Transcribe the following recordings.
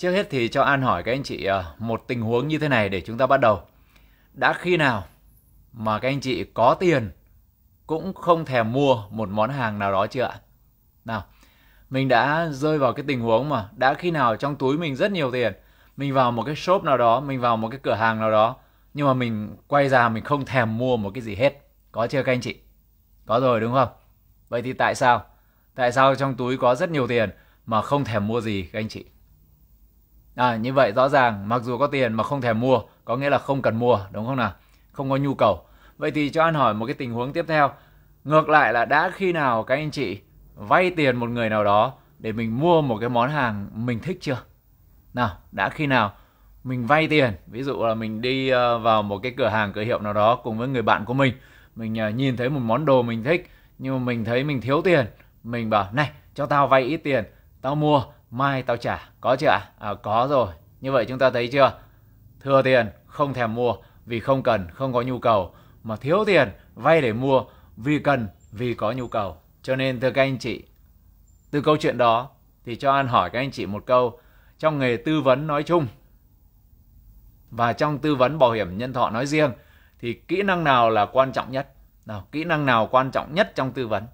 Trước hết thì cho An hỏi các anh chị ờ, một tình huống như thế này để chúng ta bắt đầu. Đã khi nào mà các anh chị có tiền cũng không thèm mua một món hàng nào đó chưa ạ? Nào, mình đã rơi vào cái tình huống mà đã khi nào trong túi mình rất nhiều tiền, mình vào một cái shop nào đó, mình vào một cái cửa hàng nào đó, nhưng mà mình quay ra mình không thèm mua một cái gì hết. Có chưa các anh chị? Có rồi đúng không? Vậy thì tại sao? Tại sao trong túi có rất nhiều tiền mà không thèm mua gì các anh chị? À, như vậy rõ ràng mặc dù có tiền mà không thèm mua, có nghĩa là không cần mua, đúng không nào? Không có nhu cầu. Vậy thì cho anh hỏi một cái tình huống tiếp theo. Ngược lại là đã khi nào các anh chị vay tiền một người nào đó để mình mua một cái món hàng mình thích chưa? Nào, đã khi nào mình vay tiền, ví dụ là mình đi ờ, vào một cái cửa hàng cửa hiệu nào đó cùng với người bạn của mình, mình ờ, nhìn thấy một món đồ mình thích nhưng mà mình thấy mình thiếu tiền, mình bảo này, cho tao vay ít tiền, tao mua mai tao trả. Có chưa ạ? À? có rồi. Như vậy chúng ta thấy chưa? Thừa tiền, không thèm mua vì không cần, không có nhu cầu. Mà thiếu tiền, vay để mua vì cần, vì có nhu cầu. Cho nên thưa các anh chị, từ câu chuyện đó thì cho An hỏi các anh chị một câu. Trong nghề tư vấn nói chung và trong tư vấn bảo hiểm nhân thọ nói riêng thì kỹ năng nào là quan trọng nhất? Nào, kỹ năng nào quan trọng nhất trong tư vấn?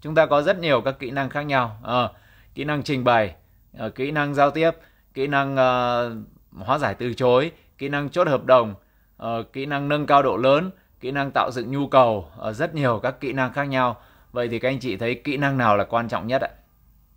Chúng ta có rất nhiều các kỹ năng khác nhau. À, kỹ năng trình bày, Ờ, kỹ năng giao tiếp kỹ năng uh, hóa giải từ chối kỹ năng chốt hợp đồng uh, kỹ năng nâng cao độ lớn kỹ năng tạo dựng nhu cầu uh, rất nhiều các kỹ năng khác nhau vậy thì các anh chị thấy kỹ năng nào là quan trọng nhất ạ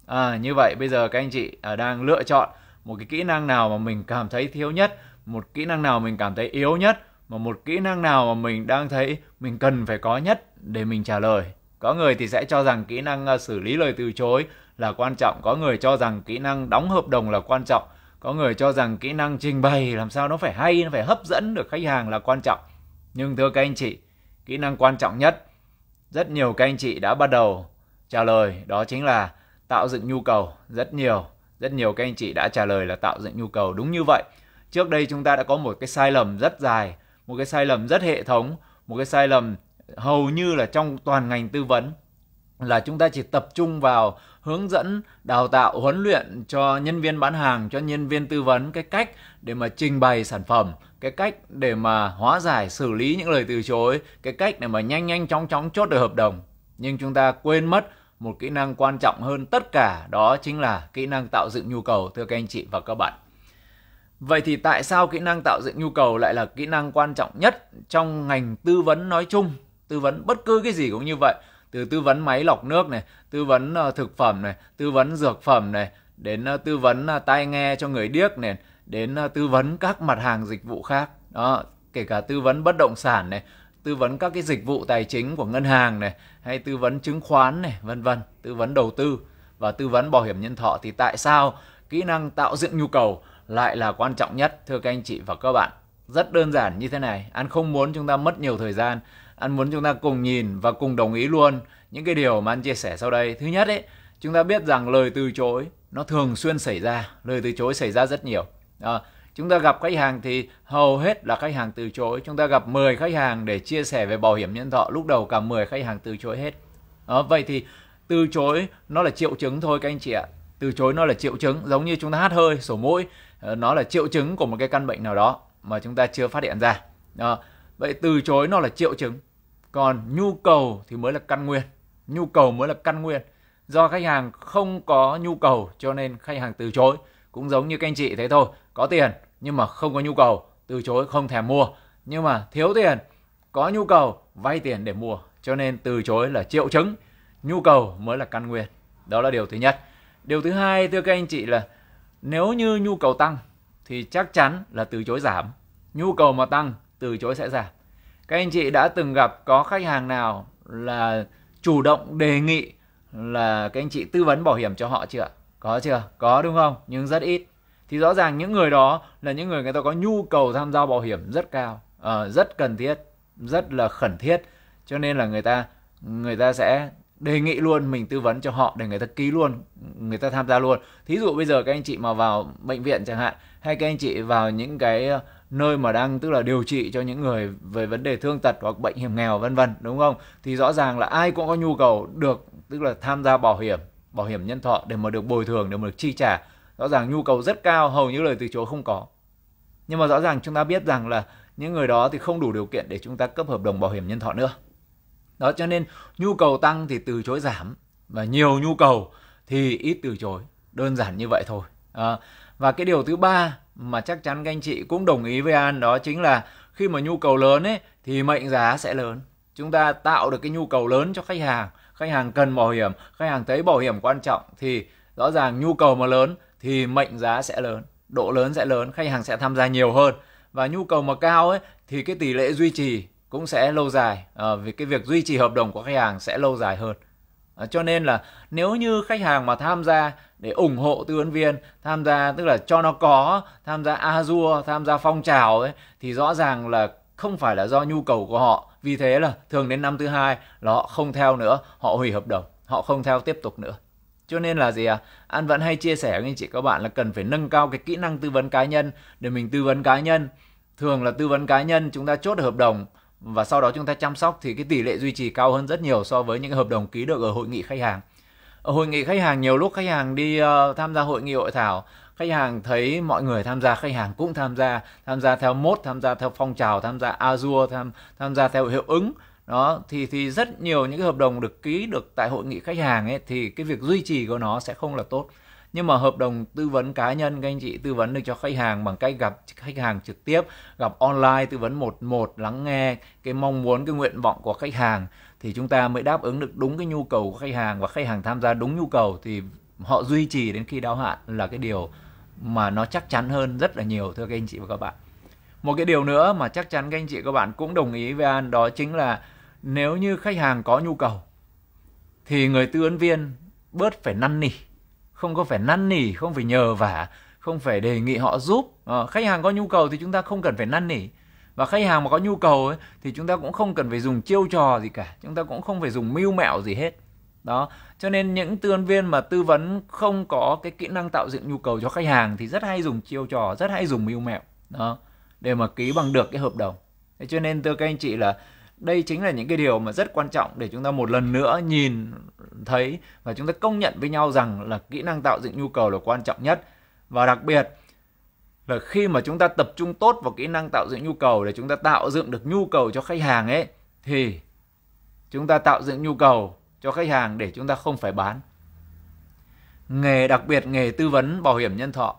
à, như vậy bây giờ các anh chị uh, đang lựa chọn một cái kỹ năng nào mà mình cảm thấy thiếu nhất một kỹ năng nào mình cảm thấy yếu nhất mà một kỹ năng nào mà mình đang thấy mình cần phải có nhất để mình trả lời có người thì sẽ cho rằng kỹ năng xử lý lời từ chối là quan trọng có người cho rằng kỹ năng đóng hợp đồng là quan trọng có người cho rằng kỹ năng trình bày làm sao nó phải hay nó phải hấp dẫn được khách hàng là quan trọng nhưng thưa các anh chị kỹ năng quan trọng nhất rất nhiều các anh chị đã bắt đầu trả lời đó chính là tạo dựng nhu cầu rất nhiều rất nhiều các anh chị đã trả lời là tạo dựng nhu cầu đúng như vậy trước đây chúng ta đã có một cái sai lầm rất dài một cái sai lầm rất hệ thống một cái sai lầm hầu như là trong toàn ngành tư vấn là chúng ta chỉ tập trung vào hướng dẫn đào tạo huấn luyện cho nhân viên bán hàng cho nhân viên tư vấn cái cách để mà trình bày sản phẩm cái cách để mà hóa giải xử lý những lời từ chối cái cách để mà nhanh nhanh chóng chóng chốt được hợp đồng nhưng chúng ta quên mất một kỹ năng quan trọng hơn tất cả đó chính là kỹ năng tạo dựng nhu cầu thưa các anh chị và các bạn Vậy thì tại sao kỹ năng tạo dựng nhu cầu lại là kỹ năng quan trọng nhất trong ngành tư vấn nói chung? Tư vấn bất cứ cái gì cũng như vậy, từ tư vấn máy lọc nước này, tư vấn ờ, thực phẩm này, tư vấn dược phẩm này, đến ờ, tư vấn ờ, tai nghe cho người điếc này, đến tư vấn các mặt hàng dịch vụ khác. Đó, kể cả tư vấn bất động sản này, tư vấn các cái dịch vụ tài chính của ngân hàng này, hay tư vấn chứng khoán này, vân vân, tư vấn đầu tư và tư vấn bảo hiểm nhân thọ thì tại sao kỹ năng tạo dựng nhu cầu lại là quan trọng nhất thưa các anh chị và các bạn. Rất đơn giản như thế này, anh không muốn chúng ta mất nhiều thời gian anh muốn chúng ta cùng nhìn và cùng đồng ý luôn những cái điều mà anh chia sẻ sau đây. Thứ nhất ấy, chúng ta biết rằng lời từ chối nó thường xuyên xảy ra, lời từ chối xảy ra rất nhiều. À, chúng ta gặp khách hàng thì hầu hết là khách hàng từ chối. Chúng ta gặp 10 khách hàng để chia sẻ về bảo hiểm nhân thọ, lúc đầu cả 10 khách hàng từ chối hết. À, vậy thì từ chối nó là triệu chứng thôi các anh chị ạ. Từ chối nó là triệu chứng, giống như chúng ta hát hơi, sổ mũi, ờ, nó là triệu chứng của một cái căn bệnh nào đó mà chúng ta chưa phát hiện ra. À, vậy từ chối nó là triệu chứng còn nhu cầu thì mới là căn nguyên nhu cầu mới là căn nguyên do khách hàng không có nhu cầu cho nên khách hàng từ chối cũng giống như các anh chị thế thôi có tiền nhưng mà không có nhu cầu từ chối không thèm mua nhưng mà thiếu tiền có nhu cầu vay tiền để mua cho nên từ chối là triệu chứng nhu cầu mới là căn nguyên đó là điều thứ nhất điều thứ hai thưa các anh chị là nếu như nhu cầu tăng thì chắc chắn là từ chối giảm nhu cầu mà tăng từ chối sẽ giảm các anh chị đã từng gặp có khách hàng nào là chủ động đề nghị là các anh chị tư vấn bảo hiểm cho họ chưa có chưa có đúng không nhưng rất ít thì rõ ràng những người đó là những người người ta có nhu cầu tham gia bảo hiểm rất cao uh, rất cần thiết rất là khẩn thiết cho nên là người ta người ta sẽ đề nghị luôn mình tư vấn cho họ để người ta ký luôn người ta tham gia luôn thí dụ bây giờ các anh chị mà vào bệnh viện chẳng hạn hay các anh chị vào những cái nơi mà đang tức là điều trị cho những người về vấn đề thương tật hoặc bệnh hiểm nghèo vân vân đúng không thì rõ ràng là ai cũng có nhu cầu được tức là tham gia bảo hiểm bảo hiểm nhân thọ để mà được bồi thường để mà được chi trả rõ ràng nhu cầu rất cao hầu như lời từ chối không có nhưng mà rõ ràng chúng ta biết rằng là những người đó thì không đủ điều kiện để chúng ta cấp hợp đồng bảo hiểm nhân thọ nữa đó cho nên nhu cầu tăng thì từ chối giảm và nhiều nhu cầu thì ít từ chối đơn giản như vậy thôi à, và cái điều thứ ba mà chắc chắn các anh chị cũng đồng ý với An đó chính là khi mà nhu cầu lớn ấy thì mệnh giá sẽ lớn. Chúng ta tạo được cái nhu cầu lớn cho khách hàng, khách hàng cần bảo hiểm, khách hàng thấy bảo hiểm quan trọng thì rõ ràng nhu cầu mà lớn thì mệnh giá sẽ lớn, độ lớn sẽ lớn, khách hàng sẽ tham gia nhiều hơn và nhu cầu mà cao ấy thì cái tỷ lệ duy trì cũng sẽ lâu dài à, vì cái việc duy trì hợp đồng của khách hàng sẽ lâu dài hơn À, cho nên là nếu như khách hàng mà tham gia để ủng hộ tư vấn viên, tham gia tức là cho nó có, tham gia Azure, tham gia phong trào ấy thì rõ ràng là không phải là do nhu cầu của họ. Vì thế là thường đến năm thứ hai là họ không theo nữa, họ hủy hợp đồng, họ không theo tiếp tục nữa. Cho nên là gì à? An vẫn hay chia sẻ với anh chị các bạn là cần phải nâng cao cái kỹ năng tư vấn cá nhân để mình tư vấn cá nhân. Thường là tư vấn cá nhân chúng ta chốt hợp đồng và sau đó chúng ta chăm sóc thì cái tỷ lệ duy trì cao hơn rất nhiều so với những hợp đồng ký được ở hội nghị khách hàng. Ở hội nghị khách hàng nhiều lúc khách hàng đi uh, tham gia hội nghị hội thảo, khách hàng thấy mọi người tham gia, khách hàng cũng tham gia, tham gia theo mốt, tham gia theo phong trào, tham gia Azure, tham tham gia theo hiệu ứng. Đó thì thì rất nhiều những cái hợp đồng được ký được tại hội nghị khách hàng ấy thì cái việc duy trì của nó sẽ không là tốt nhưng mà hợp đồng tư vấn cá nhân các anh chị tư vấn được cho khách hàng bằng cách gặp khách hàng trực tiếp gặp online tư vấn một một lắng nghe cái mong muốn cái nguyện vọng của khách hàng thì chúng ta mới đáp ứng được đúng cái nhu cầu của khách hàng và khách hàng tham gia đúng nhu cầu thì họ duy trì đến khi đáo hạn là cái điều mà nó chắc chắn hơn rất là nhiều thưa các anh chị và các bạn một cái điều nữa mà chắc chắn các anh chị các bạn cũng đồng ý với An đó chính là nếu như khách hàng có nhu cầu thì người tư vấn viên bớt phải năn nỉ không có phải năn nỉ không phải nhờ vả không phải đề nghị họ giúp à, khách hàng có nhu cầu thì chúng ta không cần phải năn nỉ và khách hàng mà có nhu cầu ấy, thì chúng ta cũng không cần phải dùng chiêu trò gì cả chúng ta cũng không phải dùng mưu mẹo gì hết đó cho nên những tư vấn viên mà tư vấn không có cái kỹ năng tạo dựng nhu cầu cho khách hàng thì rất hay dùng chiêu trò rất hay dùng mưu mẹo đó để mà ký bằng được cái hợp đồng thế cho nên thưa các anh chị là đây chính là những cái điều mà rất quan trọng để chúng ta một lần nữa nhìn thấy và chúng ta công nhận với nhau rằng là kỹ năng tạo dựng nhu cầu là quan trọng nhất và đặc biệt là khi mà chúng ta tập trung tốt vào kỹ năng tạo dựng nhu cầu để chúng ta tạo dựng được nhu cầu cho khách hàng ấy thì chúng ta tạo dựng nhu cầu cho khách hàng để chúng ta không phải bán nghề đặc biệt nghề tư vấn bảo hiểm nhân thọ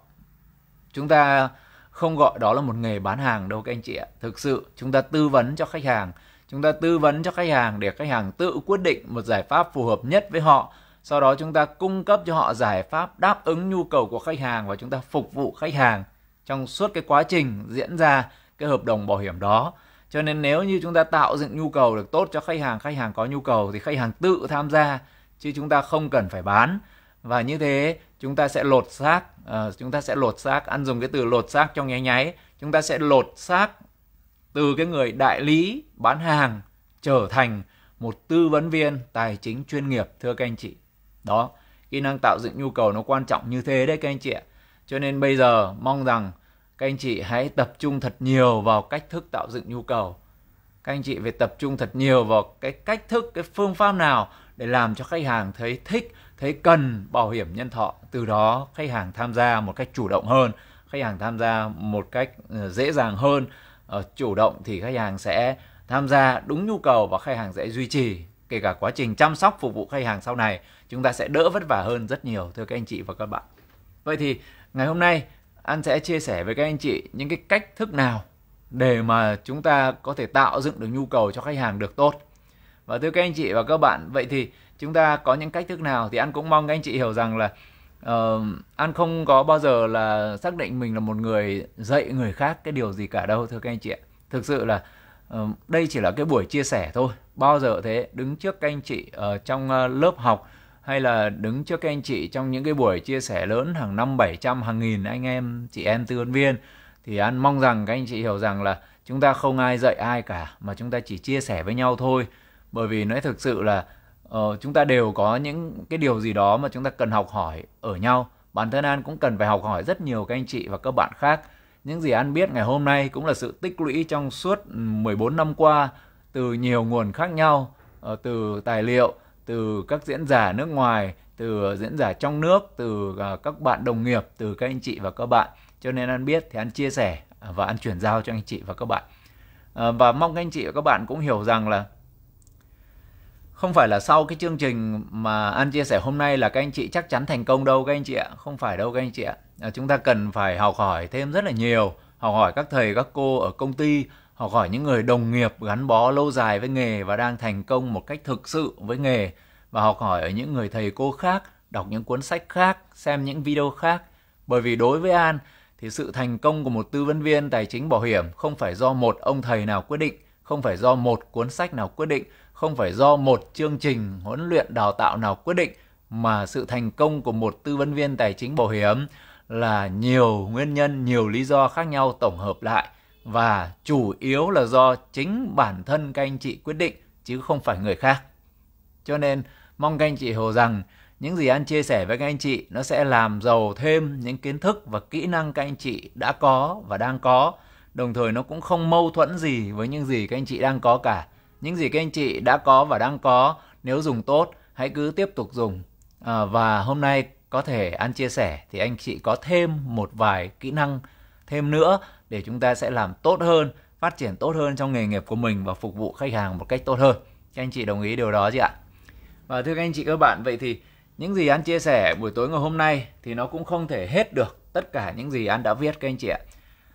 chúng ta không gọi đó là một nghề bán hàng đâu các anh chị ạ thực sự chúng ta tư vấn cho khách hàng chúng ta tư vấn cho khách hàng để khách hàng tự quyết định một giải pháp phù hợp nhất với họ sau đó chúng ta cung cấp cho họ giải pháp đáp ứng nhu cầu của khách hàng và chúng ta phục vụ khách hàng trong suốt cái quá trình diễn ra cái hợp đồng bảo hiểm đó cho nên nếu như chúng ta tạo dựng nhu cầu được tốt cho khách hàng khách hàng có nhu cầu thì khách hàng tự tham gia chứ chúng ta không cần phải bán và như thế chúng ta sẽ lột xác uh, chúng ta sẽ lột xác ăn dùng cái từ lột xác trong nháy nháy chúng ta sẽ lột xác từ cái người đại lý bán hàng trở thành một tư vấn viên tài chính chuyên nghiệp thưa các anh chị đó kỹ năng tạo dựng nhu cầu nó quan trọng như thế đấy các anh chị ạ cho nên bây giờ mong rằng các anh chị hãy tập trung thật nhiều vào cách thức tạo dựng nhu cầu các anh chị phải tập trung thật nhiều vào cái cách thức cái phương pháp nào để làm cho khách hàng thấy thích thấy cần bảo hiểm nhân thọ từ đó khách hàng tham gia một cách chủ động hơn khách hàng tham gia một cách ờ, dễ dàng hơn Ờ, chủ động thì khách hàng sẽ tham gia đúng nhu cầu và khách hàng sẽ duy trì kể cả quá trình chăm sóc phục vụ khách hàng sau này chúng ta sẽ đỡ vất vả hơn rất nhiều thưa các anh chị và các bạn vậy thì ngày hôm nay an sẽ chia sẻ với các anh chị những cái cách thức nào để mà chúng ta có thể tạo dựng được nhu cầu cho khách hàng được tốt và thưa các anh chị và các bạn vậy thì chúng ta có những cách thức nào thì an cũng mong các anh chị hiểu rằng là uh, An không có bao giờ là xác định mình là một người dạy người khác cái điều gì cả đâu thưa các anh chị ạ. Thực sự là uh, đây chỉ là cái buổi chia sẻ thôi. Bao giờ thế đứng trước các anh chị ở uh, trong uh, lớp học hay là đứng trước các anh chị trong những cái buổi chia sẻ lớn hàng năm 700 hàng nghìn anh em chị em tư vấn viên thì An mong rằng các anh chị hiểu rằng là chúng ta không ai dạy ai cả mà chúng ta chỉ chia sẻ với nhau thôi. Bởi vì nói thực sự là uh, chúng ta đều có những cái điều gì đó mà chúng ta cần học hỏi ở nhau bản thân an cũng cần phải học hỏi rất nhiều các anh chị và các bạn khác những gì an biết ngày hôm nay cũng là sự tích lũy trong suốt 14 ừ, năm qua từ nhiều nguồn khác nhau ờ, từ tài liệu từ các diễn giả nước ngoài từ diễn giả trong nước từ à, các bạn đồng nghiệp từ các anh chị và các bạn cho nên an biết thì an chia sẻ và an chuyển giao cho anh chị và các bạn ờ, và mong các anh chị và các bạn cũng hiểu rằng là không phải là sau cái chương trình mà An chia sẻ hôm nay là các anh chị chắc chắn thành công đâu các anh chị ạ. Không phải đâu các anh chị ạ. À, chúng ta cần phải học hỏi thêm rất là nhiều, học hỏi các thầy các cô ở công ty, học hỏi những người đồng nghiệp gắn bó lâu dài với nghề và đang thành công một cách thực sự với nghề và học hỏi ở những người thầy cô khác, đọc những cuốn sách khác, xem những video khác. Bởi vì đối với An thì sự thành công của một tư vấn viên tài chính bảo hiểm không phải do một ông thầy nào quyết định, không phải do một cuốn sách nào quyết định không phải do một chương trình huấn luyện đào tạo nào quyết định mà sự thành công của một tư vấn viên tài chính bảo hiểm là nhiều nguyên nhân, nhiều lý do khác nhau tổng hợp lại và chủ yếu là do chính bản thân các anh chị quyết định chứ không phải người khác. Cho nên mong các anh chị hiểu rằng những gì anh chia sẻ với các anh chị nó sẽ làm giàu thêm những kiến thức và kỹ năng các anh chị đã có và đang có. Đồng thời nó cũng không mâu thuẫn gì với những gì các anh chị đang có cả những gì các anh chị đã có và đang có, nếu dùng tốt, hãy cứ tiếp tục dùng. À, và hôm nay có thể An chia sẻ thì anh chị có thêm một vài kỹ năng thêm nữa để chúng ta sẽ làm tốt hơn, phát triển tốt hơn trong nghề nghiệp của mình và phục vụ khách hàng một cách tốt hơn. Các anh chị đồng ý điều đó chứ ạ? Và thưa các anh chị các bạn, vậy thì những gì An chia sẻ buổi tối ngày hôm nay thì nó cũng không thể hết được tất cả những gì An đã viết các anh chị ạ.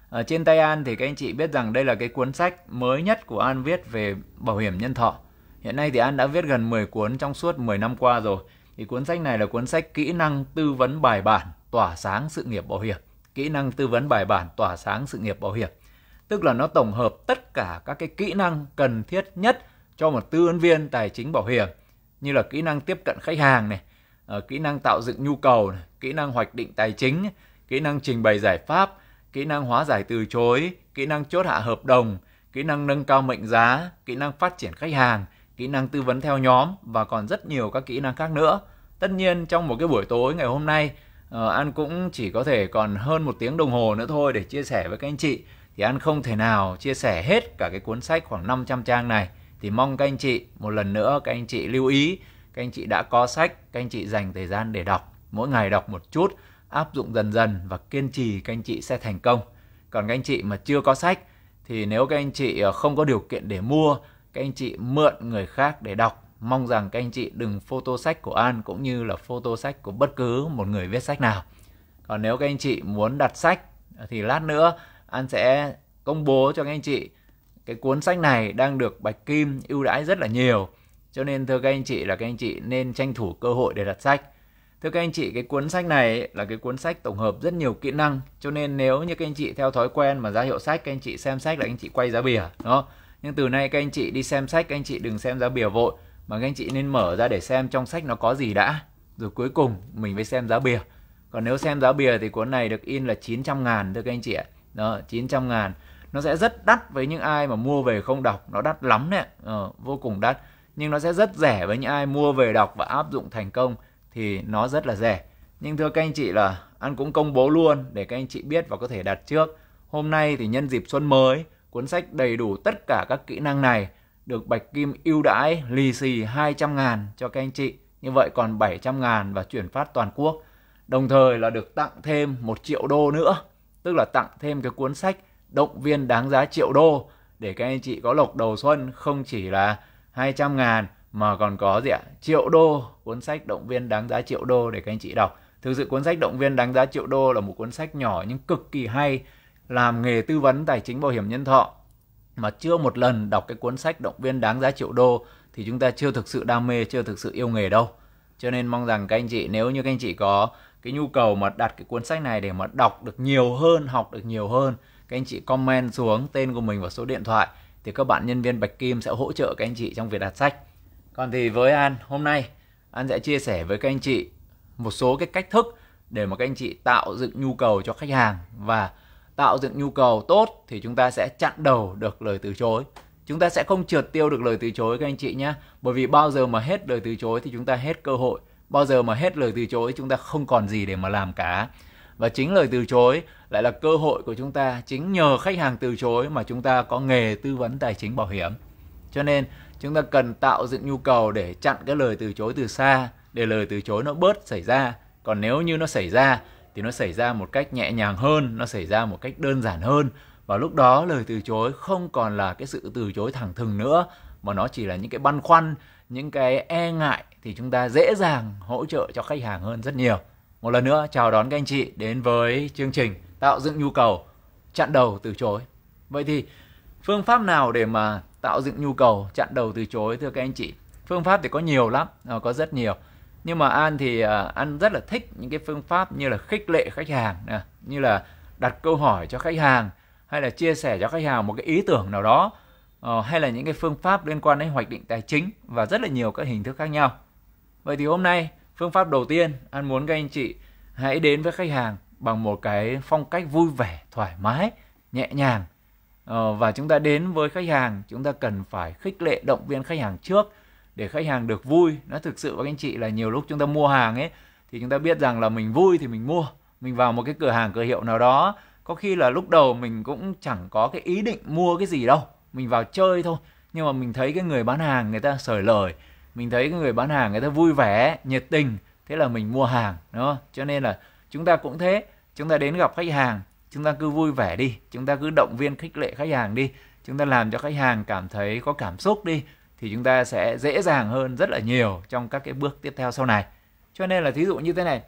Ở ờ, trên tay An thì các anh chị biết rằng đây là cái cuốn sách mới nhất của An viết về bảo hiểm nhân thọ. Hiện nay thì An đã viết gần 10 cuốn trong suốt 10 năm qua rồi. Thì cuốn sách này là cuốn sách kỹ năng tư vấn bài bản tỏa sáng sự nghiệp bảo hiểm. Kỹ năng tư vấn bài bản tỏa sáng sự nghiệp bảo hiểm. Tức là nó tổng hợp tất cả các cái kỹ năng cần thiết nhất cho một tư vấn viên tài chính bảo hiểm như là kỹ năng tiếp cận khách hàng này, ờ, kỹ năng tạo dựng nhu cầu này, kỹ năng hoạch định tài chính, kỹ năng trình bày giải pháp, kỹ năng hóa giải từ chối, kỹ năng chốt hạ hợp đồng, kỹ năng nâng cao mệnh giá, kỹ năng phát triển khách hàng, kỹ năng tư vấn theo nhóm và còn rất nhiều các kỹ năng khác nữa. Tất nhiên trong một cái buổi tối ngày hôm nay, ờ, An cũng chỉ có thể còn hơn một tiếng đồng hồ nữa thôi để chia sẻ với các anh chị. Thì An không thể nào chia sẻ hết cả cái cuốn sách khoảng 500 trang này. Thì mong các anh chị, một lần nữa các anh chị lưu ý, các anh chị đã có sách, các anh chị dành thời gian để đọc, mỗi ngày đọc một chút áp dụng dần dần và kiên trì các anh chị sẽ thành công. Còn các anh chị mà chưa có sách thì nếu các anh chị ờ, không có điều kiện để mua, các anh chị mượn người khác để đọc. Mong rằng các anh chị đừng photo sách của An cũng như là photo sách của bất cứ một người viết sách nào. Còn nếu các anh chị muốn đặt sách thì lát nữa An sẽ công bố cho các anh chị cái cuốn sách này đang được Bạch Kim ưu đãi rất là nhiều. Cho nên thưa các anh chị là các anh chị nên tranh thủ cơ hội để đặt sách. Thưa các anh chị, cái cuốn sách này là cái cuốn sách tổng hợp rất nhiều kỹ năng, cho nên nếu như các anh chị theo thói quen mà ra hiệu sách, các anh chị xem sách là anh chị quay giá bìa, đó. Nhưng từ nay các anh chị đi xem sách, các anh chị đừng xem giá bìa vội, mà các anh chị nên mở ra để xem trong sách nó có gì đã, rồi cuối cùng mình mới xem giá bìa. Còn nếu xem giá bìa thì cuốn này được in là 900 ngàn thưa các anh chị ạ. Đó, 900 ngàn. Nó sẽ rất đắt với những ai mà mua về không đọc, nó đắt lắm đấy, ờ, vô cùng đắt. Nhưng nó sẽ rất rẻ với những ai mua về đọc và áp dụng thành công thì nó rất là rẻ. Nhưng thưa các anh chị là An cũng công bố luôn để các anh chị biết và có thể đặt trước. Hôm nay thì nhân dịp xuân mới, cuốn sách đầy đủ tất cả các kỹ năng này được Bạch Kim ưu đãi lì xì 200 ngàn cho các anh chị. Như vậy còn 700 ngàn và chuyển phát toàn quốc. Đồng thời là được tặng thêm 1 triệu đô nữa. Tức là tặng thêm cái cuốn sách động viên đáng giá triệu đô để các anh chị có lộc đầu xuân không chỉ là 200 ngàn mà còn có gì ạ triệu đô cuốn sách động viên đáng giá triệu đô để các anh chị đọc thực sự cuốn sách động viên đáng giá triệu đô là một cuốn sách nhỏ nhưng cực kỳ hay làm nghề tư vấn tài chính bảo hiểm nhân thọ mà chưa một lần đọc cái cuốn sách động viên đáng giá triệu đô thì chúng ta chưa thực sự đam mê chưa thực sự yêu nghề đâu cho nên mong rằng các anh chị nếu như các anh chị có cái nhu cầu mà đặt cái cuốn sách này để mà đọc được nhiều hơn học được nhiều hơn các anh chị comment xuống tên của mình và số điện thoại thì các bạn nhân viên Bạch Kim sẽ hỗ trợ các anh chị trong việc đặt sách còn thì với An, hôm nay An sẽ chia sẻ với các anh chị một số cái cách thức để mà các anh chị tạo dựng nhu cầu cho khách hàng và tạo dựng nhu cầu tốt thì chúng ta sẽ chặn đầu được lời từ chối. Chúng ta sẽ không trượt tiêu được lời từ chối các anh chị nhé. Bởi vì bao giờ mà hết lời từ chối thì chúng ta hết cơ hội. Bao giờ mà hết lời từ chối chúng ta không còn gì để mà làm cả. Và chính lời từ chối lại là cơ hội của chúng ta. Chính nhờ khách hàng từ chối mà chúng ta có nghề tư vấn tài chính bảo hiểm. Cho nên chúng ta cần tạo dựng nhu cầu để chặn cái lời từ chối từ xa để lời từ chối nó bớt xảy ra còn nếu như nó xảy ra thì nó xảy ra một cách nhẹ nhàng hơn nó xảy ra một cách đơn giản hơn và lúc đó lời từ chối không còn là cái sự từ chối thẳng thừng nữa mà nó chỉ là những cái băn khoăn những cái e ngại thì chúng ta dễ dàng hỗ trợ cho khách hàng hơn rất nhiều một lần nữa chào đón các anh chị đến với chương trình tạo dựng nhu cầu chặn đầu từ chối vậy thì phương pháp nào để mà tạo dựng nhu cầu, chặn đầu từ chối thưa các anh chị. Phương pháp thì có nhiều lắm, ờ, có rất nhiều. Nhưng mà An thì ờ, An rất là thích những cái phương pháp như là khích lệ khách hàng, như là đặt câu hỏi cho khách hàng hay là chia sẻ cho khách hàng một cái ý tưởng nào đó ờ, hay là những cái phương pháp liên quan đến hoạch định tài chính và rất là nhiều các hình thức khác nhau. Vậy thì hôm nay phương pháp đầu tiên An muốn các anh chị hãy đến với khách hàng bằng một cái phong cách vui vẻ, thoải mái, nhẹ nhàng Ờ, và chúng ta đến với khách hàng chúng ta cần phải khích lệ động viên khách hàng trước để khách hàng được vui nó thực sự các anh chị là nhiều lúc chúng ta mua hàng ấy thì chúng ta biết rằng là mình vui thì mình mua mình vào một cái cửa hàng cửa hiệu nào đó có khi là lúc đầu mình cũng chẳng có cái ý định mua cái gì đâu mình vào chơi thôi nhưng mà mình thấy cái người bán hàng người ta sởi lời mình thấy cái người bán hàng người ta vui vẻ nhiệt tình thế là mình mua hàng đúng không cho nên là chúng ta cũng thế chúng ta đến gặp khách hàng chúng ta cứ vui vẻ đi chúng ta cứ động viên khích lệ khách hàng đi chúng ta làm cho khách hàng cảm thấy có cảm xúc đi thì chúng ta sẽ dễ dàng hơn rất là nhiều trong các cái bước tiếp theo sau này cho nên là thí dụ như thế này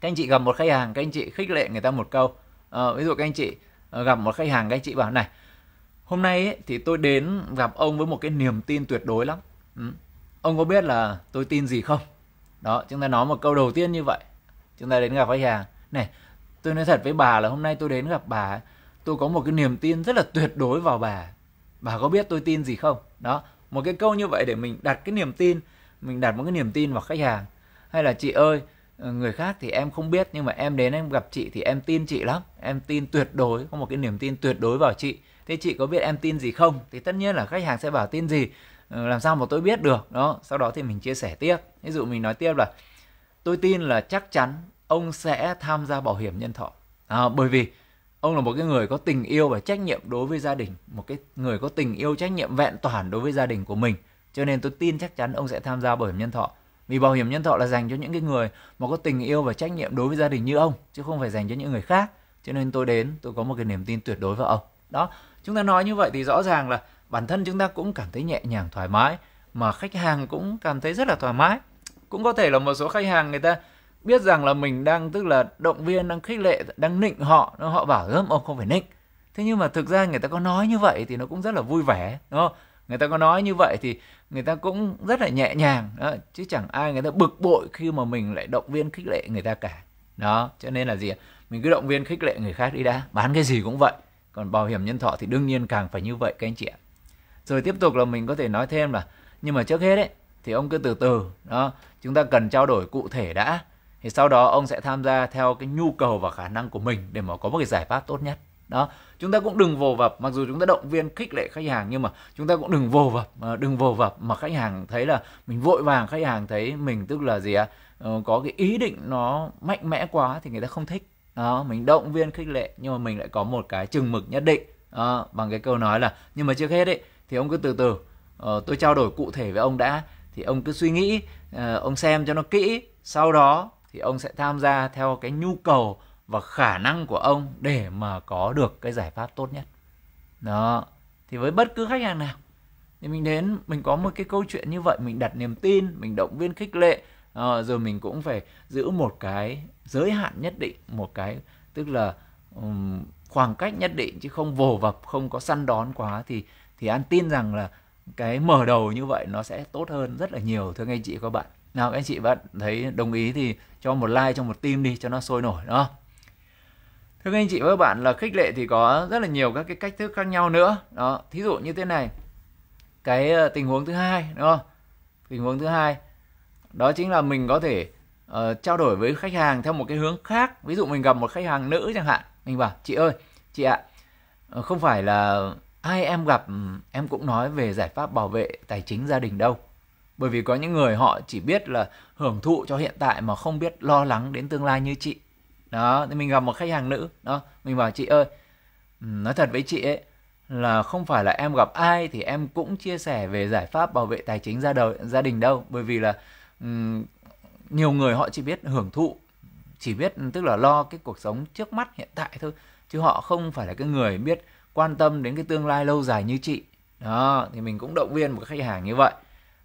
các anh chị gặp một khách hàng các anh chị khích lệ người ta một câu à, ví dụ các anh chị ờ, gặp một khách hàng các anh chị bảo này hôm nay ấy, thì tôi đến gặp ông với một cái niềm tin tuyệt đối lắm ừ. ông có biết là tôi tin gì không đó chúng ta nói một câu đầu tiên như vậy chúng ta đến gặp khách hàng này tôi nói thật với bà là hôm nay tôi đến gặp bà tôi có một cái niềm tin rất là tuyệt đối vào bà bà có biết tôi tin gì không đó một cái câu như vậy để mình đặt cái niềm tin mình đặt một cái niềm tin vào khách hàng hay là chị ơi ờ, người khác thì em không biết nhưng mà em đến em gặp chị thì em tin chị lắm em tin tuyệt đối có một cái niềm tin tuyệt đối vào chị thế chị có biết em tin gì không thì tất nhiên là khách hàng sẽ bảo tin gì ờ, làm sao mà tôi biết được đó sau đó thì mình chia sẻ tiếp ví dụ mình nói tiếp là tôi tin là chắc chắn ông sẽ tham gia bảo hiểm nhân thọ à, bởi vì ông là một cái người có tình yêu và trách nhiệm đối với gia đình một cái người có tình yêu trách nhiệm vẹn toàn đối với gia đình của mình cho nên tôi tin chắc chắn ông sẽ tham gia bảo hiểm nhân thọ vì bảo hiểm nhân thọ là dành cho những cái người mà có tình yêu và trách nhiệm đối với gia đình như ông chứ không phải dành cho những người khác cho nên tôi đến tôi có một cái niềm tin tuyệt đối vào ông đó chúng ta nói như vậy thì rõ ràng là bản thân chúng ta cũng cảm thấy nhẹ nhàng thoải mái mà khách hàng cũng cảm thấy rất là thoải mái cũng có thể là một số khách hàng người ta biết rằng là mình đang tức là động viên đang khích lệ đang nịnh họ nó họ bảo gớm ông không phải nịnh thế nhưng mà thực ra người ta có nói như vậy thì nó cũng rất là vui vẻ đúng không người ta có nói như vậy thì người ta cũng rất là nhẹ nhàng đó. chứ chẳng ai người ta bực bội khi mà mình lại động viên khích lệ người ta cả đó cho nên là gì mình cứ động viên khích lệ người khác đi đã bán cái gì cũng vậy còn bảo hiểm nhân thọ thì đương nhiên càng phải như vậy các anh chị ạ rồi tiếp tục là mình có thể nói thêm là nhưng mà trước hết đấy thì ông cứ từ từ đó chúng ta cần trao đổi cụ thể đã thì sau đó ông sẽ tham gia theo cái nhu cầu và khả năng của mình để mà có một cái giải pháp tốt nhất đó chúng ta cũng đừng vồ vập mặc dù chúng ta động viên khích lệ khách hàng nhưng mà chúng ta cũng đừng vồ vập ờ, đừng vồ vập mà khách hàng thấy là mình vội vàng khách hàng thấy mình tức là gì ạ ờ, có cái ý định nó mạnh mẽ quá thì người ta không thích đó mình động viên khích lệ nhưng mà mình lại có một cái chừng mực nhất định đó, bằng cái câu nói là nhưng mà trước hết ấy thì ông cứ từ từ uh, tôi trao đổi cụ thể với ông đã thì ông cứ suy nghĩ uh, ông xem cho nó kỹ sau đó thì ông sẽ tham gia theo cái nhu cầu và khả năng của ông để mà có được cái giải pháp tốt nhất đó thì với bất cứ khách hàng nào thì mình đến mình có một cái câu chuyện như vậy mình đặt niềm tin mình động viên khích lệ à, rồi mình cũng phải giữ một cái giới hạn nhất định một cái tức là um, khoảng cách nhất định chứ không vồ vập không có săn đón quá thì thì an tin rằng là cái mở đầu như vậy nó sẽ tốt hơn rất là nhiều thưa các anh chị các bạn nào các anh chị bạn thấy đồng ý thì cho một like cho một tim đi cho nó sôi nổi đó thưa các anh chị và các bạn là khích lệ thì có rất là nhiều các cái cách thức khác nhau nữa đó thí dụ như thế này cái ờ, tình huống thứ hai đúng không tình huống thứ hai đó chính là mình có thể uh, trao đổi với khách hàng theo một cái hướng khác ví dụ mình gặp một khách hàng nữ chẳng hạn mình bảo chị ơi chị ạ à, không phải là ai em gặp ừ, em cũng nói về giải pháp bảo vệ tài chính gia đình đâu bởi vì có những người họ chỉ biết là hưởng thụ cho hiện tại mà không biết lo lắng đến tương lai như chị đó thì mình gặp một khách hàng nữ đó mình bảo chị ơi ừ, nói thật với chị ấy là không phải là em gặp ai thì em cũng chia sẻ về giải pháp bảo vệ tài chính gia đời gia đình đâu bởi vì là ừ, nhiều người họ chỉ biết hưởng thụ chỉ biết tức là lo cái cuộc sống trước mắt hiện tại thôi chứ họ không phải là cái người biết quan tâm đến cái tương lai lâu dài như chị đó thì mình cũng động viên một khách hàng như vậy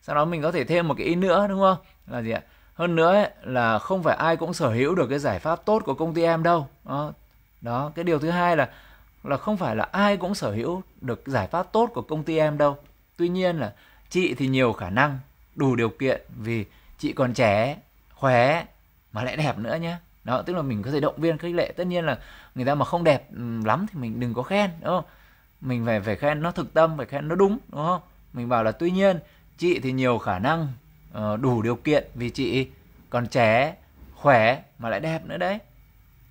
sau đó mình có thể thêm một cái ý nữa đúng không là gì ạ hơn nữa ấy, là không phải ai cũng sở hữu được cái giải pháp tốt của công ty em đâu đó, đó cái điều thứ hai là là không phải là ai cũng sở hữu được giải pháp tốt của công ty em đâu tuy nhiên là chị thì nhiều khả năng đủ điều kiện vì chị còn trẻ khỏe mà lại đẹp nữa nhé đó tức là mình có thể động viên khích lệ tất nhiên là người ta mà không đẹp ừ, lắm thì mình đừng có khen đúng không mình phải phải khen nó thực tâm phải khen nó đúng đúng không mình bảo là tuy nhiên chị thì nhiều khả năng ờ, đủ điều kiện vì chị còn trẻ khỏe mà lại đẹp nữa đấy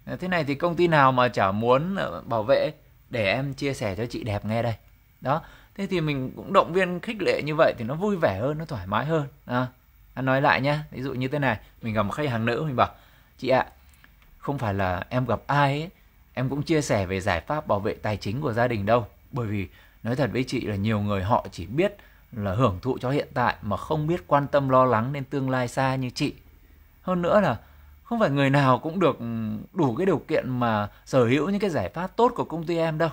ờ, thế này thì công ty nào mà chả muốn ờ, bảo vệ để em chia sẻ cho chị đẹp nghe đây đó thế thì mình cũng động viên khích lệ như vậy thì nó vui vẻ hơn nó thoải mái hơn à, nói lại nhá ví dụ như thế này mình gặp một khách hàng nữ mình bảo chị ạ à, không phải là em gặp ai ấy, em cũng chia sẻ về giải pháp bảo vệ tài chính của gia đình đâu bởi vì nói thật với chị là nhiều người họ chỉ biết là hưởng thụ cho hiện tại mà không biết quan tâm lo lắng đến tương lai xa như chị hơn nữa là không phải người nào cũng được ừ, đủ cái điều kiện mà sở hữu những cái giải pháp tốt của công ty em đâu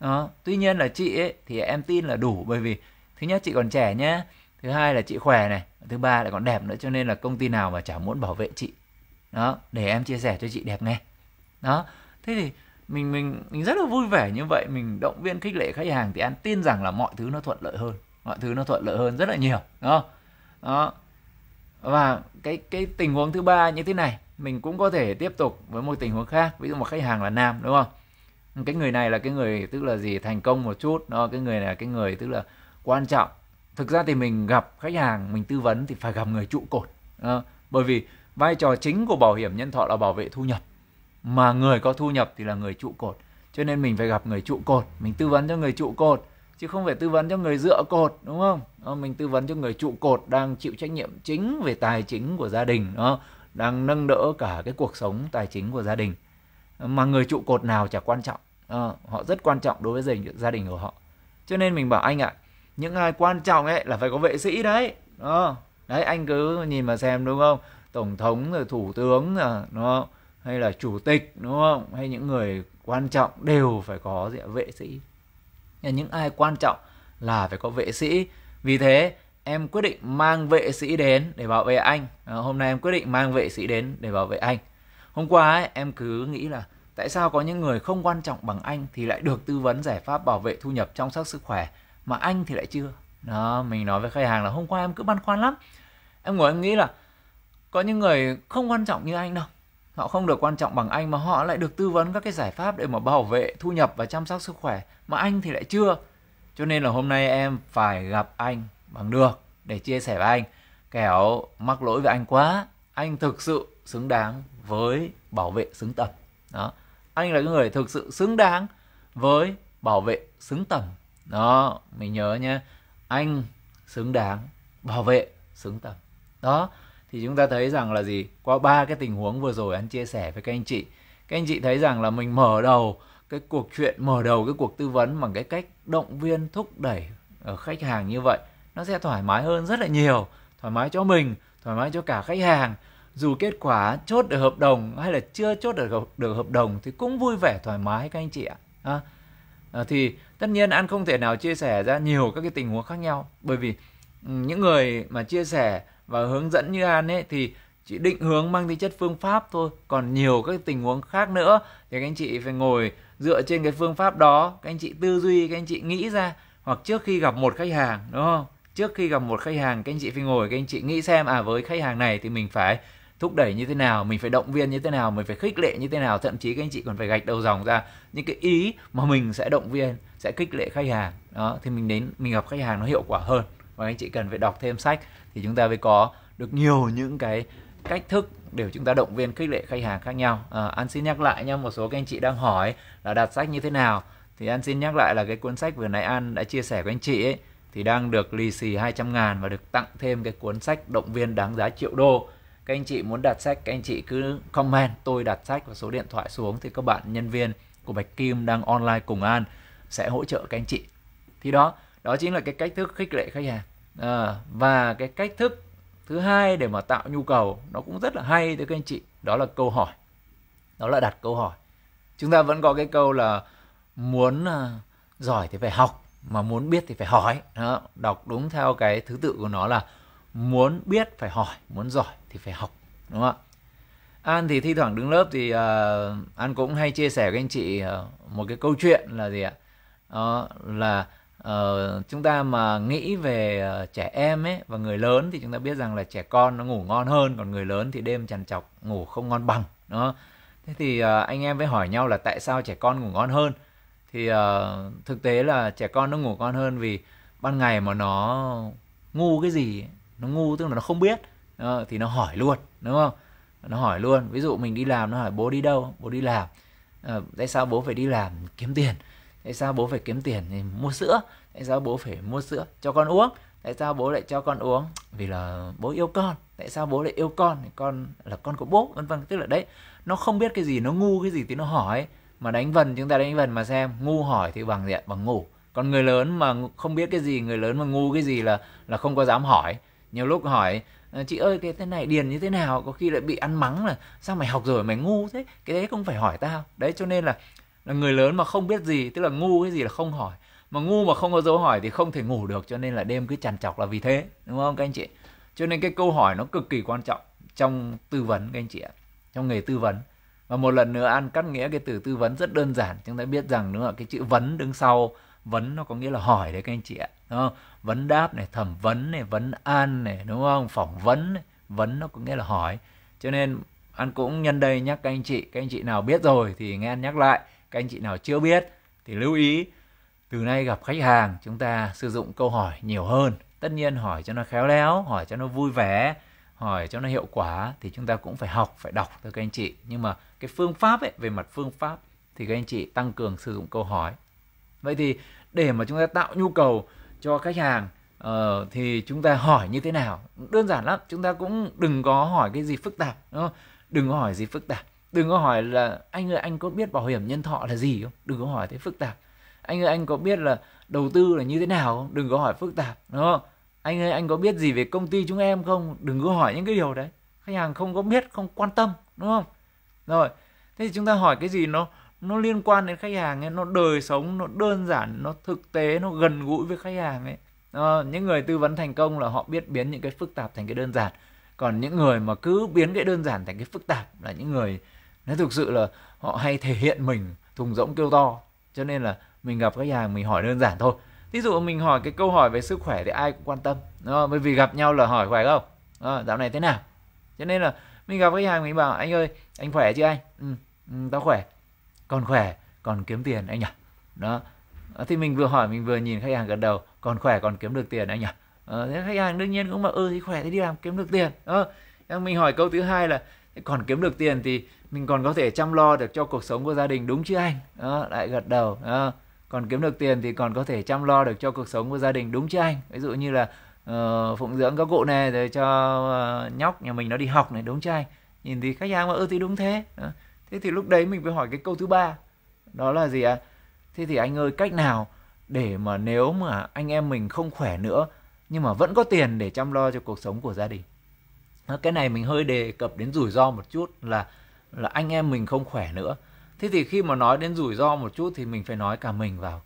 đó. tuy nhiên là chị ấy thì em tin là đủ bởi vì thứ nhất chị còn trẻ nhé thứ hai là chị khỏe này thứ ba lại còn đẹp nữa cho nên là công ty nào mà chả muốn bảo vệ chị đó để em chia sẻ cho chị đẹp nghe đó thế thì mình mình mình rất là vui vẻ như vậy mình động viên khích lệ khách hàng thì an tin rằng là mọi thứ nó thuận lợi hơn mọi thứ nó thuận lợi hơn rất là nhiều đó đó và cái cái tình huống thứ ba như thế này mình cũng có thể tiếp tục với một tình huống khác ví dụ một khách hàng là nam đúng không cái người này là cái người tức là gì thành công một chút đó cái người này là cái người tức là quan trọng thực ra thì mình gặp khách hàng mình tư vấn thì phải gặp người trụ cột đó. bởi vì vai trò chính của bảo hiểm nhân thọ là bảo vệ thu nhập mà người có thu nhập thì là người trụ cột cho nên mình phải gặp người trụ cột mình tư vấn cho người trụ cột chứ không phải tư vấn cho người dựa cột đúng không mình tư vấn cho người trụ cột đang chịu trách nhiệm chính về tài chính của gia đình đó đang nâng đỡ cả cái cuộc sống tài chính của gia đình mà người trụ cột nào chả quan trọng à, họ rất quan trọng đối với gia đình, của họ cho nên mình bảo anh ạ à, những ai quan trọng ấy là phải có vệ sĩ đấy đó đấy anh cứ nhìn mà xem đúng không tổng thống rồi thủ tướng là nó hay là chủ tịch đúng không hay những người quan trọng đều phải có gì vệ sĩ những ai quan trọng là phải có vệ sĩ vì thế em quyết định mang vệ sĩ đến để bảo vệ anh à, hôm nay em quyết định mang vệ sĩ đến để bảo vệ anh hôm qua ấy, em cứ nghĩ là tại sao có những người không quan trọng bằng anh thì lại được tư vấn giải pháp bảo vệ thu nhập trong sắc sức khỏe mà anh thì lại chưa đó mình nói với khách hàng là hôm qua em cứ băn khoăn lắm em ngồi em nghĩ là có những người không quan trọng như anh đâu họ không được quan trọng bằng anh mà họ lại được tư vấn các cái giải pháp để mà bảo vệ thu nhập và chăm sóc sức khỏe mà anh thì lại chưa cho nên là hôm nay em phải gặp anh bằng được để chia sẻ với anh kẻo mắc lỗi với anh quá anh thực sự xứng đáng với bảo vệ xứng tầm đó anh là cái người thực sự xứng đáng với bảo vệ xứng tầm đó mình nhớ nhé anh xứng đáng bảo vệ xứng tầm đó thì chúng ta thấy rằng là gì qua ba cái tình huống vừa rồi anh chia sẻ với các anh chị các anh chị thấy rằng là mình mở đầu cái cuộc chuyện mở đầu cái cuộc tư vấn bằng cái cách động viên thúc đẩy ở khách hàng như vậy nó sẽ thoải mái hơn rất là nhiều thoải mái cho mình thoải mái cho cả khách hàng dù kết quả chốt được hợp đồng hay là chưa chốt được được hợp đồng thì cũng vui vẻ thoải mái các anh chị ạ à, thì tất nhiên anh không thể nào chia sẻ ra nhiều các cái tình huống khác nhau bởi vì ừ, những người mà chia sẻ và hướng dẫn như An ấy thì chị định hướng mang tính chất phương pháp thôi còn nhiều các tình huống khác nữa thì các anh chị phải ngồi dựa trên cái phương pháp đó các anh chị tư duy các anh chị nghĩ ra hoặc trước khi gặp một khách hàng đúng không trước khi gặp một khách hàng các anh chị phải ngồi các anh chị nghĩ xem à với khách hàng này thì mình phải thúc đẩy như thế nào mình phải động viên như thế nào mình phải khích lệ như thế nào thậm chí các anh chị còn phải gạch đầu dòng ra những cái ý mà mình sẽ động viên sẽ khích lệ khách hàng đó thì mình đến mình gặp khách hàng nó hiệu quả hơn và anh chị cần phải đọc thêm sách thì chúng ta mới có được nhiều những cái cách thức để chúng ta động viên khích lệ khách hàng khác nhau à, anh xin nhắc lại nha một số các anh chị đang hỏi là đặt sách như thế nào thì anh xin nhắc lại là cái cuốn sách vừa nãy an đã chia sẻ với anh chị ấy thì đang được lì xì 200 ngàn và được tặng thêm cái cuốn sách động viên đáng giá triệu đô các anh chị muốn đặt sách các anh chị cứ comment tôi đặt sách và số điện thoại xuống thì các bạn nhân viên của Bạch Kim đang online cùng An sẽ hỗ trợ các anh chị thì đó đó chính là cái cách thức khích lệ khách hàng à, và cái cách thức thứ hai để mà tạo nhu cầu nó cũng rất là hay thưa các anh chị đó là câu hỏi đó là đặt câu hỏi chúng ta vẫn có cái câu là muốn ờ, giỏi thì phải học mà muốn biết thì phải hỏi đó, đọc đúng theo cái thứ tự của nó là muốn biết phải hỏi muốn giỏi thì phải học đúng không ạ An thì thi thoảng đứng lớp thì uh, An cũng hay chia sẻ với anh chị uh, một cái câu chuyện là gì ạ? Đó uh, là uh, chúng ta mà nghĩ về uh, trẻ em ấy và người lớn thì chúng ta biết rằng là trẻ con nó ngủ ngon hơn còn người lớn thì đêm trằn trọc ngủ không ngon bằng đó thế thì uh, anh em mới hỏi nhau là tại sao trẻ con ngủ ngon hơn thì uh, thực tế là trẻ con nó ngủ ngon hơn vì ban ngày mà nó ngu cái gì nó ngu tức là nó không biết uh, thì nó hỏi luôn đúng không nó hỏi luôn ví dụ mình đi làm nó hỏi bố đi đâu bố đi làm uh, tại sao bố phải đi làm kiếm tiền tại sao bố phải kiếm tiền thì mua sữa tại sao bố phải mua sữa cho con uống tại sao bố lại cho con uống vì là bố yêu con tại sao bố lại yêu con con là con của bố vân vân tức là đấy nó không biết cái gì nó ngu cái gì thì nó hỏi mà đánh vần chúng ta đánh vần mà xem ngu hỏi thì bằng gì bằng ngủ còn người lớn mà không biết cái gì người lớn mà ngu cái gì là là không có dám hỏi nhiều lúc hỏi ờ, chị ơi cái thế này điền như thế nào có khi lại bị ăn mắng là sao mày học rồi mày ngu thế cái đấy không phải hỏi tao đấy cho nên là là người lớn mà không biết gì tức là ngu cái gì là không hỏi mà ngu mà không có dấu hỏi thì không thể ngủ được cho nên là đêm cứ trằn trọc là vì thế đúng không các anh chị cho nên cái câu hỏi nó cực kỳ quan trọng trong tư vấn các anh chị ạ trong nghề tư vấn và một lần nữa ăn cắt nghĩa cái từ tư vấn rất đơn giản chúng ta biết rằng nữa cái chữ vấn đứng sau vấn nó có nghĩa là hỏi đấy các anh chị ạ đúng không vấn đáp này thẩm vấn này vấn an này đúng không phỏng vấn này. vấn nó có nghĩa là hỏi cho nên ăn cũng nhân đây nhắc các anh chị các anh chị nào biết rồi thì nghe ăn nhắc lại các anh chị nào chưa biết thì lưu ý từ nay gặp khách hàng chúng ta sử dụng câu hỏi nhiều hơn. Tất nhiên hỏi cho nó khéo léo, hỏi cho nó vui vẻ, hỏi cho nó hiệu quả thì chúng ta cũng phải học, phải đọc thôi các anh chị. Nhưng mà cái phương pháp ấy, về mặt phương pháp thì các anh chị tăng cường sử dụng câu hỏi. Vậy thì để mà chúng ta tạo nhu cầu cho khách hàng uh, thì chúng ta hỏi như thế nào? Đơn giản lắm, chúng ta cũng đừng có hỏi cái gì phức tạp, đúng không? Đừng có hỏi gì phức tạp đừng có hỏi là anh ơi anh có biết bảo hiểm nhân thọ là gì không đừng có hỏi thế phức tạp anh ơi anh có biết là đầu tư là như thế nào không đừng có hỏi phức tạp đúng không anh ơi anh có biết gì về công ty chúng em không đừng có hỏi những cái điều đấy khách hàng không có biết không quan tâm đúng không rồi thế thì chúng ta hỏi cái gì nó nó liên quan đến khách hàng ấy nó đời sống nó đơn giản nó thực tế nó gần gũi với khách hàng ấy à, những người tư vấn thành công là họ biết biến những cái phức tạp thành cái đơn giản còn những người mà cứ biến cái đơn giản thành cái phức tạp là những người nó thực sự là họ hay thể hiện mình thùng rỗng kêu to cho nên là mình gặp khách hàng mình hỏi đơn giản thôi ví dụ mình hỏi cái câu hỏi về sức khỏe thì ai cũng quan tâm đúng không? bởi vì gặp nhau là hỏi khỏe không à, dạo này thế nào cho nên là mình gặp khách hàng mình bảo anh ơi anh khỏe chứ anh ừ, ừ tao khỏe còn khỏe còn kiếm tiền anh nhỉ đó ờ, thì mình vừa hỏi mình vừa nhìn khách hàng gật đầu còn khỏe còn kiếm được tiền anh nhỉ ờ, thế khách hàng đương nhiên cũng bảo ừ thì khỏe thì đi làm kiếm được tiền ờ, mình hỏi câu thứ hai là còn kiếm được tiền thì mình còn có thể chăm lo được cho cuộc sống của gia đình đúng chứ anh đó, lại gật đầu đó. còn kiếm được tiền thì còn có thể chăm lo được cho cuộc sống của gia đình đúng chứ anh ví dụ như là uh, phụng dưỡng các cụ này rồi cho uh, nhóc nhà mình nó đi học này đúng chứ anh nhìn thì khách hàng mà ư thì đúng thế đó. thế thì lúc đấy mình phải hỏi cái câu thứ ba đó là gì ạ à? thế thì anh ơi cách nào để mà nếu mà anh em mình không khỏe nữa nhưng mà vẫn có tiền để chăm lo cho cuộc sống của gia đình ờ, cái này mình hơi đề cập đến rủi ro một chút là là anh em mình không khỏe nữa thế thì khi mà nói đến rủi ro một chút thì mình phải nói cả mình vào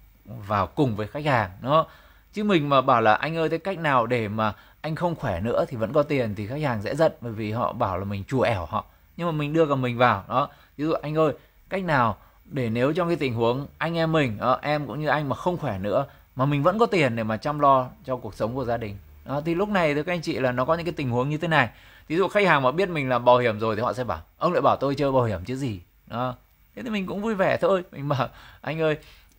vào cùng với khách hàng nó chứ mình mà bảo là anh ơi thế cách nào để mà anh không khỏe nữa thì vẫn có tiền thì khách hàng sẽ giận bởi vì họ bảo là mình chùa ẻo họ nhưng mà mình đưa cả mình vào đó ví dụ anh ơi cách nào để nếu trong cái tình huống anh em mình uh, em cũng như anh mà không khỏe nữa mà mình vẫn có tiền để mà chăm lo cho cuộc sống của gia đình đó, thì lúc này thưa các anh chị là nó có những cái tình huống như thế này ví dụ khách hàng mà biết mình làm bảo hiểm rồi thì họ sẽ bảo ông lại bảo tôi chơi bảo hiểm chứ gì đó thế thì mình cũng vui vẻ thôi mình mà anh ơi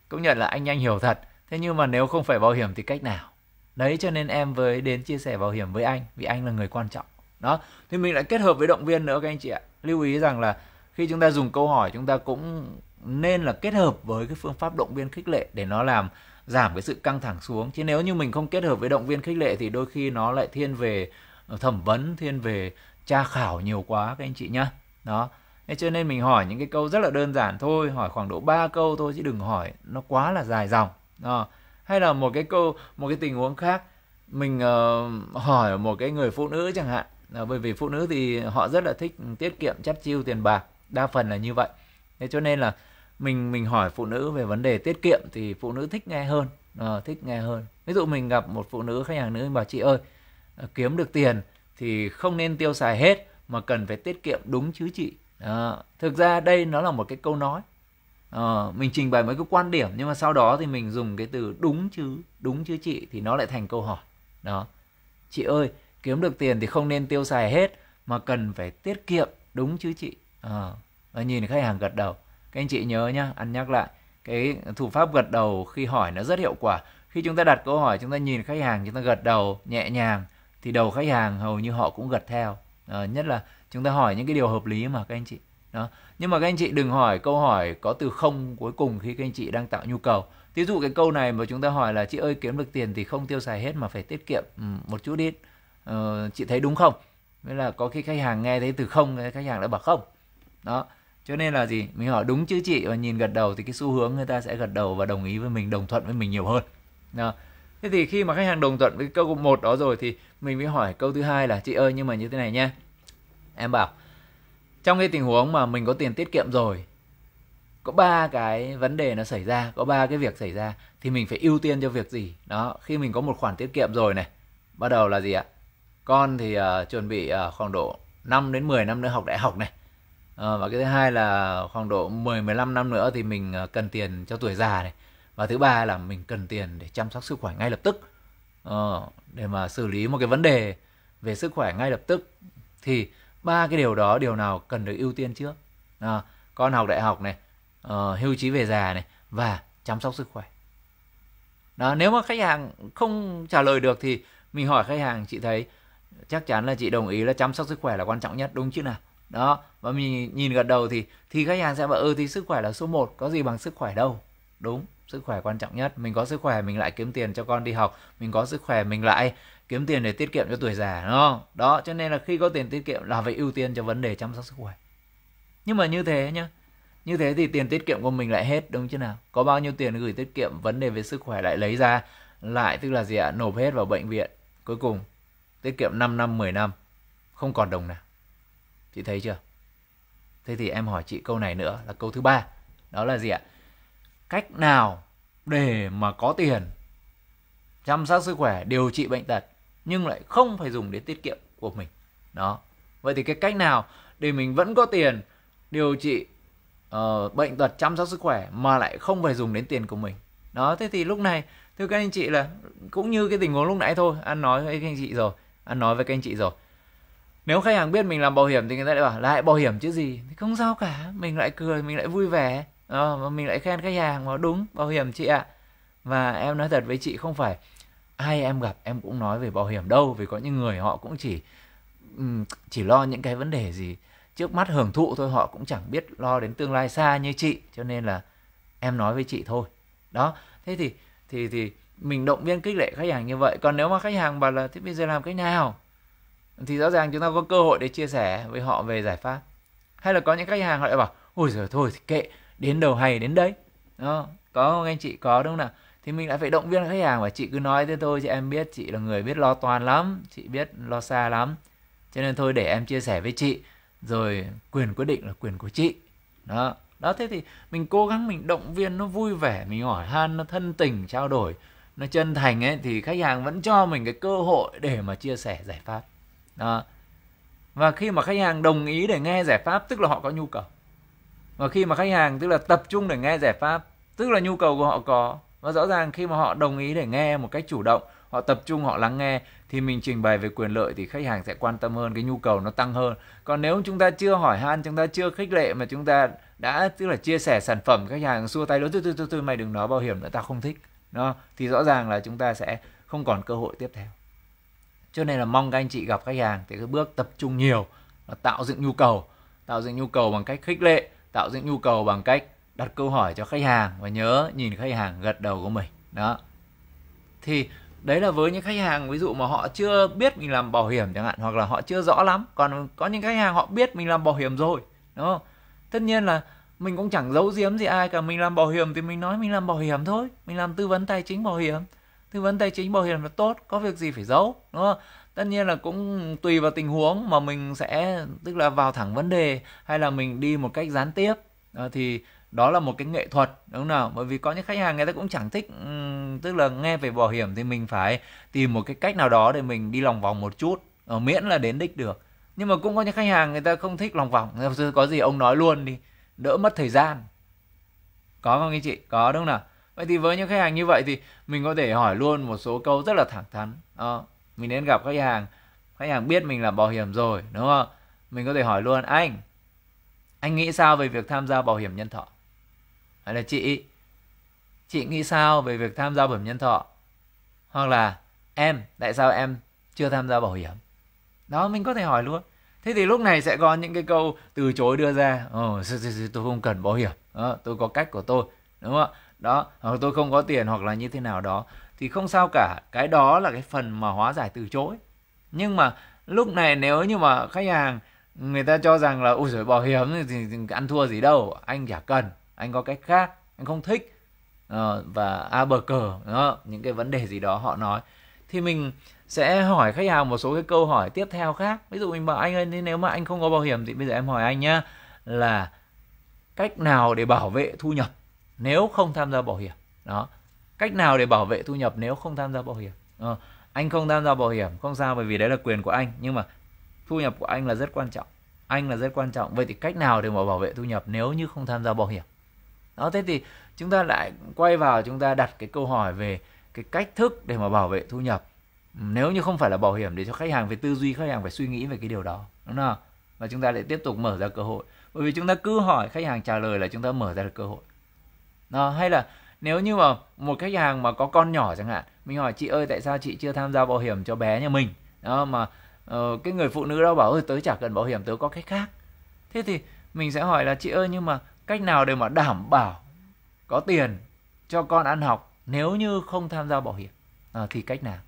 công nhận là anh nhanh hiểu thật thế nhưng mà nếu không phải bảo hiểm thì cách nào đấy cho nên em với đến chia sẻ bảo hiểm với anh vì anh là người quan trọng đó thì mình lại kết hợp với động viên nữa các anh chị ạ lưu ý rằng là khi chúng ta dùng câu hỏi chúng ta cũng nên là kết hợp với cái phương pháp động viên khích lệ để nó làm giảm cái sự căng thẳng xuống chứ nếu như mình không kết hợp với động viên khích lệ thì đôi khi nó lại thiên về thẩm vấn thiên về tra khảo nhiều quá các anh chị nhá đó Thế cho nên mình hỏi những cái câu rất là đơn giản thôi hỏi khoảng độ 3 câu thôi chứ đừng hỏi nó quá là dài dòng à, hay là một cái câu một cái tình huống khác mình uh, hỏi một cái người phụ nữ chẳng hạn à, bởi vì phụ nữ thì họ rất là thích tiết kiệm chắt chiêu tiền bạc đa phần là như vậy thế cho nên là mình mình hỏi phụ nữ về vấn đề tiết kiệm thì phụ nữ thích nghe hơn à, thích nghe hơn ví dụ mình gặp một phụ nữ khách hàng nữ bảo chị ơi Ờ, kiếm được tiền thì không nên tiêu xài hết mà cần phải tiết kiệm đúng chứ chị à, thực ra đây nó là một cái câu nói à, mình trình bày mấy cái quan điểm nhưng mà sau đó thì mình dùng cái từ đúng chứ đúng chứ chị thì nó lại thành câu hỏi đó chị ơi kiếm được tiền thì không nên tiêu xài hết mà cần phải tiết kiệm đúng chứ chị à, ờ, và nhìn khách hàng gật đầu các anh chị nhớ nhá ăn nhắc lại cái thủ pháp gật đầu khi hỏi nó rất hiệu quả khi chúng ta đặt câu hỏi chúng ta nhìn khách hàng chúng ta gật đầu nhẹ nhàng thì đầu khách hàng hầu như họ cũng gật theo à, nhất là chúng ta hỏi những cái điều hợp lý mà các anh chị đó nhưng mà các anh chị đừng hỏi câu hỏi có từ không cuối cùng khi các anh chị đang tạo nhu cầu ví dụ cái câu này mà chúng ta hỏi là chị ơi kiếm được tiền thì không tiêu xài hết mà phải tiết kiệm ừ, một chút ít ờ, chị thấy đúng không nghĩa là có khi khách hàng nghe thấy từ không khách hàng đã bảo không đó cho nên là gì mình hỏi đúng chứ chị và nhìn gật đầu thì cái xu hướng người ta sẽ gật đầu và đồng ý với mình đồng thuận với mình nhiều hơn đó thế thì khi mà khách hàng đồng thuận với câu một đó rồi thì mình mới hỏi câu thứ hai là chị ơi nhưng mà như thế này nha em bảo trong cái tình huống mà mình có tiền tiết kiệm rồi có ba cái vấn đề nó xảy ra có ba cái việc xảy ra thì mình phải ưu tiên cho việc gì đó khi mình có một khoản tiết kiệm rồi này bắt đầu là gì ạ con thì uh, chuẩn bị uh, khoảng độ 5 đến 10 năm nữa học đại học này uh, và cái thứ hai là khoảng độ 10 15 năm nữa thì mình uh, cần tiền cho tuổi già này và thứ ba là mình cần tiền để chăm sóc sức khỏe ngay lập tức ờ, để mà xử lý một cái vấn đề về sức khỏe ngay lập tức thì ba cái điều đó điều nào cần được ưu tiên trước à, con học đại học này uh, hưu trí về già này và chăm sóc sức khỏe đó nếu mà khách hàng không trả lời được thì mình hỏi khách hàng chị thấy chắc chắn là chị đồng ý là chăm sóc sức khỏe là quan trọng nhất đúng chứ nào đó và mình nhìn gật đầu thì thì khách hàng sẽ bảo ừ thì sức khỏe là số 1 có gì bằng sức khỏe đâu đúng sức khỏe quan trọng nhất mình có sức khỏe mình lại kiếm tiền cho con đi học mình có sức khỏe mình lại kiếm tiền để tiết kiệm cho tuổi già đúng không đó cho nên là khi có tiền tiết kiệm là phải ưu tiên cho vấn đề chăm sóc sức khỏe nhưng mà như thế nhá như thế thì tiền tiết kiệm của mình lại hết đúng chứ nào có bao nhiêu tiền gửi tiết kiệm vấn đề về sức khỏe lại lấy ra lại tức là gì ạ à? nộp hết vào bệnh viện cuối cùng tiết kiệm 5 năm 10 năm không còn đồng nào chị thấy chưa thế thì em hỏi chị câu này nữa là câu thứ ba đó là gì ạ cách nào để mà có tiền chăm sóc sức khỏe điều trị bệnh tật nhưng lại không phải dùng đến tiết kiệm của mình đó vậy thì cái cách nào để mình vẫn có tiền điều trị uh, bệnh tật chăm sóc sức khỏe mà lại không phải dùng đến tiền của mình đó thế thì lúc này thưa các anh chị là cũng như cái tình huống lúc nãy thôi ăn nói với các anh chị rồi ăn nói với các anh chị rồi nếu khách hàng biết mình làm bảo hiểm thì người ta lại bảo lại bảo hiểm chứ gì thì không sao cả mình lại cười mình lại vui vẻ à, mà mình lại khen khách hàng mà đúng bảo hiểm chị ạ à. và em nói thật với chị không phải ai em gặp em cũng nói về bảo hiểm đâu vì có những người họ cũng chỉ chỉ lo những cái vấn đề gì trước mắt hưởng thụ thôi họ cũng chẳng biết lo đến tương lai xa như chị cho nên là em nói với chị thôi đó thế thì thì thì mình động viên kích lệ khách hàng như vậy còn nếu mà khách hàng bảo là thế bây giờ làm cách nào thì rõ ràng chúng ta có cơ hội để chia sẻ với họ về giải pháp hay là có những khách hàng họ lại bảo ôi giời thôi thì kệ đến đầu hay đến đấy đó. có không anh chị có đúng không nào thì mình lại phải động viên khách hàng và chị cứ nói với tôi chị em biết chị là người biết lo toàn lắm chị biết lo xa lắm cho nên thôi để em chia sẻ với chị rồi quyền quyết định là quyền của chị đó đó thế thì mình cố gắng mình động viên nó vui vẻ mình hỏi han nó thân tình trao đổi nó chân thành ấy thì khách hàng vẫn cho mình cái cơ hội để mà chia sẻ giải pháp đó. và khi mà khách hàng đồng ý để nghe giải pháp tức là họ có nhu cầu và khi mà khách hàng tức là tập trung để nghe giải pháp tức là nhu cầu của họ có và rõ ràng khi mà họ đồng ý để nghe một cách chủ động họ tập trung họ lắng nghe thì mình trình bày về quyền lợi thì khách hàng sẽ quan tâm hơn cái nhu cầu nó tăng hơn còn nếu chúng ta chưa hỏi han chúng ta chưa khích lệ mà chúng ta đã tức là chia sẻ sản phẩm khách hàng xua tay đó tôi tôi tôi mày đừng nói bảo hiểm nữa tao không thích nó thì rõ ràng là chúng ta sẽ không còn cơ hội tiếp theo cho nên là mong các anh chị gặp khách hàng thì cái bước tập trung nhiều là tạo dựng nhu cầu tạo dựng nhu cầu bằng cách khích lệ tạo dựng nhu cầu bằng cách đặt câu hỏi cho khách hàng và nhớ nhìn khách hàng gật đầu của mình đó thì đấy là với những khách hàng ví dụ mà họ chưa biết mình làm bảo hiểm chẳng hạn hoặc là họ chưa rõ lắm còn có những khách hàng họ biết mình làm bảo hiểm rồi đúng không tất nhiên là mình cũng chẳng giấu giếm gì ai cả mình làm bảo hiểm thì mình nói mình làm bảo hiểm thôi mình làm tư vấn tài chính bảo hiểm tư vấn tài chính bảo hiểm là tốt có việc gì phải giấu đúng không tất nhiên là cũng tùy vào tình huống mà mình sẽ tức là vào thẳng vấn đề hay là mình đi một cách gián tiếp à, thì đó là một cái nghệ thuật đúng không nào bởi vì có những khách hàng người ta cũng chẳng thích tức là nghe về bảo hiểm thì mình phải tìm một cái cách nào đó để mình đi lòng vòng một chút ở ờ, miễn là đến đích được nhưng mà cũng có những khách hàng người ta không thích lòng vòng có gì ông nói luôn đi đỡ mất thời gian có không anh chị có đúng không nào vậy thì với những khách hàng như vậy thì mình có thể hỏi luôn một số câu rất là thẳng thắn à, mình đến gặp khách hàng khách hàng biết mình làm bảo hiểm rồi đúng không mình có thể hỏi luôn anh anh nghĩ sao về việc tham gia bảo hiểm nhân thọ hay là chị chị nghĩ sao về việc tham gia bảo hiểm nhân thọ hoặc là em tại sao em chưa tham gia bảo hiểm đó mình có thể hỏi luôn thế thì lúc này sẽ có những cái câu từ chối đưa ra ờ tôi không cần bảo hiểm đó, tôi có cách của tôi đúng không ạ đó hoặc tôi không có tiền hoặc là như thế nào đó thì không sao cả cái đó là cái phần mà hóa giải từ chối nhưng mà lúc này nếu như mà khách hàng người ta cho rằng là ui rồi bảo hiểm thì ăn thua gì đâu anh chả cần anh có cách khác anh không thích ờ, và a bờ cờ đó, những cái vấn đề gì đó họ nói thì mình sẽ hỏi khách hàng một số cái câu hỏi tiếp theo khác ví dụ mình bảo anh ơi nếu mà anh không có bảo hiểm thì bây giờ em hỏi anh nhá là cách nào để bảo vệ thu nhập nếu không tham gia bảo hiểm đó cách nào để bảo vệ thu nhập nếu không tham gia bảo hiểm à, anh không tham gia bảo hiểm không sao bởi vì đấy là quyền của anh nhưng mà thu nhập của anh là rất quan trọng anh là rất quan trọng vậy thì cách nào để mà bảo vệ thu nhập nếu như không tham gia bảo hiểm đó thế thì chúng ta lại quay vào chúng ta đặt cái câu hỏi về cái cách thức để mà bảo vệ thu nhập nếu như không phải là bảo hiểm để cho khách hàng phải tư duy khách hàng phải suy nghĩ về cái điều đó đúng không và chúng ta lại tiếp tục mở ra cơ hội bởi vì chúng ta cứ hỏi khách hàng trả lời là chúng ta mở ra được cơ hội đó, hay là nếu như mà một khách hàng mà có con nhỏ chẳng hạn mình hỏi chị ơi tại sao chị chưa tham gia bảo hiểm cho bé nhà mình đó mà uh, cái người phụ nữ đó bảo ơi tớ chả cần bảo hiểm tớ có cách khác thế thì mình sẽ hỏi là chị ơi nhưng mà cách nào để mà đảm bảo có tiền cho con ăn học nếu như không tham gia bảo hiểm à, thì cách nào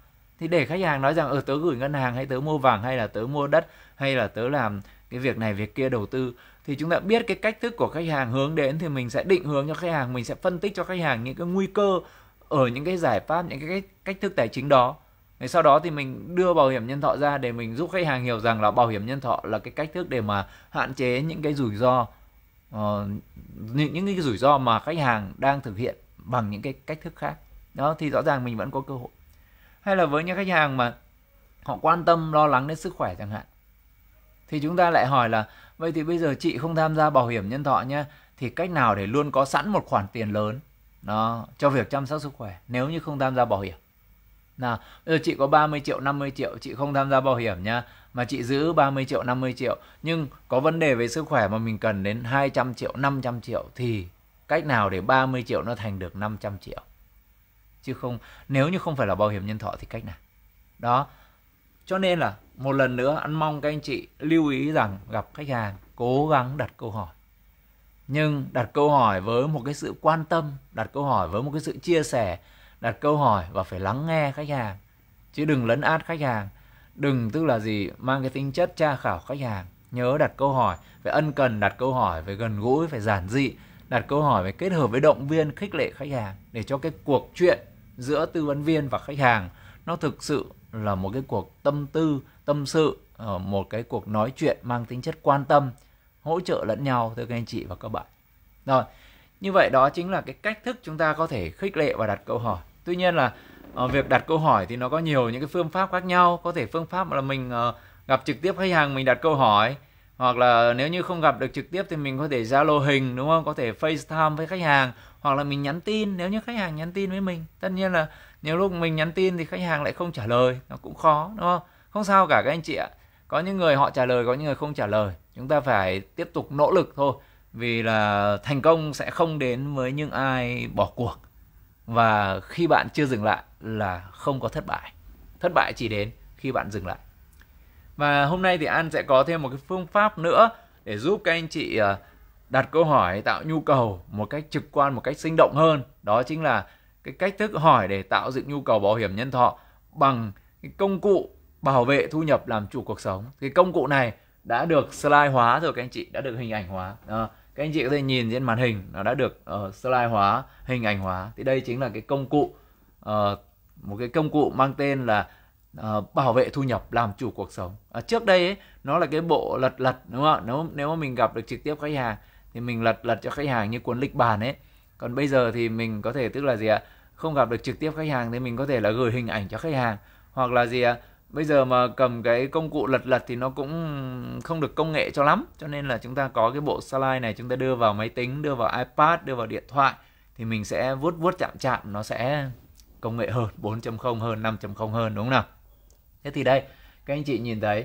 thì để khách hàng nói rằng ờ tớ gửi ngân hàng hay tớ mua vàng hay là tớ mua đất hay là tớ làm cái việc này việc kia đầu tư thì chúng ta biết cái cách thức của khách hàng hướng đến thì mình sẽ định hướng cho khách hàng mình sẽ phân tích cho khách hàng những cái nguy cơ ở những cái giải pháp những cái cách thức tài chính đó Thế sau đó thì mình đưa bảo hiểm nhân thọ ra để mình giúp khách hàng hiểu rằng là bảo hiểm nhân thọ là cái cách thức để mà hạn chế những cái rủi ro uh, những những cái rủi ro mà khách hàng đang thực hiện bằng những cái cách thức khác đó thì rõ ràng mình vẫn có cơ hội hay là với những khách hàng mà họ quan tâm lo lắng đến sức khỏe chẳng hạn thì chúng ta lại hỏi là Vậy thì bây giờ chị không tham gia bảo hiểm nhân thọ nhé thì cách nào để luôn có sẵn một khoản tiền lớn đó, cho việc chăm sóc sức khỏe nếu như không tham gia bảo hiểm. Nào, bây giờ chị có 30 triệu, 50 triệu, chị không tham gia bảo hiểm nha, mà chị giữ 30 triệu, 50 triệu, nhưng có vấn đề về sức khỏe mà mình cần đến 200 triệu, 500 triệu thì cách nào để 30 triệu nó thành được 500 triệu? Chứ không, nếu như không phải là bảo hiểm nhân thọ thì cách nào? Đó, cho nên là một lần nữa ăn mong các anh chị lưu ý rằng gặp khách hàng cố gắng đặt câu hỏi nhưng đặt câu hỏi với một cái sự quan tâm đặt câu hỏi với một cái sự chia sẻ đặt câu hỏi và phải lắng nghe khách hàng chứ đừng lấn át khách hàng đừng tức là gì mang cái tính chất tra khảo khách hàng nhớ đặt câu hỏi phải ân cần đặt câu hỏi phải gần gũi phải giản dị đặt câu hỏi phải kết hợp với động viên khích lệ khách hàng để cho cái cuộc chuyện giữa tư vấn viên và khách hàng nó thực sự là một cái cuộc tâm tư tâm sự ở ờ, một cái cuộc nói chuyện mang tính chất quan tâm hỗ trợ lẫn nhau thưa các anh chị và các bạn rồi như vậy đó chính là cái cách thức chúng ta có thể khích lệ và đặt câu hỏi tuy nhiên là ờ, việc đặt câu hỏi thì nó có nhiều những cái phương pháp khác nhau có thể phương pháp là mình ờ, gặp trực tiếp khách hàng mình đặt câu hỏi hoặc là nếu như không gặp được trực tiếp thì mình có thể zalo hình đúng không có thể facetime với khách hàng hoặc là mình nhắn tin nếu như khách hàng nhắn tin với mình tất nhiên là nhiều lúc mình nhắn tin thì khách hàng lại không trả lời nó cũng khó đúng không không sao cả các anh chị ạ có những người họ trả lời có những người không trả lời chúng ta phải tiếp tục nỗ lực thôi vì là thành công sẽ không đến với những ai bỏ cuộc và khi bạn chưa dừng lại là không có thất bại thất bại chỉ đến khi bạn dừng lại và hôm nay thì an sẽ có thêm một cái phương pháp nữa để giúp các anh chị ờ, đặt câu hỏi tạo nhu cầu một cách trực quan một cách sinh động hơn đó chính là cái cách thức hỏi để tạo dựng nhu cầu bảo hiểm nhân thọ bằng cái công cụ bảo vệ thu nhập làm chủ cuộc sống thì công cụ này đã được slide hóa rồi các anh chị đã được hình ảnh hóa à, các anh chị có thể nhìn trên màn hình nó đã được uh, slide hóa hình ảnh hóa thì đây chính là cái công cụ uh, một cái công cụ mang tên là uh, bảo vệ thu nhập làm chủ cuộc sống à, trước đây ấy, nó là cái bộ lật lật đúng không nếu nếu mà mình gặp được trực tiếp khách hàng thì mình lật lật cho khách hàng như cuốn lịch bàn ấy còn bây giờ thì mình có thể tức là gì ạ không gặp được trực tiếp khách hàng thì mình có thể là gửi hình ảnh cho khách hàng hoặc là gì ạ à? bây giờ mà cầm cái công cụ lật lật thì nó cũng không được công nghệ cho lắm cho nên là chúng ta có cái bộ slide này chúng ta đưa vào máy tính đưa vào ipad đưa vào điện thoại thì mình sẽ vuốt vuốt chạm chạm nó sẽ công nghệ hơn 4.0 hơn 5.0 hơn đúng không nào thế thì đây các anh chị nhìn thấy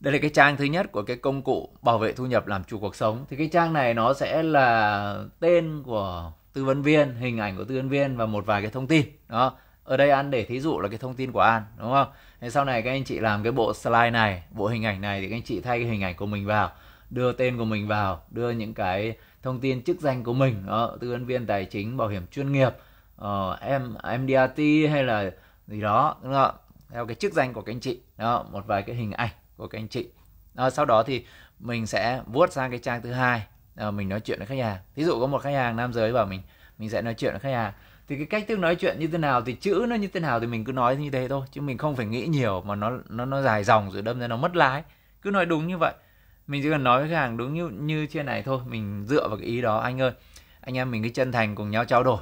đây là cái trang thứ nhất của cái công cụ bảo vệ thu nhập làm chủ cuộc sống thì cái trang này nó sẽ là tên của tư vấn viên hình ảnh của tư vấn viên và một vài cái thông tin đó ở đây an để thí dụ là cái thông tin của an đúng không Thế sau này các anh chị làm cái bộ slide này, bộ hình ảnh này thì các anh chị thay cái hình ảnh của mình vào, đưa tên của mình vào, đưa những cái thông tin chức danh của mình, đó, tư vấn viên tài chính, bảo hiểm chuyên nghiệp, uh, em MDRT hay là gì đó, đúng không? theo cái chức danh của các anh chị, đó, một vài cái hình ảnh của các anh chị. Đó, sau đó thì mình sẽ vuốt sang cái trang thứ hai, uh, mình nói chuyện với khách hàng. Ví dụ có một khách hàng nam giới bảo mình, mình sẽ nói chuyện với khách hàng thì cái cách thức nói chuyện như thế nào thì chữ nó như thế nào thì mình cứ nói như thế thôi chứ mình không phải nghĩ nhiều mà nó nó nó dài dòng rồi đâm ra nó mất lái cứ nói đúng như vậy mình chỉ cần nói với khách hàng đúng như như trên này thôi mình dựa vào cái ý đó anh ơi anh em mình cứ chân thành cùng nhau trao đổi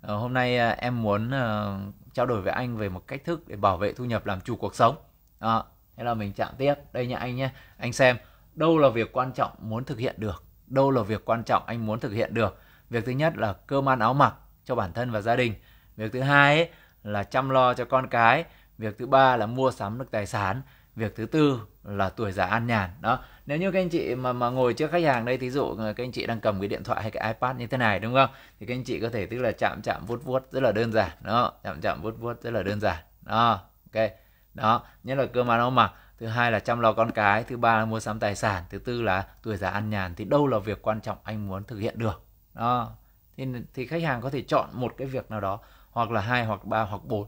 ờ, hôm nay à, em muốn à, trao đổi với anh về một cách thức để bảo vệ thu nhập làm chủ cuộc sống à, thế là mình chạm tiếp đây nha anh nhé anh xem đâu là việc quan trọng muốn thực hiện được đâu là việc quan trọng anh muốn thực hiện được việc thứ nhất là cơm ăn áo mặc cho bản thân và gia đình việc thứ hai ấy, là chăm lo cho con cái việc thứ ba là mua sắm được tài sản việc thứ tư là tuổi già an nhàn đó nếu như các anh chị mà mà ngồi trước khách hàng đây thí dụ các anh chị đang cầm cái điện thoại hay cái ipad như thế này đúng không thì các anh chị có thể tức là chạm chạm vuốt vuốt rất là đơn giản đó chạm chạm vuốt vuốt rất là đơn giản đó ok đó nhất là cơ mà nó mặc thứ hai là chăm lo con cái thứ ba là mua sắm tài sản thứ tư là tuổi già an nhàn thì đâu là việc quan trọng anh muốn thực hiện được đó thì thì khách hàng có thể chọn một cái việc nào đó hoặc là hai hoặc ba hoặc bốn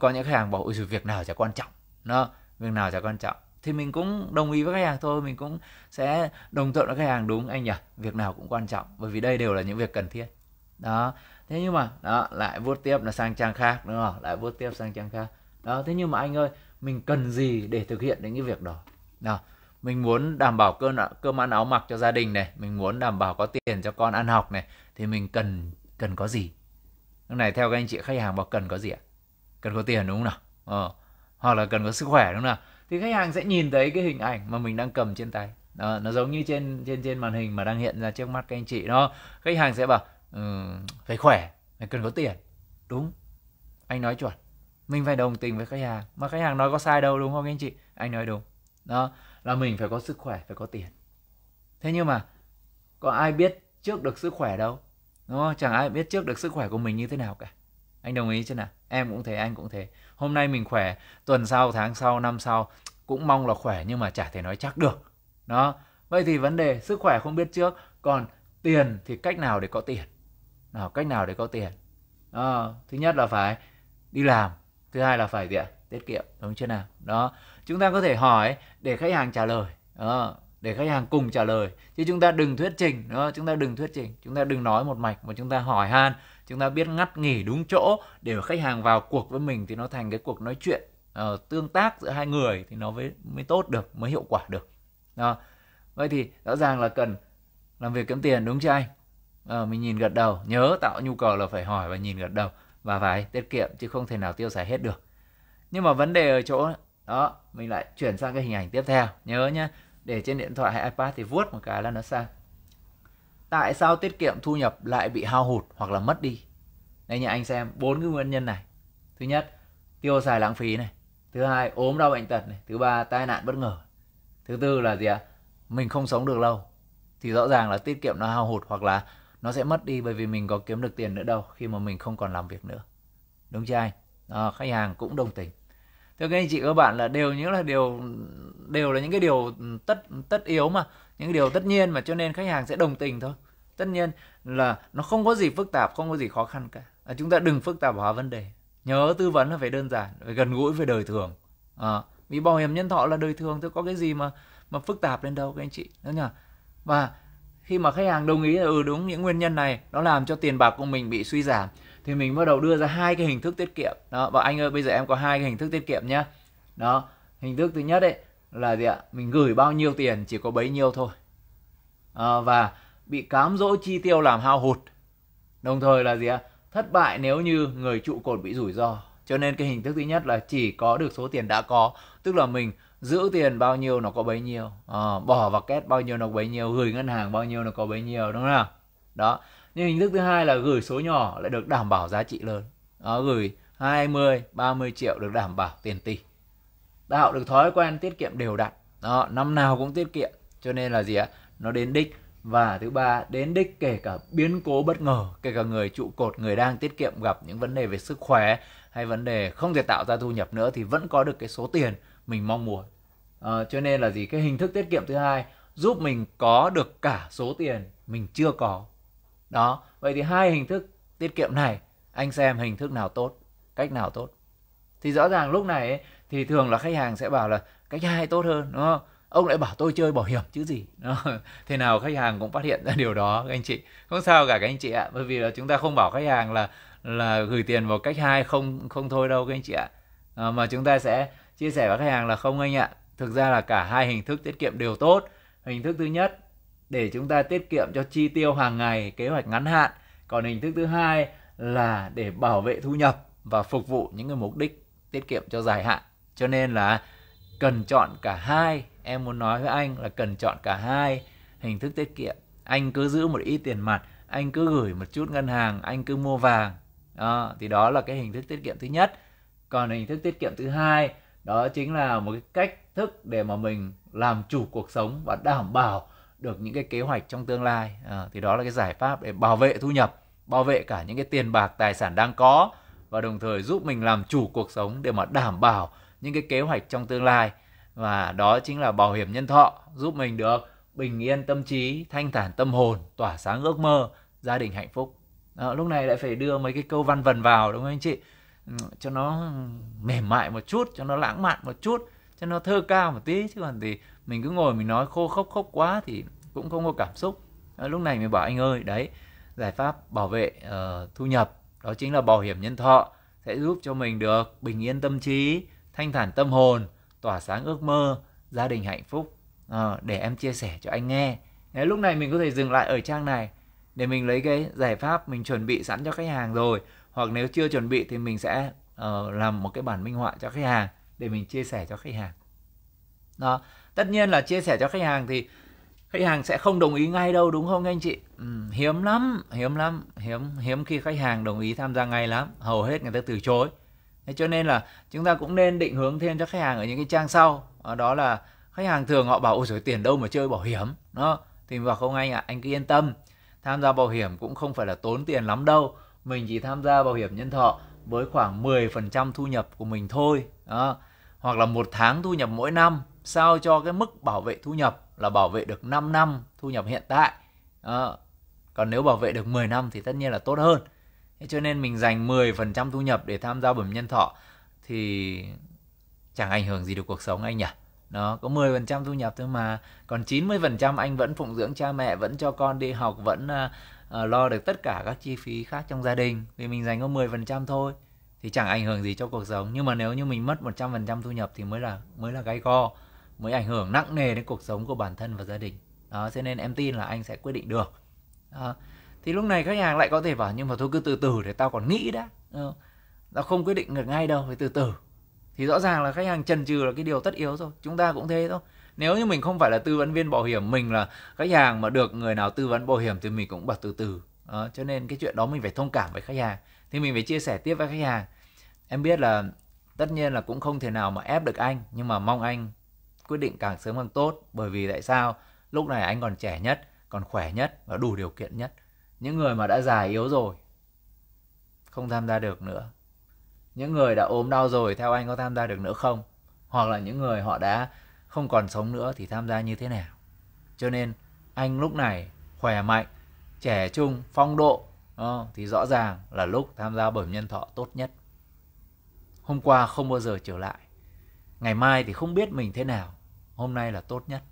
có những khách hàng bảo ôi việc nào chả quan trọng nó việc nào chả quan trọng thì mình cũng đồng ý với khách hàng thôi mình cũng sẽ đồng thuận với khách hàng đúng anh nhỉ việc nào cũng quan trọng bởi vì đây đều là những việc cần thiết đó thế nhưng mà đó lại vuốt tiếp là sang trang khác đúng không lại vuốt tiếp sang trang khác đó thế nhưng mà anh ơi mình cần gì để thực hiện đến cái việc đó nào mình muốn đảm bảo cơm cơm ăn áo mặc cho gia đình này mình muốn đảm bảo có tiền cho con ăn học này thì mình cần cần có gì lúc này theo các anh chị khách hàng bảo cần có gì ạ cần có tiền đúng không nào ờ. hoặc là cần có sức khỏe đúng không nào thì khách hàng sẽ nhìn thấy cái hình ảnh mà mình đang cầm trên tay đó, nó giống như trên trên trên màn hình mà đang hiện ra trước mắt các anh chị đó khách hàng sẽ bảo ừ, phải khỏe phải cần có tiền đúng anh nói chuẩn mình phải đồng tình với khách hàng mà khách hàng nói có sai đâu đúng không anh chị anh nói đúng đó là mình phải có sức khỏe phải có tiền thế nhưng mà có ai biết trước được sức khỏe đâu đúng không chẳng ai biết trước được sức khỏe của mình như thế nào cả anh đồng ý chứ nào em cũng thế anh cũng thế hôm nay mình khỏe tuần sau tháng sau năm sau cũng mong là khỏe nhưng mà chả thể nói chắc được đó vậy thì vấn đề sức khỏe không biết trước còn tiền thì cách nào để có tiền nào cách nào để có tiền à, thứ nhất là phải đi làm thứ hai là phải gì ạ tiết kiệm đúng chưa nào đó chúng ta có thể hỏi để khách hàng trả lời à, để khách hàng cùng trả lời chứ chúng ta đừng thuyết trình đó chúng ta đừng thuyết trình chúng ta đừng nói một mạch mà chúng ta hỏi han chúng ta biết ngắt nghỉ đúng chỗ để khách hàng vào cuộc với mình thì nó thành cái cuộc nói chuyện uh, tương tác giữa hai người thì nó mới mới tốt được mới hiệu quả được đó. vậy thì rõ ràng là cần làm việc kiếm tiền đúng chưa anh uh, mình nhìn gật đầu nhớ tạo nhu cầu là phải hỏi và nhìn gật đầu và phải tiết kiệm chứ không thể nào tiêu xài hết được nhưng mà vấn đề ở chỗ đó mình lại chuyển sang cái hình ảnh tiếp theo nhớ nhé để trên điện thoại hay iPad thì vuốt một cái là nó sang tại sao tiết kiệm thu nhập lại bị hao hụt hoặc là mất đi đây nhà anh xem bốn cái nguyên nhân này thứ nhất tiêu xài lãng phí này thứ hai ốm đau bệnh tật này thứ ba tai nạn bất ngờ thứ tư là gì ạ mình không sống được lâu thì rõ ràng là tiết kiệm nó hao hụt hoặc là nó sẽ mất đi bởi vì mình có kiếm được tiền nữa đâu khi mà mình không còn làm việc nữa đúng chưa anh à, khách hàng cũng đồng tình các anh chị các bạn là đều những là điều đều là những cái điều tất tất yếu mà những điều tất nhiên mà cho nên khách hàng sẽ đồng tình thôi tất nhiên là nó không có gì phức tạp không có gì khó khăn cả à, chúng ta đừng phức tạp hóa vấn đề nhớ tư vấn là phải đơn giản phải gần gũi với đời thường à, vì bảo hiểm nhân thọ là đời thường thôi có cái gì mà mà phức tạp lên đâu các anh chị đúng nhỉ và khi mà khách hàng đồng ý là ừ đúng những nguyên nhân này nó làm cho tiền bạc của mình bị suy giảm thì mình bắt đầu đưa ra hai cái hình thức tiết kiệm đó và anh ơi bây giờ em có hai cái hình thức tiết kiệm nhá đó hình thức thứ nhất ấy là gì ạ mình gửi bao nhiêu tiền chỉ có bấy nhiêu thôi à, và bị cám dỗ chi tiêu làm hao hụt đồng thời là gì ạ thất bại nếu như người trụ cột bị rủi ro cho nên cái hình thức thứ nhất là chỉ có được số tiền đã có tức là mình giữ tiền bao nhiêu nó có bấy nhiêu à, bỏ vào két bao nhiêu nó có bấy nhiêu gửi ngân hàng bao nhiêu nó có bấy nhiêu đúng không nào đó nhưng hình thức thứ hai là gửi số nhỏ lại được đảm bảo giá trị lớn đó, gửi 20 30 triệu được đảm bảo tiền tỷ tạo được thói quen tiết kiệm đều đặn đó, năm nào cũng tiết kiệm cho nên là gì ạ nó đến đích và thứ ba đến đích kể cả biến cố bất ngờ kể cả người trụ cột người đang tiết kiệm gặp những vấn đề về sức khỏe hay vấn đề không thể tạo ra thu nhập nữa thì vẫn có được cái số tiền mình mong muốn à, cho nên là gì cái hình thức tiết kiệm thứ hai giúp mình có được cả số tiền mình chưa có đó vậy thì hai hình thức tiết kiệm này anh xem hình thức nào tốt cách nào tốt thì rõ ràng lúc này ấy, thì thường là khách hàng sẽ bảo là cách hai tốt hơn đúng không ông lại bảo tôi chơi bảo hiểm chứ gì thế nào khách hàng cũng phát hiện ra điều đó các anh chị không sao cả các anh chị ạ bởi vì là chúng ta không bảo khách hàng là là gửi tiền vào cách hai không không thôi đâu các anh chị ạ à, mà chúng ta sẽ chia sẻ với khách hàng là không anh ạ thực ra là cả hai hình thức tiết kiệm đều tốt hình thức thứ nhất để chúng ta tiết kiệm cho chi tiêu hàng ngày, kế hoạch ngắn hạn. Còn hình thức thứ hai là để bảo vệ thu nhập và phục vụ những cái mục đích tiết kiệm cho dài hạn. Cho nên là cần chọn cả hai, em muốn nói với anh là cần chọn cả hai hình thức tiết kiệm. Anh cứ giữ một ít tiền mặt, anh cứ gửi một chút ngân hàng, anh cứ mua vàng. À, thì đó là cái hình thức tiết kiệm thứ nhất. Còn hình thức tiết kiệm thứ hai đó chính là một cái cách thức để mà mình làm chủ cuộc sống và đảm bảo được những cái kế hoạch trong tương lai à, thì đó là cái giải pháp để bảo vệ thu nhập bảo vệ cả những cái tiền bạc tài sản đang có và đồng thời giúp mình làm chủ cuộc sống để mà đảm bảo những cái kế hoạch trong tương lai và đó chính là bảo hiểm nhân thọ giúp mình được bình yên tâm trí thanh thản tâm hồn tỏa sáng ước mơ gia đình hạnh phúc à, lúc này lại phải đưa mấy cái câu văn vần vào đúng không anh chị ừ, cho nó mềm mại một chút cho nó lãng mạn một chút cho nó thơ ca một tí chứ còn thì mình cứ ngồi mình nói khô khốc khốc quá thì cũng không có cảm xúc à, lúc này mình bảo anh ơi đấy giải pháp bảo vệ uh, thu nhập đó chính là bảo hiểm nhân thọ sẽ giúp cho mình được bình yên tâm trí thanh thản tâm hồn tỏa sáng ước mơ gia đình hạnh phúc à, để em chia sẻ cho anh nghe đấy, lúc này mình có thể dừng lại ở trang này để mình lấy cái giải pháp mình chuẩn bị sẵn cho khách hàng rồi hoặc nếu chưa chuẩn bị thì mình sẽ uh, làm một cái bản minh họa cho khách hàng để mình chia sẻ cho khách hàng đó tất nhiên là chia sẻ cho khách hàng thì khách hàng sẽ không đồng ý ngay đâu đúng không anh chị ừ, hiếm lắm hiếm lắm hiếm hiếm khi khách hàng đồng ý tham gia ngay lắm hầu hết người ta từ chối thế cho nên là chúng ta cũng nên định hướng thêm cho khách hàng ở những cái trang sau ờ, đó là khách hàng thường họ bảo ôi rồi tiền đâu mà chơi bảo hiểm đó thì vào không anh ạ à, anh cứ yên tâm tham gia bảo hiểm cũng không phải là tốn tiền lắm đâu mình chỉ tham gia bảo hiểm nhân thọ với khoảng 10% thu nhập của mình thôi đó. hoặc là một tháng thu nhập mỗi năm sao cho cái mức bảo vệ thu nhập là bảo vệ được 5 năm thu nhập hiện tại. À, còn nếu bảo vệ được 10 năm thì tất nhiên là tốt hơn. Thế cho nên mình dành 10% thu nhập để tham gia bảo hiểm nhân thọ thì chẳng ảnh hưởng gì được cuộc sống anh nhỉ. Đó, có 10% thu nhập thôi mà, còn 90% anh vẫn phụng dưỡng cha mẹ, vẫn cho con đi học, vẫn uh, lo được tất cả các chi phí khác trong gia đình vì mình dành có 10% thôi thì chẳng ảnh hưởng gì cho cuộc sống nhưng mà nếu như mình mất 100% thu nhập thì mới là mới là gai co mới ảnh hưởng nặng nề đến cuộc sống của bản thân và gia đình đó cho nên em tin là anh sẽ quyết định được đó. thì lúc này khách hàng lại có thể bảo nhưng mà thôi cứ từ từ để tao còn nghĩ đã đó. tao không quyết định được ngay đâu phải từ từ thì rõ ràng là khách hàng chần chừ là cái điều tất yếu thôi chúng ta cũng thế thôi nếu như mình không phải là tư vấn viên bảo hiểm mình là khách hàng mà được người nào tư vấn bảo hiểm thì mình cũng bật từ từ đó. cho nên cái chuyện đó mình phải thông cảm với khách hàng thì mình phải chia sẻ tiếp với khách hàng em biết là tất nhiên là cũng không thể nào mà ép được anh nhưng mà mong anh quyết định càng sớm càng tốt bởi vì tại sao lúc này anh còn trẻ nhất còn khỏe nhất và đủ điều kiện nhất những người mà đã già yếu rồi không tham gia được nữa những người đã ốm đau rồi theo anh có tham gia được nữa không hoặc là những người họ đã không còn sống nữa thì tham gia như thế nào cho nên anh lúc này khỏe mạnh trẻ trung phong độ ờ, thì rõ ràng là lúc tham gia bẩm nhân thọ tốt nhất hôm qua không bao giờ trở lại ngày mai thì không biết mình thế nào hôm nay là tốt nhất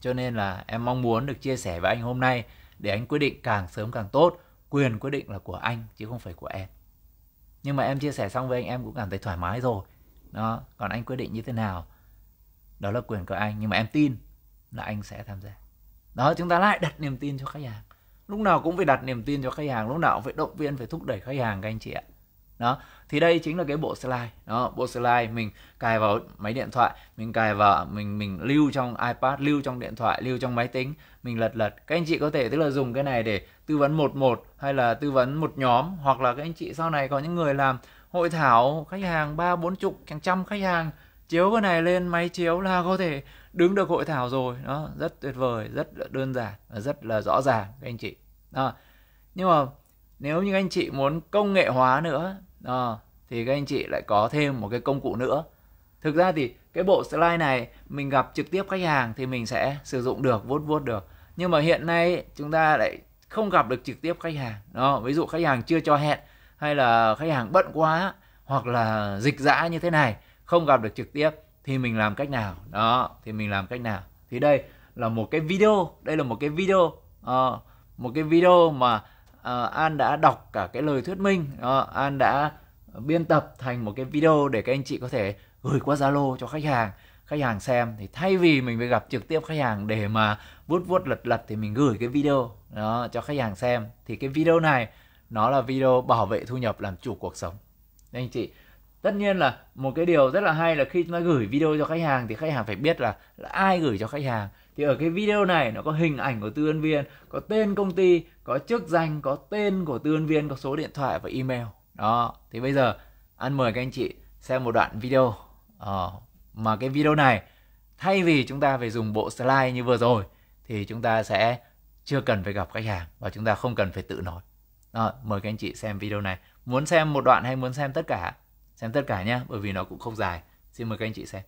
cho nên là em mong muốn được chia sẻ với anh hôm nay để anh quyết định càng sớm càng tốt quyền quyết định là của anh chứ không phải của em nhưng mà em chia sẻ xong với anh em cũng cảm thấy thoải mái rồi đó còn anh quyết định như thế nào đó là quyền của anh nhưng mà em tin là anh sẽ tham gia đó chúng ta lại đặt niềm tin cho khách hàng lúc nào cũng phải đặt niềm tin cho khách hàng lúc nào cũng phải động viên phải thúc đẩy khách hàng các anh chị ạ đó thì đây chính là cái bộ slide đó bộ slide mình cài vào máy điện thoại mình cài vào mình mình lưu trong ipad lưu trong điện thoại lưu trong máy tính mình lật lật các anh chị có thể tức là dùng cái này để tư vấn một một hay là tư vấn một nhóm hoặc là các anh chị sau này có những người làm hội thảo khách hàng ba bốn chục hàng trăm khách hàng chiếu cái này lên máy chiếu là có thể đứng được hội thảo rồi đó rất tuyệt vời rất đơn giản rất là rõ ràng các anh chị đó. nhưng mà nếu như anh chị muốn công nghệ hóa nữa đó ờ, thì các anh chị lại có thêm một cái công cụ nữa thực ra thì cái bộ slide này mình gặp trực tiếp khách hàng thì mình sẽ sử dụng được vuốt vuốt được nhưng mà hiện nay chúng ta lại không gặp được trực tiếp khách hàng đó ví dụ khách hàng chưa cho hẹn hay là khách hàng bận quá hoặc là dịch dã như thế này không gặp được trực tiếp thì mình làm cách nào đó thì mình làm cách nào thì đây là một cái video đây là một cái video uh, một cái video mà Ờ, An đã đọc cả cái lời thuyết minh, An đã biên tập thành một cái video để các anh chị có thể gửi qua Zalo cho khách hàng khách hàng xem thì thay vì mình phải gặp trực tiếp khách hàng để mà vuốt vuốt lật lật thì mình gửi cái video đó cho khách hàng xem thì cái video này nó là video bảo vệ thu nhập làm chủ cuộc sống Nên anh chị tất nhiên là một cái điều rất là hay là khi chúng ta gửi video cho khách hàng thì khách hàng phải biết là, là ai gửi cho khách hàng thì ở cái video này nó có hình ảnh của tư vấn viên có tên công ty có chức danh có tên của tư vấn viên có số điện thoại và email đó thì bây giờ an mời các anh chị xem một đoạn video ờ, mà cái video này thay vì chúng ta phải dùng bộ slide như vừa rồi thì chúng ta sẽ chưa cần phải gặp khách hàng và chúng ta không cần phải tự nói đó, mời các anh chị xem video này muốn xem một đoạn hay muốn xem tất cả xem tất cả nhé bởi vì nó cũng không dài xin mời các anh chị xem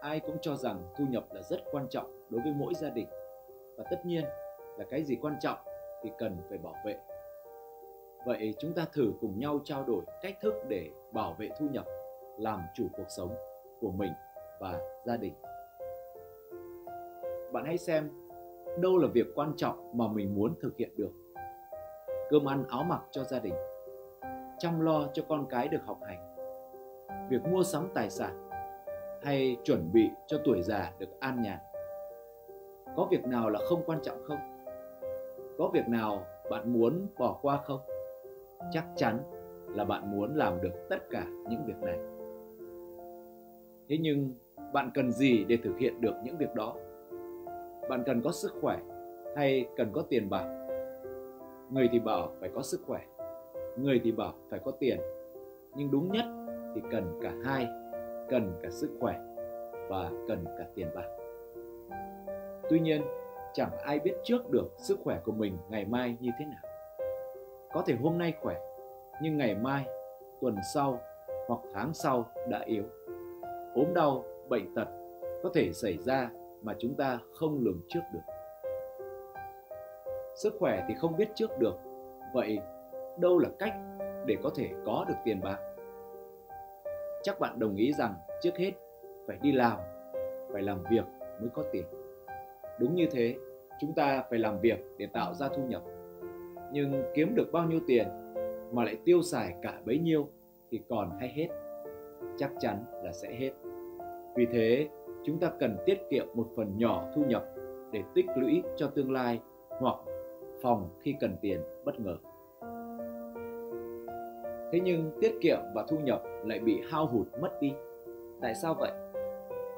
ai cũng cho rằng thu nhập là rất quan trọng đối với mỗi gia đình và tất nhiên là cái gì quan trọng thì cần phải bảo vệ vậy chúng ta thử cùng nhau trao đổi cách thức để bảo vệ thu nhập làm chủ cuộc sống của mình và gia đình bạn hãy xem đâu là việc quan trọng mà mình muốn thực hiện được cơm ăn áo mặc cho gia đình chăm lo cho con cái được học hành việc mua sắm tài sản hay chuẩn bị cho tuổi già được an nhàn có việc nào là không quan trọng không có việc nào bạn muốn bỏ qua không chắc chắn là bạn muốn làm được tất cả những việc này thế nhưng bạn cần gì để thực hiện được những việc đó bạn cần có sức khỏe hay cần có tiền bạc người thì bảo phải có sức khỏe người thì bảo phải có tiền nhưng đúng nhất thì cần cả hai cần cả sức khỏe và cần cả tiền bạc. Tuy nhiên, chẳng ai biết trước được sức khỏe của mình ngày mai như thế nào. Có thể hôm nay khỏe, nhưng ngày mai, tuần sau hoặc tháng sau đã yếu. ốm đau, bệnh tật có thể xảy ra mà chúng ta không lường trước được. Sức khỏe thì không biết trước được, vậy đâu là cách để có thể có được tiền bạc? chắc bạn đồng ý rằng trước hết phải đi làm, phải làm việc mới có tiền. Đúng như thế, chúng ta phải làm việc để tạo ra thu nhập. Nhưng kiếm được bao nhiêu tiền mà lại tiêu xài cả bấy nhiêu thì còn hay hết. Chắc chắn là sẽ hết. Vì thế, chúng ta cần tiết kiệm một phần nhỏ thu nhập để tích lũy cho tương lai hoặc phòng khi cần tiền bất ngờ. Thế nhưng tiết kiệm và thu nhập lại bị hao hụt mất đi. Tại sao vậy?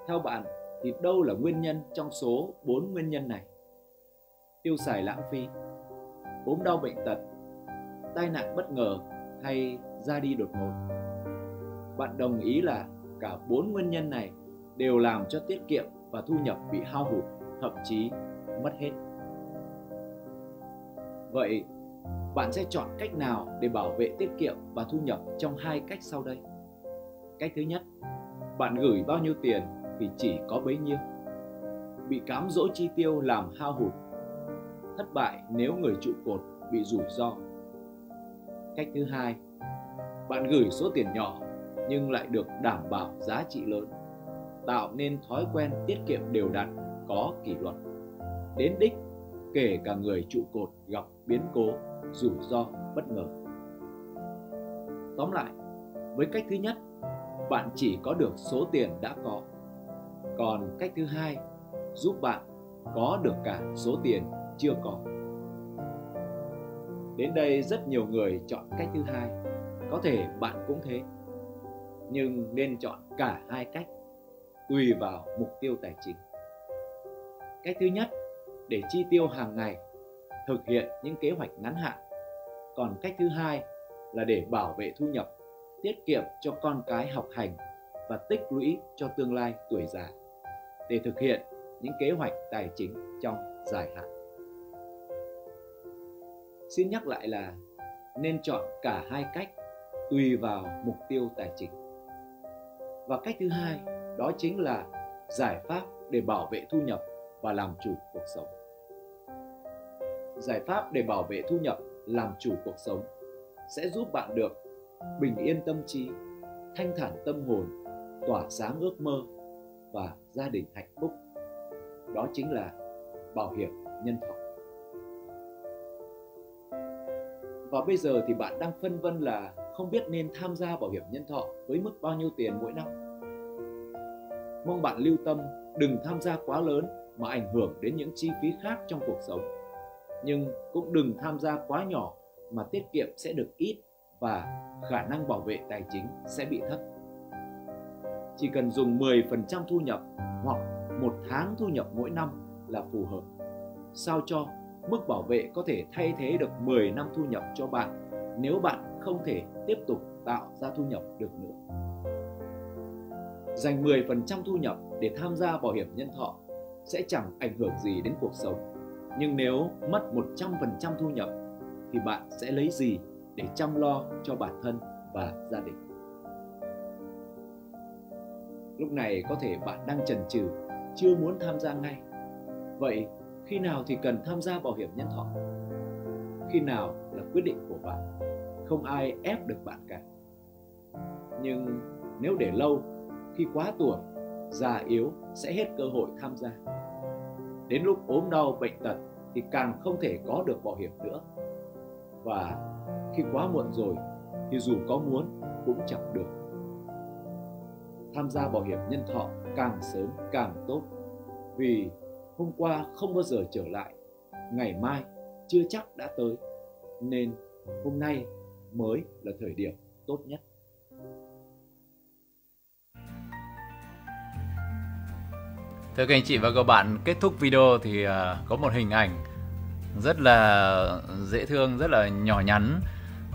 Theo bạn thì đâu là nguyên nhân trong số 4 nguyên nhân này? Tiêu xài lãng phí, ốm đau bệnh tật, tai nạn bất ngờ hay ra đi đột ngột. Bạn đồng ý là cả bốn nguyên nhân này đều làm cho tiết kiệm và thu nhập bị hao hụt, thậm chí mất hết. Vậy bạn sẽ chọn cách nào để bảo vệ tiết kiệm và thu nhập trong hai cách sau đây? Cách thứ nhất, bạn gửi bao nhiêu tiền thì chỉ có bấy nhiêu. Bị cám dỗ chi tiêu làm hao hụt. Thất bại nếu người trụ cột bị rủi ro. Cách thứ hai, bạn gửi số tiền nhỏ nhưng lại được đảm bảo giá trị lớn tạo nên thói quen tiết kiệm đều đặn có kỷ luật đến đích kể cả người trụ cột gặp biến cố rủi ro bất ngờ tóm lại với cách thứ nhất bạn chỉ có được số tiền đã có còn cách thứ hai giúp bạn có được cả số tiền chưa có đến đây rất nhiều người chọn cách thứ hai có thể bạn cũng thế nhưng nên chọn cả hai cách tùy vào mục tiêu tài chính cách thứ nhất để chi tiêu hàng ngày thực hiện những kế hoạch ngắn hạn còn cách thứ hai là để bảo vệ thu nhập tiết kiệm cho con cái học hành và tích lũy cho tương lai tuổi già để thực hiện những kế hoạch tài chính trong dài hạn. Xin nhắc lại là nên chọn cả hai cách tùy vào mục tiêu tài chính. Và cách thứ hai đó chính là giải pháp để bảo vệ thu nhập và làm chủ cuộc sống. Giải pháp để bảo vệ thu nhập, làm chủ cuộc sống sẽ giúp bạn được bình yên tâm trí, thanh thản tâm hồn, tỏa sáng ước mơ và gia đình hạnh phúc. Đó chính là bảo hiểm nhân thọ. Và bây giờ thì bạn đang phân vân là không biết nên tham gia bảo hiểm nhân thọ với mức bao nhiêu tiền mỗi năm. Mong bạn lưu tâm đừng tham gia quá lớn mà ảnh hưởng đến những chi phí khác trong cuộc sống. Nhưng cũng đừng tham gia quá nhỏ mà tiết kiệm sẽ được ít và khả năng bảo vệ tài chính sẽ bị thấp. Chỉ cần dùng 10% thu nhập hoặc một tháng thu nhập mỗi năm là phù hợp. Sao cho mức bảo vệ có thể thay thế được 10 năm thu nhập cho bạn nếu bạn không thể tiếp tục tạo ra thu nhập được nữa. Dành 10% thu nhập để tham gia bảo hiểm nhân thọ sẽ chẳng ảnh hưởng gì đến cuộc sống. Nhưng nếu mất 100% thu nhập thì bạn sẽ lấy gì để chăm lo cho bản thân và gia đình. Lúc này có thể bạn đang chần chừ, chưa muốn tham gia ngay. Vậy khi nào thì cần tham gia bảo hiểm nhân thọ? Khi nào là quyết định của bạn, không ai ép được bạn cả. Nhưng nếu để lâu, khi quá tuổi, già yếu sẽ hết cơ hội tham gia. Đến lúc ốm đau bệnh tật thì càng không thể có được bảo hiểm nữa. Và khi quá muộn rồi thì dù có muốn cũng chẳng được tham gia bảo hiểm nhân thọ càng sớm càng tốt vì hôm qua không bao giờ trở lại ngày mai chưa chắc đã tới nên hôm nay mới là thời điểm tốt nhất Thưa các anh chị và các bạn, kết thúc video thì à, có một hình ảnh rất là dễ thương, rất là nhỏ nhắn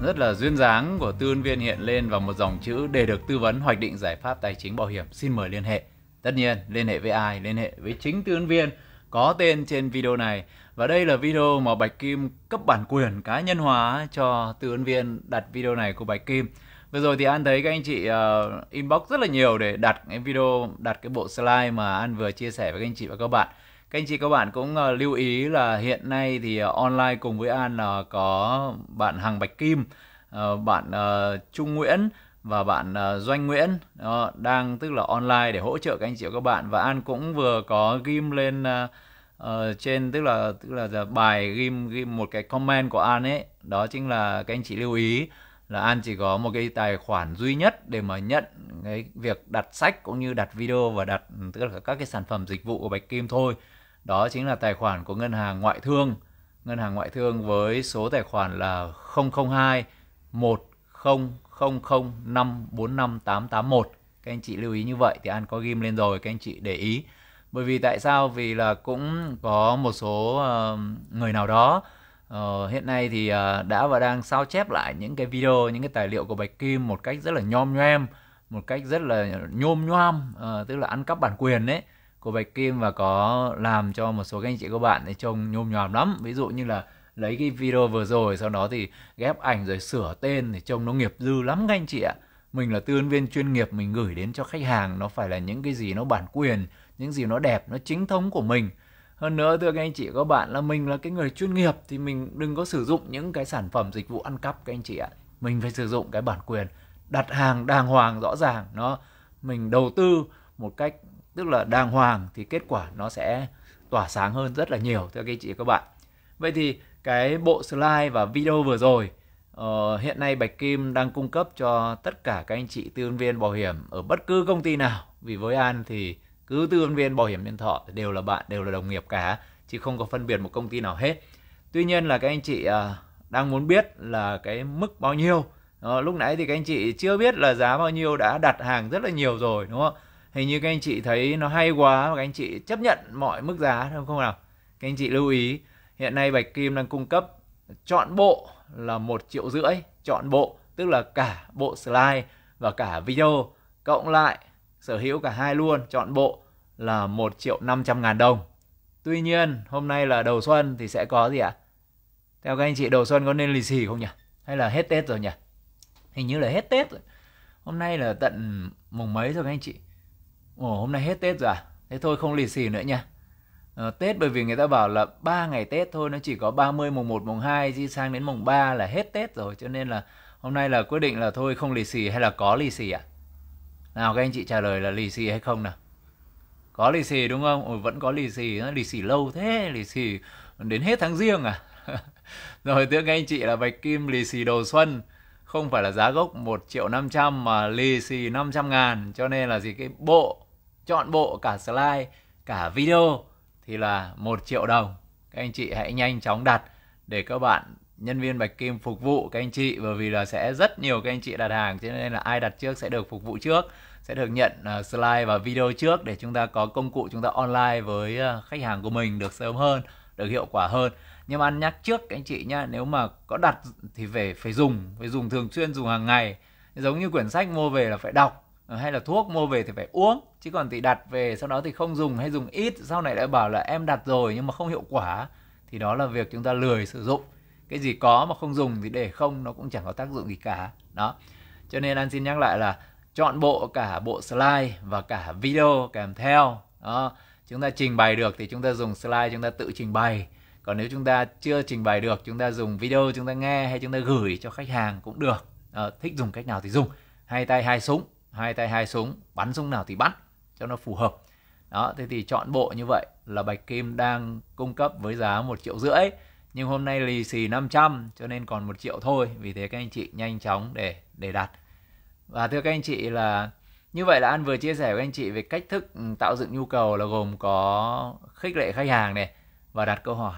rất là duyên dáng của tư vấn viên hiện lên vào một dòng chữ để được tư vấn hoạch định giải pháp tài chính bảo hiểm xin mời liên hệ tất nhiên liên hệ với ai liên hệ với chính tư vấn viên có tên trên video này và đây là video mà Bạch Kim cấp bản quyền cá nhân hóa cho tư vấn viên đặt video này của Bạch Kim vừa rồi thì an thấy các anh chị uh, inbox rất là nhiều để đặt cái video đặt cái bộ slide mà an vừa chia sẻ với các anh chị và các bạn các anh chị các bạn cũng uh, lưu ý là hiện nay thì uh, online cùng với An là uh, có bạn Hằng Bạch Kim, uh, bạn uh, Trung Nguyễn và bạn uh, Doanh Nguyễn uh, đang tức là online để hỗ trợ các anh chị và các bạn và An cũng vừa có ghim lên uh, uh, trên tức là tức là bài ghim ghim một cái comment của An ấy, đó chính là các anh chị lưu ý là An chỉ có một cái tài khoản duy nhất để mà nhận cái việc đặt sách cũng như đặt video và đặt tức là các cái sản phẩm dịch vụ của Bạch Kim thôi. Đó chính là tài khoản của ngân hàng ngoại thương. Ngân hàng ngoại thương với số tài khoản là 002 1000545881. Các anh chị lưu ý như vậy thì An có ghim lên rồi, các anh chị để ý. Bởi vì tại sao? Vì là cũng có một số ờ, người nào đó Uh, hiện nay thì uh, đã và đang sao chép lại những cái video, những cái tài liệu của Bạch Kim một cách rất là nhom nhoem, một cách rất là nhôm nhoam, uh, tức là ăn cắp bản quyền đấy của Bạch Kim và có làm cho một số các anh chị các bạn ấy trông nhôm nhòm lắm ví dụ như là lấy cái video vừa rồi sau đó thì ghép ảnh rồi sửa tên thì trông nó nghiệp dư lắm các anh chị ạ mình là tư vấn viên chuyên nghiệp mình gửi đến cho khách hàng nó phải là những cái gì nó bản quyền những gì nó đẹp nó chính thống của mình hơn nữa thưa các anh chị các bạn là mình là cái người chuyên nghiệp thì mình đừng có sử dụng những cái sản phẩm dịch vụ ăn cắp các anh chị ạ mình phải sử dụng cái bản quyền đặt hàng đàng hoàng rõ ràng nó mình đầu tư một cách tức là đàng hoàng thì kết quả nó sẽ tỏa sáng hơn rất là nhiều thưa các anh chị các bạn. Vậy thì cái bộ slide và video vừa rồi uh, hiện nay Bạch Kim đang cung cấp cho tất cả các anh chị tư vấn viên bảo hiểm ở bất cứ công ty nào vì với An thì cứ tư vấn viên bảo hiểm nhân thọ đều là bạn đều là đồng nghiệp cả chứ không có phân biệt một công ty nào hết. Tuy nhiên là các anh chị uh, đang muốn biết là cái mức bao nhiêu Đó, lúc nãy thì các anh chị chưa biết là giá bao nhiêu đã đặt hàng rất là nhiều rồi đúng không hình như các anh chị thấy nó hay quá và các anh chị chấp nhận mọi mức giá đúng không nào các anh chị lưu ý hiện nay bạch kim đang cung cấp chọn bộ là một triệu rưỡi chọn bộ tức là cả bộ slide và cả video cộng lại sở hữu cả hai luôn chọn bộ là 1 triệu 500 ngàn đồng Tuy nhiên hôm nay là đầu xuân thì sẽ có gì ạ? Theo các anh chị đầu xuân có nên lì xì không nhỉ? Hay là hết Tết rồi nhỉ? Hình như là hết Tết rồi Hôm nay là tận mùng mấy rồi các anh chị? Ồ, hôm nay hết Tết rồi à? Thế thôi không lì xì nữa nha. À, Tết bởi vì người ta bảo là 3 ngày Tết thôi, nó chỉ có 30, mùng 1, mùng 2, di sang đến mùng 3 là hết Tết rồi. Cho nên là hôm nay là quyết định là thôi không lì xì hay là có lì xì À? Nào các anh chị trả lời là lì xì hay không nào? Có lì xì đúng không? Ôi, vẫn có lì xì, lì xì lâu thế, lì xì đến hết tháng riêng à? rồi thưa các anh chị là bạch kim lì xì đầu xuân không phải là giá gốc 1 triệu 500 mà lì xì 500 ngàn cho nên là gì cái bộ chọn bộ cả slide cả video thì là một triệu đồng các anh chị hãy nhanh chóng đặt để các bạn nhân viên Bạch Kim phục vụ các anh chị bởi vì là sẽ rất nhiều các anh chị đặt hàng cho nên là ai đặt trước sẽ được phục vụ trước sẽ được nhận à, slide và video trước để chúng ta có công cụ chúng ta online với à, khách hàng của mình được sớm hơn được hiệu quả hơn nhưng mà ăn nhắc trước các anh chị nhá nếu mà có đặt thì về phải dùng phải dùng thường xuyên dùng hàng ngày giống như quyển sách mua về là phải đọc Ờ, hay là thuốc mua về thì phải uống chứ còn thì đặt về sau đó thì không dùng hay dùng ít sau này lại bảo là em đặt rồi nhưng mà không hiệu quả thì đó là việc chúng ta lười sử dụng cái gì có mà không dùng thì để không nó cũng chẳng có tác dụng gì cả đó cho nên anh xin nhắc lại là chọn bộ cả bộ slide và cả video kèm theo đó chúng ta trình bày được thì chúng ta dùng slide chúng ta tự trình bày còn nếu chúng ta chưa trình bày được chúng ta dùng video chúng ta nghe hay chúng ta gửi cho khách hàng cũng được à, thích dùng cách nào thì dùng hai tay hai súng hai tay hai súng bắn súng nào thì bắn cho nó phù hợp đó thế thì chọn bộ như vậy là bạch kim đang cung cấp với giá một triệu rưỡi nhưng hôm nay lì xì 500 cho nên còn một triệu thôi vì thế các anh chị nhanh chóng để để đặt và thưa các anh chị là như vậy là An vừa chia sẻ với anh chị về cách thức ừ, tạo dựng nhu cầu là gồm có khích lệ khách hàng này và đặt câu hỏi.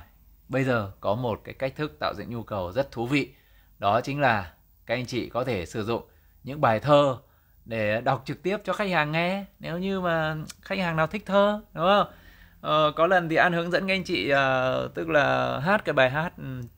Bây giờ có một cái cách thức tạo dựng nhu cầu rất thú vị. Đó chính là các anh chị có thể sử dụng những bài thơ để đọc trực tiếp cho khách hàng nghe nếu như mà khách hàng nào thích thơ đúng không ờ, có lần thì an hướng dẫn các anh chị uh, tức là hát cái bài hát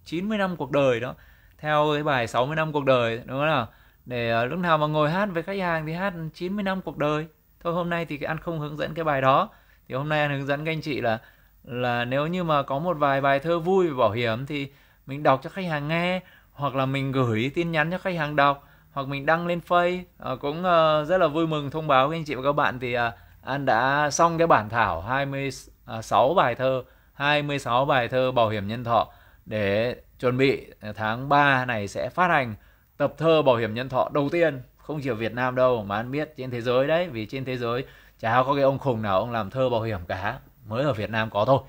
90 ừ, năm cuộc đời đó theo cái bài 60 năm cuộc đời đúng không nào để uh, lúc nào mà ngồi hát với khách hàng thì hát 90 năm cuộc đời thôi hôm nay thì an không hướng dẫn cái bài đó thì hôm nay an hướng dẫn các anh chị là là nếu như mà có một vài bài thơ vui về bảo hiểm thì mình đọc cho khách hàng nghe hoặc là mình gửi tin nhắn cho khách hàng đọc hoặc mình đăng lên Face à, cũng uh, rất là vui mừng thông báo với anh chị và các bạn thì uh, à, An đã xong cái bản thảo 26 bài thơ 26 bài thơ bảo hiểm nhân thọ để chuẩn bị à, tháng 3 này sẽ phát hành tập thơ bảo hiểm nhân thọ đầu tiên không chỉ ở Việt Nam đâu mà An biết trên thế giới đấy vì trên thế giới chả có cái ông khùng nào ông làm thơ bảo hiểm cả mới ở Việt Nam có thôi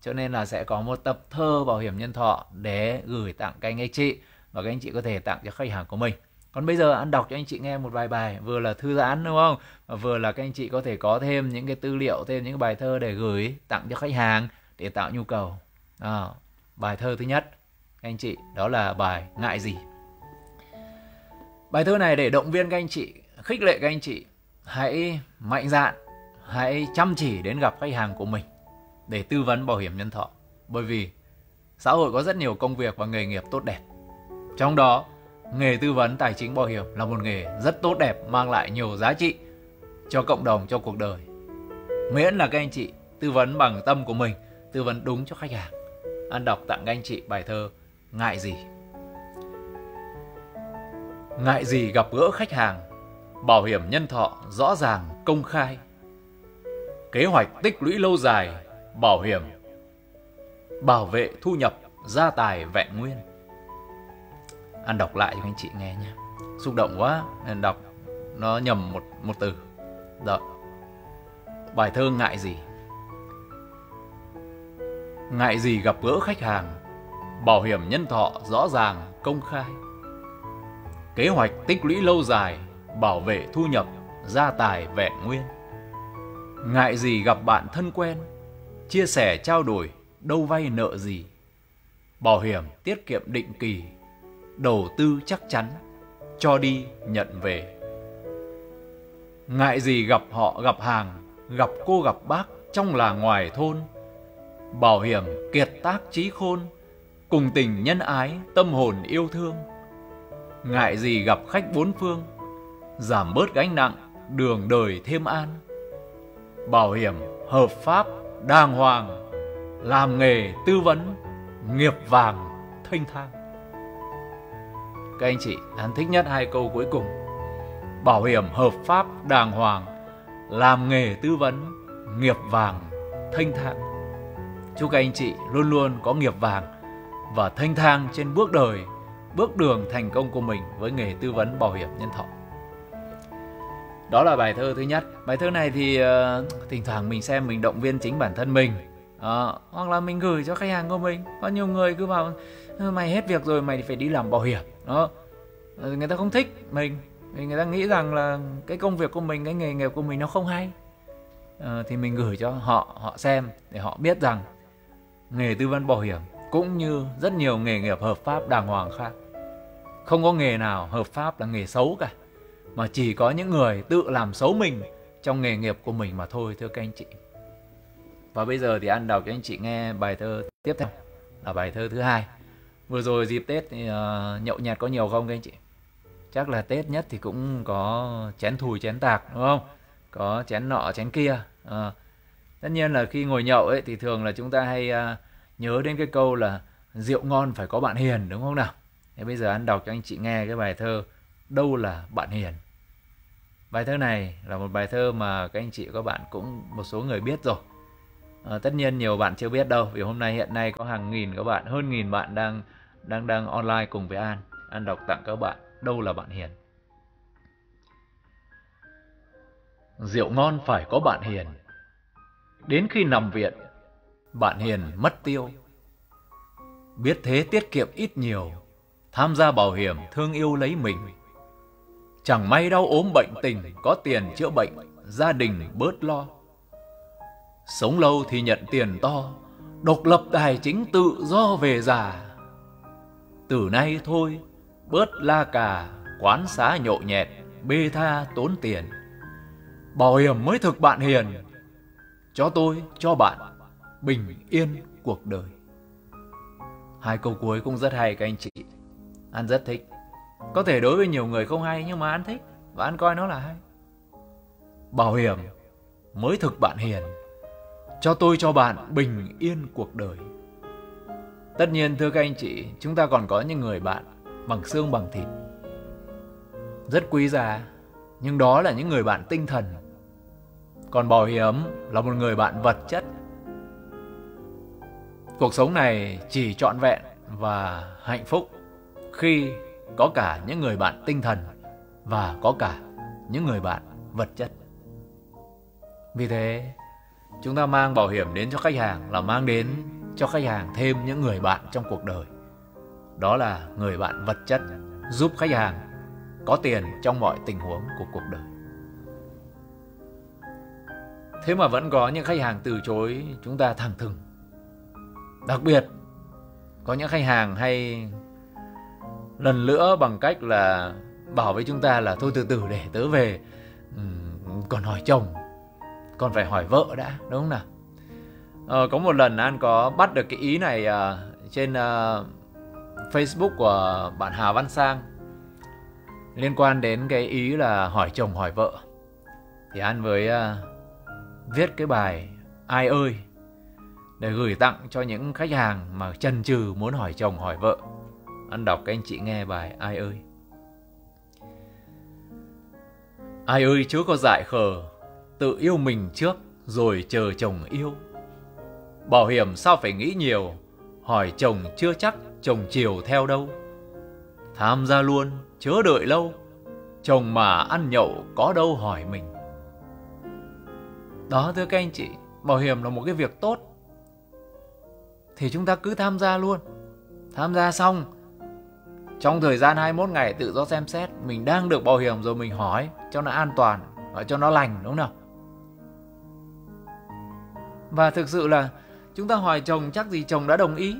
cho nên là sẽ có một tập thơ bảo hiểm nhân thọ để gửi tặng các anh chị và các anh chị có thể tặng cho khách hàng của mình còn bây giờ anh đọc cho anh chị nghe một vài bài vừa là thư giãn đúng không vừa là các anh chị có thể có thêm những cái tư liệu thêm những cái bài thơ để gửi tặng cho khách hàng để tạo nhu cầu à, bài thơ thứ nhất anh chị đó là bài ngại gì bài thơ này để động viên các anh chị khích lệ các anh chị hãy mạnh dạn hãy chăm chỉ đến gặp khách hàng của mình để tư vấn bảo hiểm nhân thọ bởi vì xã hội có rất nhiều công việc và nghề nghiệp tốt đẹp trong đó nghề tư vấn tài chính bảo hiểm là một nghề rất tốt đẹp mang lại nhiều giá trị cho cộng đồng cho cuộc đời miễn là các anh chị tư vấn bằng tâm của mình tư vấn đúng cho khách hàng ăn đọc tặng các anh chị bài thơ ngại gì ngại gì gặp gỡ khách hàng bảo hiểm nhân thọ rõ ràng công khai kế hoạch tích lũy lâu dài bảo hiểm bảo vệ thu nhập gia tài vẹn nguyên An đọc lại cho anh chị nghe nha Xúc động quá nên đọc Nó nhầm một một từ Rồi Bài thơ ngại gì Ngại gì gặp gỡ khách hàng Bảo hiểm nhân thọ rõ ràng công khai Kế hoạch tích lũy lâu dài Bảo vệ thu nhập Gia tài vẹn nguyên Ngại gì gặp bạn thân quen Chia sẻ trao đổi Đâu vay nợ gì Bảo hiểm tiết kiệm định kỳ đầu tư chắc chắn, cho đi nhận về. Ngại gì gặp họ gặp hàng, gặp cô gặp bác trong là ngoài thôn. Bảo hiểm kiệt tác trí khôn, cùng tình nhân ái, tâm hồn yêu thương. Ngại gì gặp khách bốn phương, giảm bớt gánh nặng, đường đời thêm an. Bảo hiểm hợp pháp, đàng hoàng, làm nghề tư vấn, nghiệp vàng, thanh thang. Các anh chị, hắn thích nhất hai câu cuối cùng. Bảo hiểm hợp pháp đàng hoàng, làm nghề tư vấn, nghiệp vàng, thanh thản. Chúc các anh chị luôn luôn có nghiệp vàng và thanh thang trên bước đời, bước đường thành công của mình với nghề tư vấn bảo hiểm nhân thọ. Đó là bài thơ thứ nhất. Bài thơ này thì uh, thỉnh thoảng mình xem mình động viên chính bản thân mình. À, hoặc là mình gửi cho khách hàng của mình. Có nhiều người cứ vào mày hết việc rồi mày phải đi làm bảo hiểm đó ờ, người ta không thích mình người ta nghĩ rằng là cái công việc của mình cái nghề nghiệp của mình nó không hay à, thì mình gửi cho họ họ xem để họ biết rằng nghề tư vấn bảo hiểm cũng như rất nhiều nghề nghiệp hợp pháp đàng hoàng khác không có nghề nào hợp pháp là nghề xấu cả mà chỉ có những người tự làm xấu mình trong nghề nghiệp của mình mà thôi thưa các anh chị và bây giờ thì anh đọc cho anh chị nghe bài thơ tiếp theo là bài thơ thứ hai vừa rồi dịp tết thì uh, nhậu nhạt có nhiều không các anh chị chắc là tết nhất thì cũng có chén thùi chén tạc đúng không có chén nọ chén kia à, tất nhiên là khi ngồi nhậu ấy thì thường là chúng ta hay uh, nhớ đến cái câu là rượu ngon phải có bạn hiền đúng không nào thế bây giờ anh đọc cho anh chị nghe cái bài thơ đâu là bạn hiền bài thơ này là một bài thơ mà các anh chị các bạn cũng một số người biết rồi à, tất nhiên nhiều bạn chưa biết đâu vì hôm nay hiện nay có hàng nghìn các bạn hơn nghìn bạn đang đang đang online cùng với An An đọc tặng các bạn đâu là bạn hiền rượu ngon phải có bạn hiền đến khi nằm viện bạn hiền mất tiêu biết thế tiết kiệm ít nhiều tham gia bảo hiểm thương yêu lấy mình chẳng may đau ốm bệnh tình có tiền chữa bệnh gia đình bớt lo Sống lâu thì nhận tiền to, độc lập tài chính tự do về già. Từ nay thôi, bớt la cà, quán xá nhộ nhẹt, bê tha tốn tiền. Bảo hiểm mới thực bạn hiền. Cho tôi, cho bạn, bình yên cuộc đời. Hai câu cuối cũng rất hay các anh chị. An rất thích. Có thể đối với nhiều người không hay nhưng mà An thích và An coi nó là hay. Bảo hiểm mới thực bạn hiền cho tôi cho bạn bình yên cuộc đời. Tất nhiên thưa các anh chị, chúng ta còn có những người bạn bằng xương bằng thịt. Rất quý giá, nhưng đó là những người bạn tinh thần. Còn bảo hiểm là một người bạn vật chất. Cuộc sống này chỉ trọn vẹn và hạnh phúc khi có cả những người bạn tinh thần và có cả những người bạn vật chất. Vì thế, chúng ta mang bảo hiểm đến cho khách hàng là mang đến cho khách hàng thêm những người bạn trong cuộc đời đó là người bạn vật chất giúp khách hàng có tiền trong mọi tình huống của cuộc đời thế mà vẫn có những khách hàng từ chối chúng ta thẳng thừng đặc biệt có những khách hàng hay lần nữa bằng cách là bảo với chúng ta là thôi từ từ để tớ về còn hỏi chồng còn phải hỏi vợ đã đúng không nào ờ, có một lần an có bắt được cái ý này uh, trên uh, facebook của bạn hà văn sang liên quan đến cái ý là hỏi chồng hỏi vợ thì an với uh, viết cái bài ai ơi để gửi tặng cho những khách hàng mà chần chừ muốn hỏi chồng hỏi vợ ăn đọc các anh chị nghe bài ai ơi ai ơi chúa có dại khờ tự yêu mình trước rồi chờ chồng yêu. Bảo hiểm sao phải nghĩ nhiều, hỏi chồng chưa chắc chồng chiều theo đâu. Tham gia luôn, chớ đợi lâu, chồng mà ăn nhậu có đâu hỏi mình. Đó thưa các anh chị, bảo hiểm là một cái việc tốt. Thì chúng ta cứ tham gia luôn. Tham gia xong, trong thời gian 21 ngày tự do xem xét, mình đang được bảo hiểm rồi mình hỏi cho nó an toàn, cho nó lành đúng không nào? Và thực sự là chúng ta hỏi chồng chắc gì chồng đã đồng ý.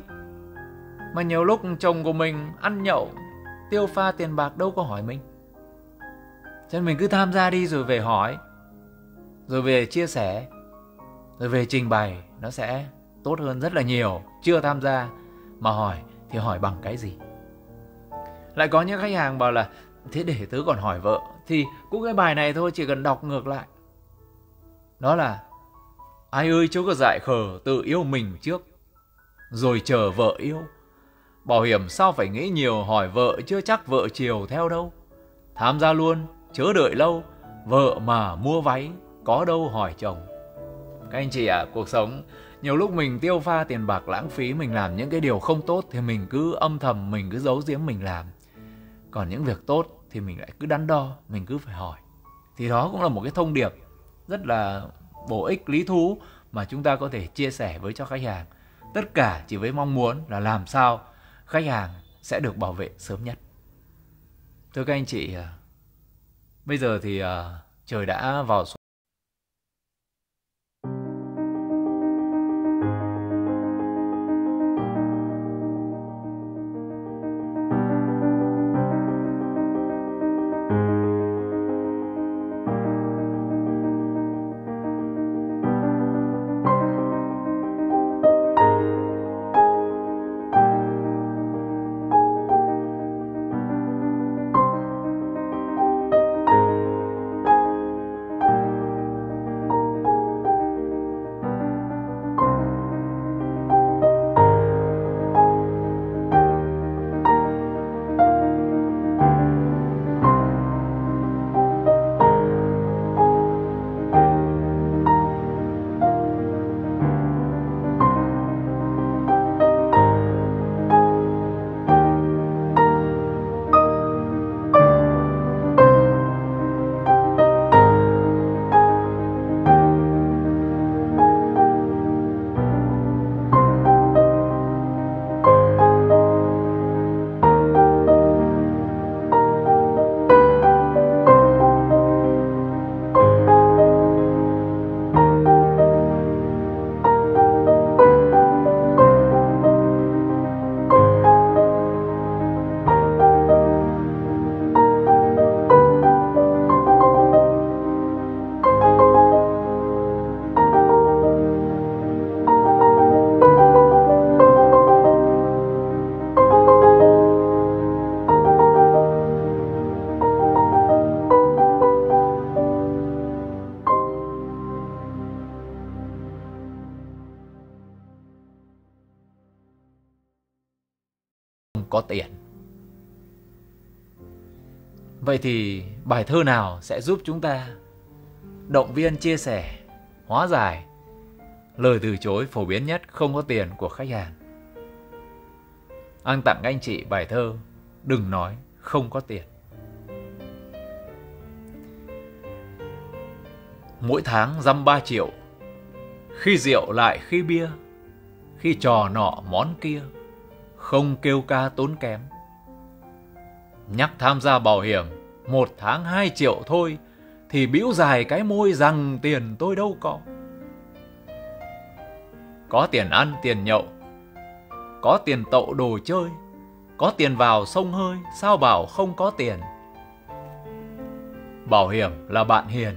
Mà nhiều lúc chồng của mình ăn nhậu, tiêu pha tiền bạc đâu có hỏi mình. Cho nên mình cứ tham gia đi rồi về hỏi, rồi về chia sẻ, rồi về trình bày nó sẽ tốt hơn rất là nhiều. Chưa tham gia mà hỏi thì hỏi bằng cái gì? Lại có những khách hàng bảo là thế để tớ còn hỏi vợ thì cũng cái bài này thôi chỉ cần đọc ngược lại. Đó là Ai ơi cháu có dại khờ tự yêu mình trước, rồi chờ vợ yêu. Bảo hiểm sao phải nghĩ nhiều hỏi vợ chưa chắc vợ chiều theo đâu. Tham gia luôn, chớ đợi lâu, vợ mà mua váy, có đâu hỏi chồng. Các anh chị ạ, à, cuộc sống nhiều lúc mình tiêu pha tiền bạc lãng phí, mình làm những cái điều không tốt thì mình cứ âm thầm, mình cứ giấu giếm mình làm. Còn những việc tốt thì mình lại cứ đắn đo, mình cứ phải hỏi. Thì đó cũng là một cái thông điệp rất là bổ ích lý thú mà chúng ta có thể chia sẻ với cho khách hàng tất cả chỉ với mong muốn là làm sao khách hàng sẽ được bảo vệ sớm nhất thưa các anh chị à, bây giờ thì à, trời đã vào bài thơ nào sẽ giúp chúng ta động viên chia sẻ, hóa giải lời từ chối phổ biến nhất không có tiền của khách hàng. an tặng anh chị bài thơ Đừng nói không có tiền. Mỗi tháng dăm ba triệu, khi rượu lại khi bia, khi trò nọ món kia, không kêu ca tốn kém. Nhắc tham gia bảo hiểm một tháng hai triệu thôi, thì bĩu dài cái môi rằng tiền tôi đâu có. Có tiền ăn, tiền nhậu, có tiền tậu đồ chơi, có tiền vào sông hơi, sao bảo không có tiền. Bảo hiểm là bạn hiền,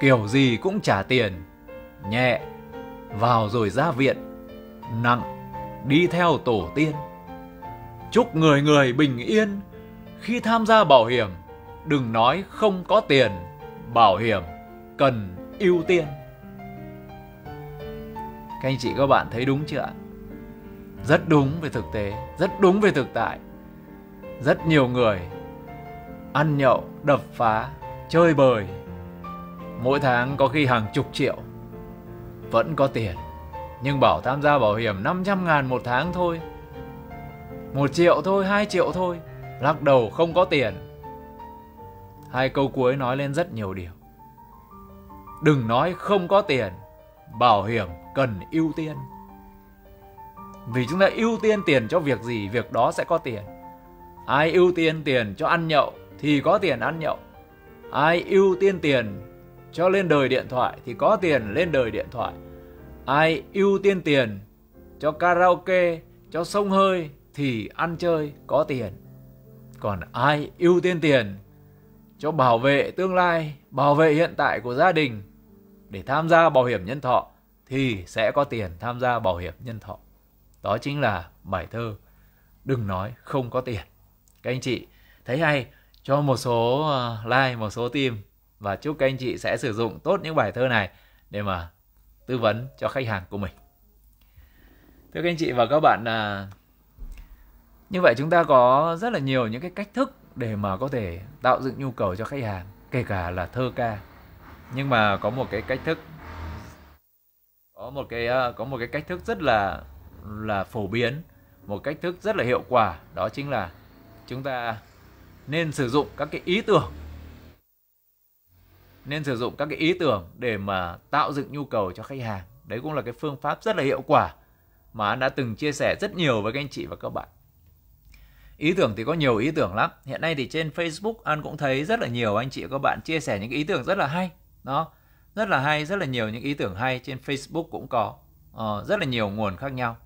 kiểu gì cũng trả tiền, nhẹ, vào rồi ra viện, nặng, đi theo tổ tiên. Chúc người người bình yên khi tham gia bảo hiểm đừng nói không có tiền, bảo hiểm cần ưu tiên. Các anh chị các bạn thấy đúng chưa ạ? Rất đúng về thực tế, rất đúng về thực tại. Rất nhiều người ăn nhậu, đập phá, chơi bời. Mỗi tháng có khi hàng chục triệu vẫn có tiền nhưng bảo tham gia bảo hiểm 500 ngàn một tháng thôi một triệu thôi, hai triệu thôi Lắc đầu không có tiền Hai câu cuối nói lên rất nhiều điều. Đừng nói không có tiền, bảo hiểm cần ưu tiên. Vì chúng ta ưu tiên tiền cho việc gì, việc đó sẽ có tiền. Ai ưu tiên tiền cho ăn nhậu thì có tiền ăn nhậu. Ai ưu tiên tiền cho lên đời điện thoại thì có tiền lên đời điện thoại. Ai ưu tiên tiền cho karaoke, cho sông hơi thì ăn chơi có tiền. Còn ai ưu tiên tiền cho bảo vệ tương lai, bảo vệ hiện tại của gia đình để tham gia bảo hiểm nhân thọ thì sẽ có tiền tham gia bảo hiểm nhân thọ. Đó chính là bài thơ Đừng nói không có tiền. Các anh chị thấy hay cho một số ờ, like, một số tim và chúc các anh chị sẽ sử dụng tốt những bài thơ này để mà tư vấn cho khách hàng của mình. Thưa các anh chị và các bạn, à, như vậy chúng ta có rất là nhiều những cái cách thức để mà có thể tạo dựng nhu cầu cho khách hàng kể cả là thơ ca nhưng mà có một cái cách thức có một cái ờ, có một cái cách thức rất là là phổ biến một cách thức rất là hiệu quả đó chính là chúng ta nên sử dụng các cái ý tưởng nên sử dụng các cái ý tưởng để mà tạo dựng nhu cầu cho khách hàng đấy cũng là cái phương pháp rất là hiệu quả mà anh đã từng chia sẻ rất nhiều với các anh chị và các bạn ý tưởng thì có nhiều ý tưởng lắm hiện nay thì trên Facebook an cũng thấy rất là nhiều anh chị và các bạn chia sẻ những ý tưởng rất là hay đó rất là hay rất là nhiều những ý tưởng hay trên Facebook cũng có ờ, rất là nhiều nguồn khác nhau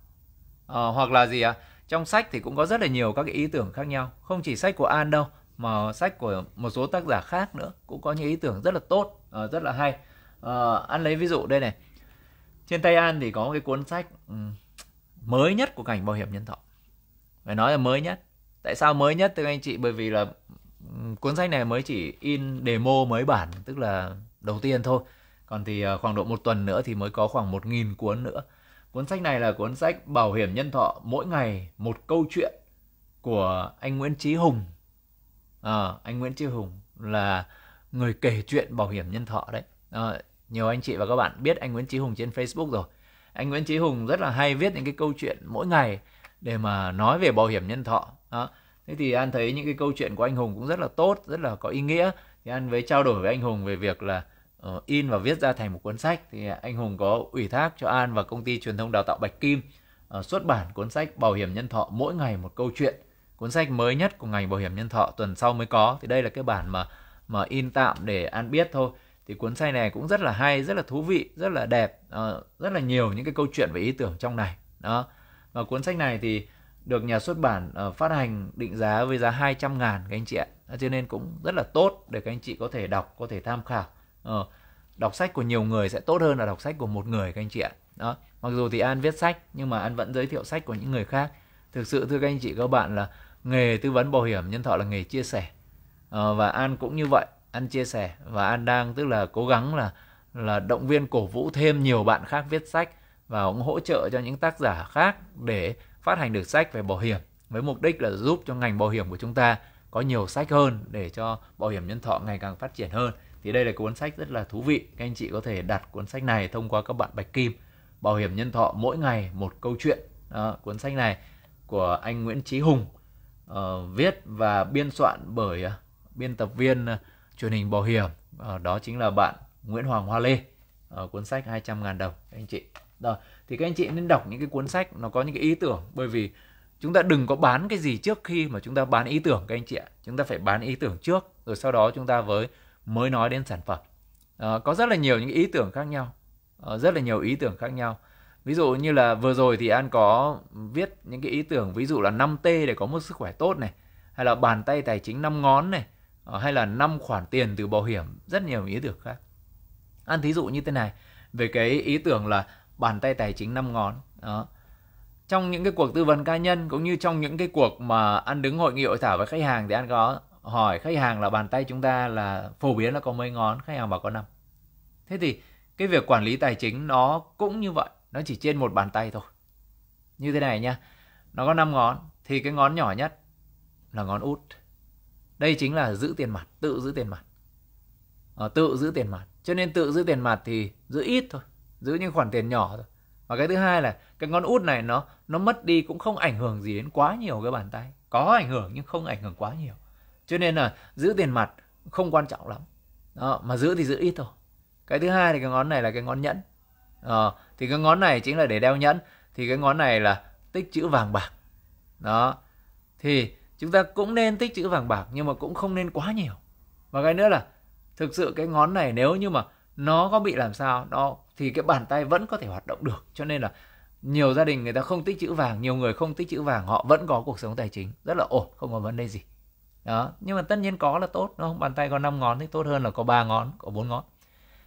ờ, hoặc là gì ạ à? trong sách thì cũng có rất là nhiều các cái ý tưởng khác nhau không chỉ sách của an đâu mà sách của một số tác giả khác nữa cũng có những ý tưởng rất là tốt uh, rất là hay uh, an lấy ví dụ đây này trên tay an thì có cái cuốn sách um, mới nhất của ngành bảo hiểm nhân thọ phải nói là mới nhất tại sao mới nhất thưa anh chị bởi vì là cuốn sách này mới chỉ in demo mới bản tức là đầu tiên thôi còn thì ờ, khoảng độ một tuần nữa thì mới có khoảng một nghìn cuốn nữa cuốn sách này là cuốn sách bảo hiểm nhân thọ mỗi ngày một câu chuyện của anh Nguyễn Trí Hùng à, anh Nguyễn Trí Hùng là người kể chuyện bảo hiểm nhân thọ đấy à, nhiều anh chị và các bạn biết anh Nguyễn Trí Hùng trên Facebook rồi anh Nguyễn Trí Hùng rất là hay viết những cái câu chuyện mỗi ngày để mà nói về bảo hiểm nhân thọ đó thế thì an thấy những cái câu chuyện của anh hùng cũng rất là tốt rất là có ý nghĩa thì an với trao đổi với anh hùng về việc là uh, in và viết ra thành một cuốn sách thì à, anh hùng có ủy thác cho an và công ty truyền thông đào tạo bạch kim uh, xuất bản cuốn sách bảo hiểm nhân thọ mỗi ngày một câu chuyện cuốn sách mới nhất của ngành bảo hiểm nhân thọ tuần sau mới có thì đây là cái bản mà mà in tạm để an biết thôi thì cuốn sách này cũng rất là hay rất là thú vị rất là đẹp uh, rất là nhiều những cái câu chuyện và ý tưởng trong này đó và cuốn sách này thì được nhà xuất bản ờ, phát hành định giá với giá 200 ngàn các anh chị ạ. Cho nên cũng rất là tốt để các anh chị có thể đọc, có thể tham khảo. Ờ, đọc sách của nhiều người sẽ tốt hơn là đọc sách của một người các anh chị ạ. Đó. Mặc dù thì An viết sách nhưng mà An vẫn giới thiệu sách của những người khác. Thực sự thưa các anh chị các bạn là nghề tư vấn bảo hiểm nhân thọ là nghề chia sẻ. Ờ, và An cũng như vậy, An chia sẻ và An đang tức là cố gắng là là động viên cổ vũ thêm nhiều bạn khác viết sách và cũng hỗ trợ cho những tác giả khác để phát hành được sách về bảo hiểm với mục đích là giúp cho ngành bảo hiểm của chúng ta có nhiều sách hơn để cho bảo hiểm nhân thọ ngày càng phát triển hơn. Thì đây là cuốn sách rất là thú vị. Các anh chị có thể đặt cuốn sách này thông qua các bạn Bạch Kim. Bảo hiểm nhân thọ mỗi ngày một câu chuyện. À, cuốn sách này của anh Nguyễn Chí Hùng uh, viết và biên soạn bởi uh, biên tập viên uh, truyền hình bảo hiểm. Uh, đó chính là bạn Nguyễn Hoàng Hoa Lê. Uh, cuốn sách 200.000 đồng anh chị. Rồi thì các anh chị nên đọc những cái cuốn sách nó có những cái ý tưởng bởi vì chúng ta đừng có bán cái gì trước khi mà chúng ta bán ý tưởng các anh chị ạ chúng ta phải bán ý tưởng trước rồi sau đó chúng ta với mới nói đến sản phẩm à, có rất là nhiều những ý tưởng khác nhau à, rất là nhiều ý tưởng khác nhau ví dụ như là vừa rồi thì an có viết những cái ý tưởng ví dụ là 5 t để có một sức khỏe tốt này hay là bàn tay tài chính 5 ngón này ờ, hay là 5 khoản tiền từ bảo hiểm rất nhiều ý tưởng khác An thí dụ như thế này về cái ý tưởng là bàn tay tài chính năm ngón đó trong những cái cuộc tư vấn cá nhân cũng như trong những cái cuộc mà ăn đứng hội nghị hội thảo với khách hàng thì anh có hỏi khách hàng là bàn tay chúng ta là phổ biến là có mấy ngón khách hàng bảo có năm thế thì cái việc quản lý tài chính nó cũng như vậy nó chỉ trên một bàn tay thôi như thế này nhá nó có năm ngón thì cái ngón nhỏ nhất là ngón út đây chính là giữ tiền mặt tự giữ tiền mặt ờ, tự giữ tiền mặt cho nên tự giữ tiền mặt thì giữ ít thôi giữ những khoản tiền nhỏ thôi và cái thứ hai là cái ngón út này nó nó mất đi cũng không ảnh hưởng gì đến quá nhiều cái bàn tay có ảnh hưởng nhưng không ảnh hưởng quá nhiều cho nên là giữ tiền mặt không quan trọng lắm đó, mà giữ thì giữ ít thôi cái thứ hai thì cái ngón này là cái ngón nhẫn ờ, thì cái ngón này chính là để đeo nhẫn thì cái ngón này là tích chữ vàng bạc đó thì chúng ta cũng nên tích chữ vàng bạc nhưng mà cũng không nên quá nhiều và cái nữa là thực sự cái ngón này nếu như mà nó có bị làm sao nó thì cái bàn tay vẫn có thể hoạt động được cho nên là nhiều gia đình người ta không tích chữ vàng nhiều người không tích chữ vàng họ vẫn có cuộc sống tài chính rất là ổn không có vấn đề gì đó nhưng mà tất nhiên có là tốt đúng không bàn tay có 5 ngón thì tốt hơn là có ba ngón có bốn ngón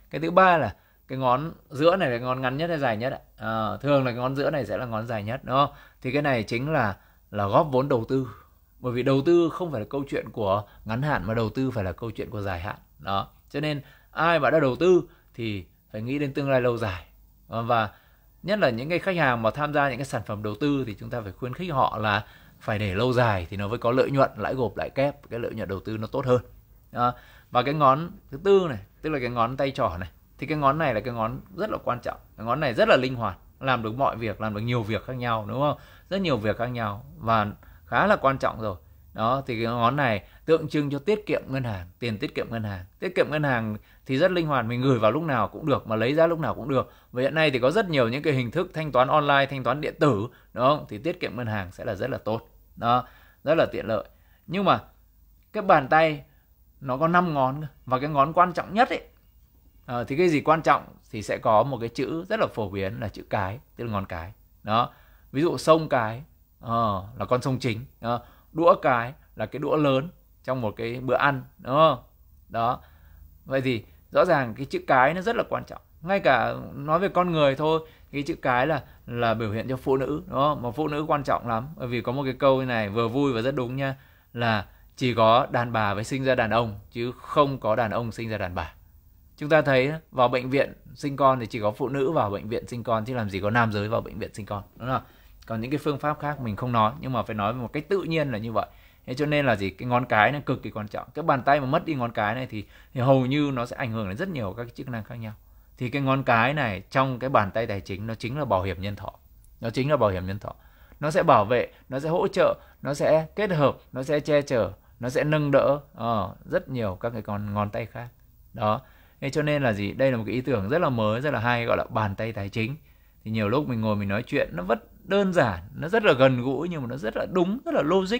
cái thứ ba là cái ngón giữa này là ngón ngắn nhất hay dài nhất à, thường là cái ngón giữa này sẽ là ngón dài nhất đúng không thì cái này chính là là góp vốn đầu tư bởi vì đầu tư không phải là câu chuyện của ngắn hạn mà đầu tư phải là câu chuyện của dài hạn đó cho nên ai mà đã đầu tư thì phải nghĩ đến tương lai lâu dài ờ, và nhất là những cái khách hàng mà tham gia những cái sản phẩm đầu tư thì chúng ta phải khuyến khích họ là phải để lâu dài thì nó mới có lợi nhuận lãi gộp lãi kép cái lợi nhuận đầu tư nó tốt hơn à, và cái ngón thứ tư này tức là cái ngón tay trỏ này thì cái ngón này là cái ngón rất là quan trọng cái ngón này rất là linh hoạt làm được mọi việc làm được nhiều việc khác nhau đúng không rất nhiều việc khác nhau và khá là quan trọng rồi đó thì cái ngón này tượng trưng cho tiết kiệm ngân hàng tiền tiết kiệm ngân hàng tiết kiệm ngân hàng thì rất linh hoạt mình gửi vào lúc nào cũng được mà lấy ra lúc nào cũng được và hiện nay thì có rất nhiều những cái hình thức thanh toán online thanh toán điện tử đúng không thì tiết kiệm ngân hàng sẽ là rất là tốt đó rất là tiện lợi nhưng mà cái bàn tay nó có 5 ngón và cái ngón quan trọng nhất ấy à, thì cái gì quan trọng thì sẽ có một cái chữ rất là phổ biến là chữ cái tức là ngón cái đó ví dụ sông cái à, là con sông chính à, đũa cái là cái đũa lớn trong một cái bữa ăn đúng không đó vậy thì rõ ràng cái chữ cái nó rất là quan trọng ngay cả nói về con người thôi cái chữ cái là là biểu hiện cho phụ nữ đúng không mà phụ nữ quan trọng lắm bởi vì có một cái câu như này vừa vui và rất đúng nha là chỉ có đàn bà mới sinh ra đàn ông chứ không có đàn ông sinh ra đàn bà chúng ta thấy vào bệnh viện sinh con thì chỉ có phụ nữ vào bệnh viện sinh con chứ làm gì có nam giới vào bệnh viện sinh con đúng không còn những cái phương pháp khác mình không nói nhưng mà phải nói một cách tự nhiên là như vậy thế cho nên là gì cái ngón cái nó cực kỳ quan trọng cái bàn tay mà mất đi ngón cái này thì, thì hầu như nó sẽ ảnh hưởng đến rất nhiều các cái chức năng khác nhau thì cái ngón cái này trong cái bàn tay tài chính nó chính là bảo hiểm nhân thọ nó chính là bảo hiểm nhân thọ nó sẽ bảo vệ nó sẽ hỗ trợ nó sẽ kết hợp nó sẽ che chở nó sẽ nâng đỡ uh, rất nhiều các cái con ngón tay khác đó thế cho nên là gì đây là một cái ý tưởng rất là mới rất là hay gọi là bàn tay tài chính thì nhiều lúc mình ngồi mình nói chuyện nó rất đơn giản nó rất là gần gũi nhưng mà nó rất là đúng rất là logic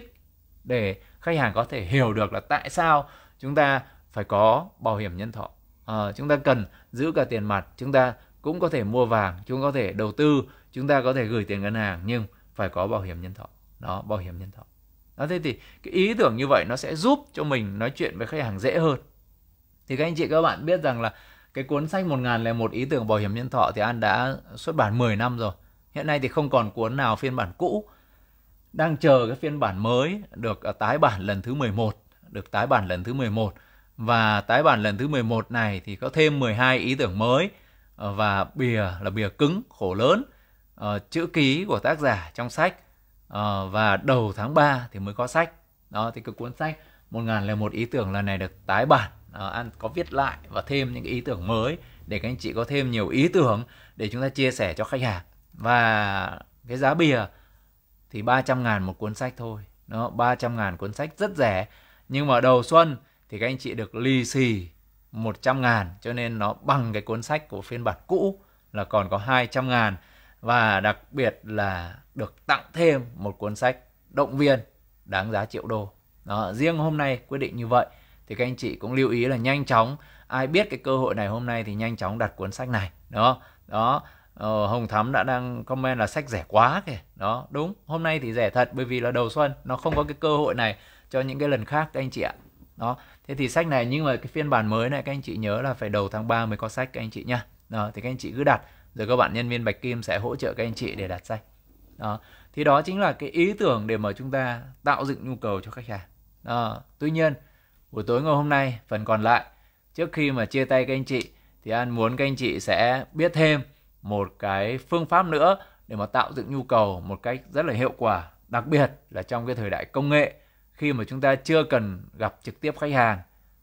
để khách hàng có thể hiểu được là tại sao chúng ta phải có bảo hiểm nhân thọ à, chúng ta cần giữ cả tiền mặt chúng ta cũng có thể mua vàng chúng có thể đầu tư chúng ta có thể gửi tiền ngân hàng nhưng phải có bảo hiểm nhân thọ đó bảo hiểm nhân thọ đó thế thì cái ý tưởng như vậy nó sẽ giúp cho mình nói chuyện với khách hàng dễ hơn thì các anh chị các bạn biết rằng là cái cuốn sách 1001 ý tưởng bảo hiểm nhân thọ thì An đã xuất bản 10 năm rồi. Hiện nay thì không còn cuốn nào phiên bản cũ đang chờ cái phiên bản mới được à, tái bản lần thứ 11, được tái bản lần thứ 11 và tái bản lần thứ 11 này thì có thêm 12 ý tưởng mới à, và bìa là bìa cứng khổ lớn à, chữ ký của tác giả trong sách và đầu tháng 3 thì mới có sách. Đó thì cái cuốn sách 1001 ý tưởng lần này được tái bản ăn có viết lại và thêm những cái ý tưởng mới để các anh chị có thêm nhiều ý tưởng để chúng ta chia sẻ cho khách hàng và cái giá bìa thì 300 ngàn một cuốn sách thôi. Đó, 300 ngàn cuốn sách rất rẻ. Nhưng mà đầu xuân thì các anh chị được lì xì 100 ngàn cho nên nó bằng cái cuốn sách của phiên bản cũ là còn có 200 ngàn và đặc biệt là được tặng thêm một cuốn sách động viên đáng giá triệu đô. Đó, riêng hôm nay quyết định như vậy thì các anh chị cũng lưu ý là nhanh chóng ai biết cái cơ hội này hôm nay thì nhanh chóng đặt cuốn sách này đó đó Ờ, Hồng Thắm đã đang comment là sách rẻ quá kìa. Đó, đúng. Hôm nay thì rẻ thật bởi vì là đầu xuân, nó không có cái cơ hội này cho những cái lần khác các anh chị ạ. Đó. Thế thì sách này nhưng mà cái phiên bản mới này các anh chị nhớ là phải đầu tháng 3 mới có sách các anh chị nhá. Đó, thì các anh chị cứ đặt rồi các bạn nhân viên Bạch Kim sẽ hỗ trợ các anh chị để đặt sách. Đó. Thì đó chính là cái ý tưởng để mà chúng ta tạo dựng nhu cầu cho khách hàng. Đó. Tuy nhiên, buổi tối ngày hôm nay phần còn lại trước khi mà chia tay các anh chị thì An muốn các anh chị sẽ biết thêm một cái phương pháp nữa để mà tạo dựng nhu cầu một cách rất là hiệu quả đặc biệt là trong cái thời đại công nghệ khi mà chúng ta chưa cần gặp trực tiếp khách hàng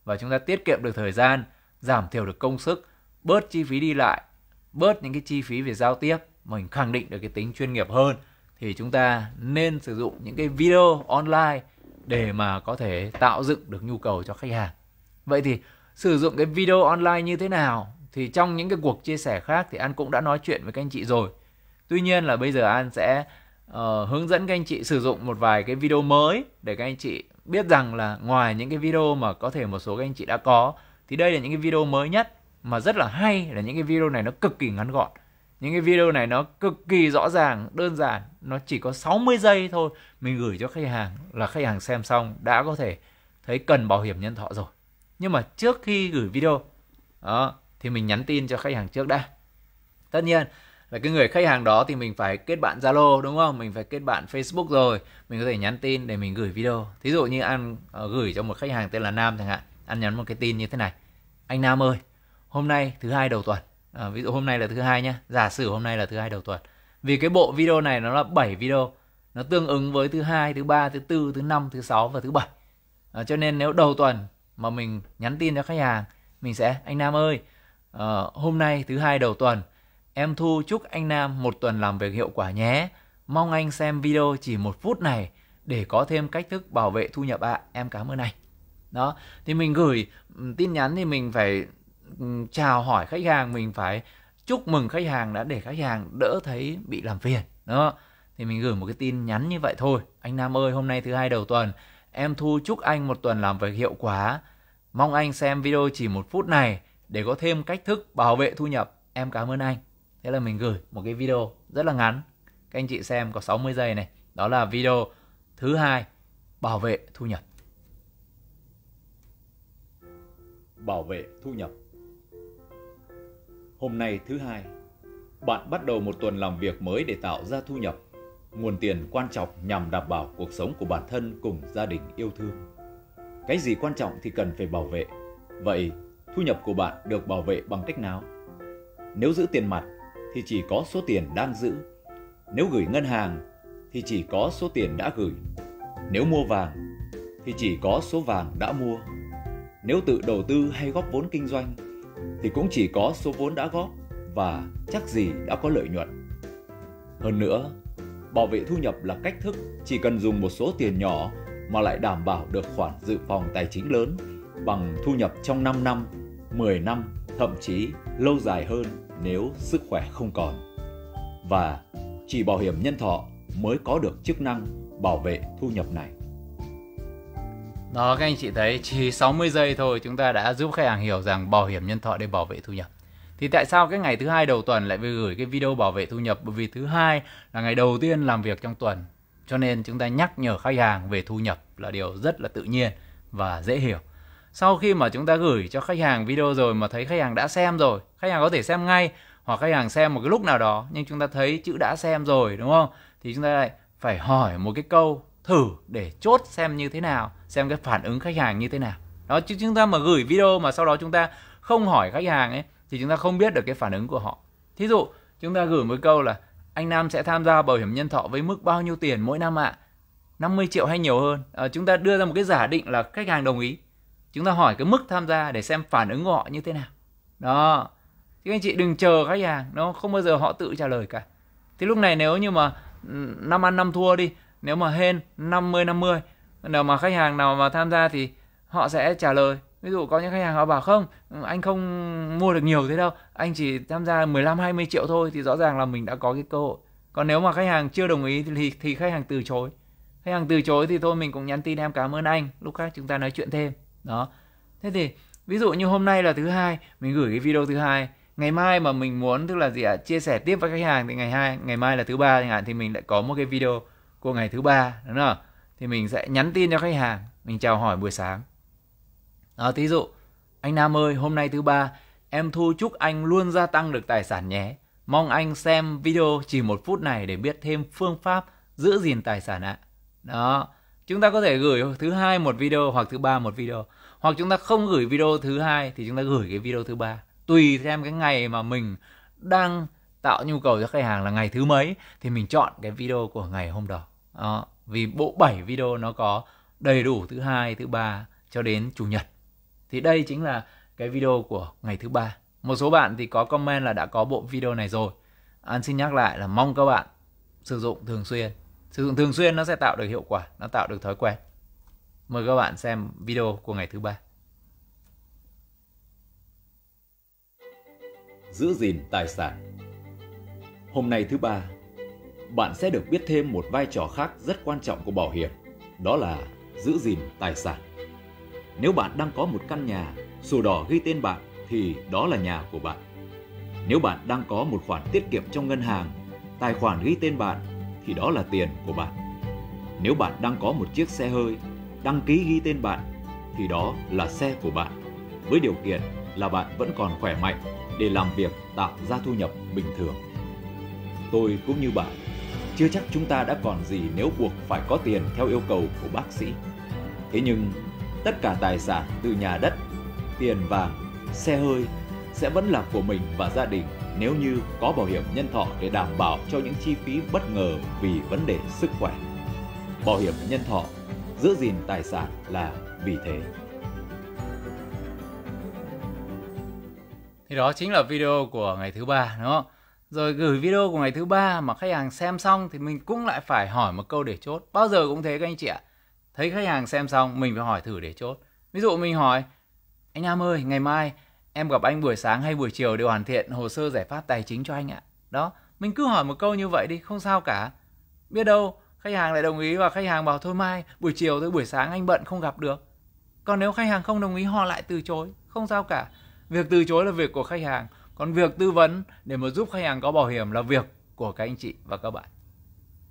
và chúng ta tiết kiệm được thời gian giảm thiểu được công sức bớt chi phí đi lại bớt những cái chi phí về giao tiếp mình khẳng định được cái tính chuyên nghiệp hơn thì chúng ta nên sử dụng những cái video online để mà có thể tạo dựng được nhu cầu cho khách hàng vậy thì sử dụng cái video online như thế nào thì trong những cái cuộc chia sẻ khác thì An cũng đã nói chuyện với các anh chị rồi. Tuy nhiên là bây giờ An sẽ uh, hướng dẫn các anh chị sử dụng một vài cái video mới để các anh chị biết rằng là ngoài những cái video mà có thể một số các anh chị đã có thì đây là những cái video mới nhất mà rất là hay là những cái video này nó cực kỳ ngắn gọn. Những cái video này nó cực kỳ rõ ràng, đơn giản, nó chỉ có 60 giây thôi. Mình gửi cho khách hàng là khách hàng xem xong đã có thể thấy cần bảo hiểm nhân thọ rồi. Nhưng mà trước khi gửi video đó, thì mình nhắn tin cho khách hàng trước đã tất nhiên là cái người khách hàng đó thì mình phải kết bạn Zalo đúng không? Mình phải kết bạn Facebook rồi, mình có thể nhắn tin để mình gửi video. Thí dụ như ăn ờ, gửi cho một khách hàng tên là Nam chẳng hạn, ăn nhắn một cái tin như thế này. Anh Nam ơi, hôm nay thứ hai đầu tuần. À, ví dụ hôm nay là thứ hai nhá, giả sử hôm nay là thứ hai đầu tuần. Vì cái bộ video này nó là 7 video, nó tương ứng với thứ hai, thứ ba, thứ tư, thứ năm, thứ sáu và thứ bảy. À, cho nên nếu đầu tuần mà mình nhắn tin cho khách hàng, mình sẽ anh Nam ơi, uh, hôm nay thứ hai đầu tuần. Em Thu chúc anh Nam một tuần làm việc hiệu quả nhé. Mong anh xem video chỉ một phút này để có thêm cách thức bảo vệ thu nhập ạ. À. Em cảm ơn anh. Đó, thì mình gửi ừ, tin nhắn thì mình phải ừ, chào hỏi khách hàng, mình phải chúc mừng khách hàng đã để khách hàng đỡ thấy bị làm phiền. Đó, thì mình gửi một cái tin nhắn như vậy thôi. Anh Nam ơi, hôm nay thứ hai đầu tuần, em Thu chúc anh một tuần làm việc hiệu quả. Mong anh xem video chỉ một phút này để có thêm cách thức bảo vệ thu nhập em cảm ơn anh thế là mình gửi một cái video rất là ngắn các anh chị xem có 60 giây này đó là video thứ hai bảo vệ thu nhập bảo vệ thu nhập hôm nay thứ hai bạn bắt đầu một tuần làm việc mới để tạo ra thu nhập nguồn tiền quan trọng nhằm đảm bảo cuộc sống của bản thân cùng gia đình yêu thương cái gì quan trọng thì cần phải bảo vệ vậy thu nhập của bạn được bảo vệ bằng cách nào? Nếu giữ tiền mặt thì chỉ có số tiền đang giữ. Nếu gửi ngân hàng thì chỉ có số tiền đã gửi. Nếu mua vàng thì chỉ có số vàng đã mua. Nếu tự đầu tư hay góp vốn kinh doanh thì cũng chỉ có số vốn đã góp và chắc gì đã có lợi nhuận. Hơn nữa, bảo vệ thu nhập là cách thức chỉ cần dùng một số tiền nhỏ mà lại đảm bảo được khoản dự phòng tài chính lớn bằng thu nhập trong 5 năm 10 năm, thậm chí lâu dài hơn nếu sức khỏe không còn. Và chỉ bảo hiểm nhân thọ mới có được chức năng bảo vệ thu nhập này. Đó các anh chị thấy chỉ 60 giây thôi chúng ta đã giúp khách hàng hiểu rằng bảo hiểm nhân thọ để bảo vệ thu nhập. Thì tại sao cái ngày thứ hai đầu tuần lại gửi cái video bảo vệ thu nhập bởi vì thứ hai là ngày đầu tiên làm việc trong tuần. Cho nên chúng ta nhắc nhở khách hàng về thu nhập là điều rất là tự nhiên và dễ hiểu sau khi mà chúng ta gửi cho khách hàng video rồi mà thấy khách hàng đã xem rồi khách hàng có thể xem ngay hoặc khách hàng xem một cái lúc nào đó nhưng chúng ta thấy chữ đã xem rồi đúng không thì chúng ta lại phải hỏi một cái câu thử để chốt xem như thế nào xem cái phản ứng khách hàng như thế nào đó chứ chúng ta mà gửi video mà sau đó chúng ta không hỏi khách hàng ấy thì chúng ta không biết được cái phản ứng của họ thí dụ chúng ta gửi một câu là anh Nam sẽ tham gia bảo hiểm nhân thọ với mức bao nhiêu tiền mỗi năm ạ à? 50 triệu hay nhiều hơn à, chúng ta đưa ra một cái giả định là khách hàng đồng ý chúng ta hỏi cái mức tham gia để xem phản ứng của họ như thế nào đó chứ anh chị đừng chờ khách hàng nó không bao giờ họ tự trả lời cả thì lúc này nếu như mà ừ, năm ăn năm thua đi nếu mà hên 50 50 nào mà khách hàng nào mà tham gia thì họ sẽ trả lời ví dụ có những khách hàng họ bảo không ừ, anh không mua được nhiều thế đâu anh chỉ tham gia 15 20 triệu thôi thì rõ ràng là mình đã có cái cơ hội còn nếu mà khách hàng chưa đồng ý thì thì khách hàng từ chối khách hàng từ chối thì thôi mình cũng nhắn tin em cảm ơn anh lúc khác chúng ta nói chuyện thêm đó thế thì ví dụ như hôm nay là thứ hai mình gửi cái video thứ hai ngày mai mà mình muốn tức là gì ạ chia sẻ tiếp với khách hàng thì ngày hai ngày mai là thứ ba chẳng hạn thì mình lại có một cái video của ngày thứ ba đúng không thì mình sẽ nhắn tin cho khách hàng mình chào hỏi buổi sáng đó thí dụ anh Nam ơi hôm nay thứ ba em thu chúc anh luôn gia tăng được tài sản nhé mong anh xem video chỉ một phút này để biết thêm phương pháp giữ gìn tài sản ạ đó chúng ta có thể gửi thứ hai một video hoặc thứ ba một video hoặc chúng ta không gửi video thứ hai thì chúng ta gửi cái video thứ ba tùy theo cái ngày mà mình đang tạo nhu cầu cho khách hàng là ngày thứ mấy thì mình chọn cái video của ngày hôm đó à, vì bộ 7 video nó có đầy đủ thứ hai thứ ba cho đến chủ nhật thì đây chính là cái video của ngày thứ ba một số bạn thì có comment là đã có bộ video này rồi an xin nhắc lại là mong các bạn sử dụng thường xuyên Sử dụng thường xuyên nó sẽ tạo được hiệu quả, nó tạo được thói quen. Mời các bạn xem video của ngày thứ ba. Giữ gìn tài sản Hôm nay thứ ba, bạn sẽ được biết thêm một vai trò khác rất quan trọng của bảo hiểm, đó là giữ gìn tài sản. Nếu bạn đang có một căn nhà, sổ đỏ ghi tên bạn thì đó là nhà của bạn. Nếu bạn đang có một khoản tiết kiệm trong ngân hàng, tài khoản ghi tên bạn thì đó là tiền của bạn. Nếu bạn đang có một chiếc xe hơi, đăng ký ghi tên bạn thì đó là xe của bạn. Với điều kiện là bạn vẫn còn khỏe mạnh để làm việc tạo ra thu nhập bình thường. Tôi cũng như bạn, chưa chắc chúng ta đã còn gì nếu buộc phải có tiền theo yêu cầu của bác sĩ. Thế nhưng, tất cả tài sản từ nhà đất, tiền vàng, xe hơi sẽ vẫn là của mình và gia đình nếu như có bảo hiểm nhân thọ để đảm bảo cho những chi phí bất ngờ vì vấn đề sức khỏe. Bảo hiểm nhân thọ giữ gìn tài sản là vì thế. Thì đó chính là video của ngày thứ ba đúng không? Rồi gửi video của ngày thứ ba mà khách hàng xem xong thì mình cũng lại phải hỏi một câu để chốt. Bao giờ cũng thế các anh chị ạ. Thấy khách hàng xem xong mình phải hỏi thử để chốt. Ví dụ mình hỏi anh Nam ơi, ngày mai em gặp anh buổi sáng hay buổi chiều để hoàn thiện hồ sơ giải pháp tài chính cho anh ạ. Đó, mình cứ hỏi một câu như vậy đi, không sao cả. Biết đâu khách hàng lại đồng ý và khách hàng bảo thôi mai, buổi chiều tới buổi sáng anh bận không gặp được. Còn nếu khách hàng không đồng ý họ lại từ chối, không sao cả. Việc từ chối là việc của khách hàng, còn việc tư vấn để mà giúp khách hàng có bảo hiểm là việc của các anh chị và các bạn.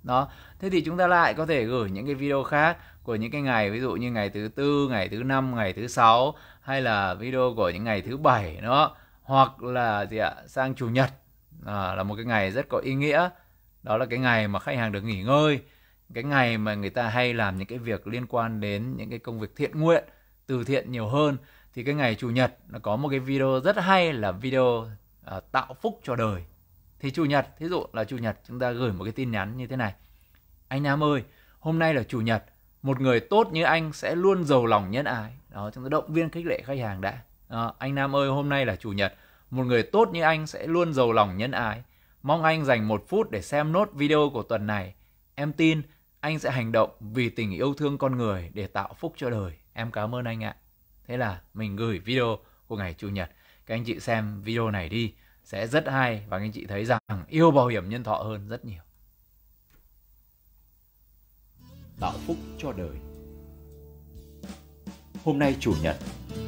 Đó, thế thì chúng ta lại có thể gửi những cái video khác của những cái ngày ví dụ như ngày thứ tư, ngày thứ năm, ngày thứ sáu hay là video của những ngày thứ bảy đó hoặc là gì ạ sang chủ nhật à, là một cái ngày rất có ý nghĩa đó là cái ngày mà khách hàng được nghỉ ngơi cái ngày mà người ta hay làm những cái việc liên quan đến những cái công việc thiện nguyện từ thiện nhiều hơn thì cái ngày chủ nhật nó có một cái video rất hay là video à, tạo phúc cho đời thì chủ nhật thí dụ là chủ nhật chúng ta gửi một cái tin nhắn như thế này anh nam ơi hôm nay là chủ nhật một người tốt như anh sẽ luôn giàu lòng nhân ái đó chúng ta động viên khích lệ khách hàng đã đó, anh nam ơi hôm nay là chủ nhật một người tốt như anh sẽ luôn giàu lòng nhân ái mong anh dành một phút để xem nốt video của tuần này em tin anh sẽ hành động vì tình yêu thương con người để tạo phúc cho đời em cảm ơn anh ạ thế là mình gửi video của ngày chủ nhật các anh chị xem video này đi sẽ rất hay và các anh chị thấy rằng yêu bảo hiểm nhân thọ hơn rất nhiều tạo phúc cho đời. Hôm nay chủ nhật,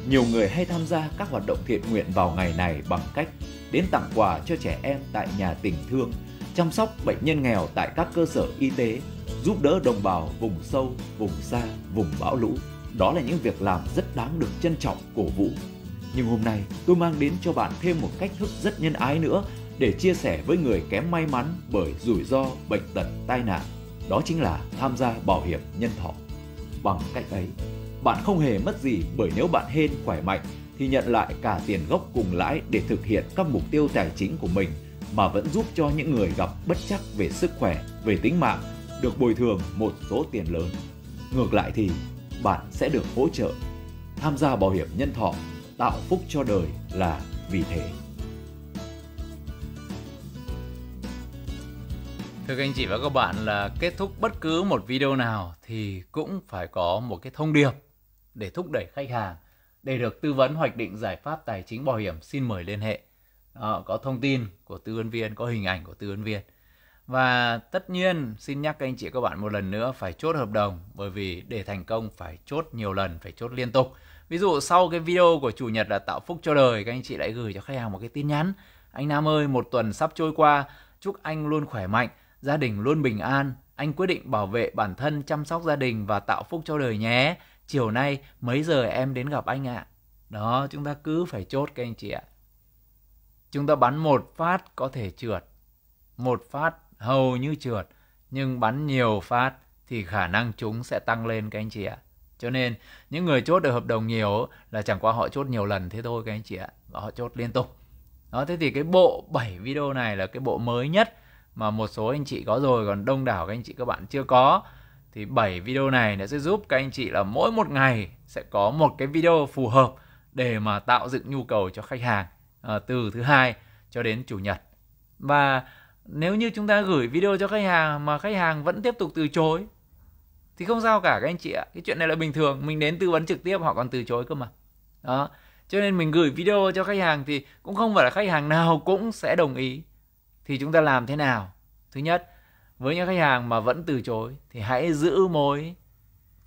nhiều người hay tham gia các hoạt động thiện nguyện vào ngày này bằng cách đến tặng quà cho trẻ em tại nhà tình thương, chăm sóc bệnh nhân nghèo tại các cơ sở y tế, giúp đỡ đồng bào vùng sâu, vùng xa, vùng bão lũ. Đó là những việc làm rất đáng được trân trọng, cổ vũ. Nhưng hôm nay, tôi mang đến cho bạn thêm một cách thức rất nhân ái nữa để chia sẻ với người kém may mắn bởi rủi ro, bệnh tật, tai nạn đó chính là tham gia bảo hiểm nhân thọ. Bằng cách ấy, bạn không hề mất gì bởi nếu bạn hên khỏe mạnh thì nhận lại cả tiền gốc cùng lãi để thực hiện các mục tiêu tài chính của mình mà vẫn giúp cho những người gặp bất chắc về sức khỏe, về tính mạng được bồi thường một số tiền lớn. Ngược lại thì bạn sẽ được hỗ trợ. Tham gia bảo hiểm nhân thọ tạo phúc cho đời là vì thế. Thưa các anh chị và các bạn là kết thúc bất cứ một video nào thì cũng phải có một cái thông điệp để thúc đẩy khách hàng để được tư vấn hoạch định giải pháp tài chính bảo hiểm xin mời liên hệ. Đó, có thông tin của tư vấn viên, có hình ảnh của tư vấn viên. Và tất nhiên xin nhắc các anh chị các bạn một lần nữa phải chốt hợp đồng bởi vì để thành công phải chốt nhiều lần, phải chốt liên tục. Ví dụ sau cái video của chủ nhật là tạo phúc cho đời các anh chị lại gửi cho khách hàng một cái tin nhắn. Anh Nam ơi, một tuần sắp trôi qua, chúc anh luôn khỏe mạnh gia đình luôn bình an. Anh quyết định bảo vệ bản thân, chăm sóc gia đình và tạo phúc cho đời nhé. Chiều nay mấy giờ em đến gặp anh ạ? À? Đó, chúng ta cứ phải chốt các anh chị ạ. Chúng ta bắn một phát có thể trượt. Một phát hầu như trượt, nhưng bắn nhiều phát thì khả năng chúng sẽ tăng lên các anh chị ạ. Cho nên những người chốt được hợp đồng nhiều là chẳng qua họ chốt nhiều lần thế thôi các anh chị ạ. Và họ chốt liên tục. Đó thế thì cái bộ 7 video này là cái bộ mới nhất mà một số anh chị có rồi còn đông đảo các anh chị các bạn chưa có thì 7 video này nó sẽ giúp các anh chị là mỗi một ngày sẽ có một cái video phù hợp để mà tạo dựng nhu cầu cho khách hàng à, từ thứ hai cho đến chủ nhật và nếu như chúng ta gửi video cho khách hàng mà khách hàng vẫn tiếp tục từ chối thì không sao cả các anh chị ạ cái chuyện này là bình thường mình đến tư vấn trực tiếp họ còn từ chối cơ mà đó cho nên mình gửi video cho khách hàng thì cũng không phải là khách hàng nào cũng sẽ đồng ý thì chúng ta làm thế nào thứ nhất với những khách hàng mà vẫn từ chối thì hãy giữ mối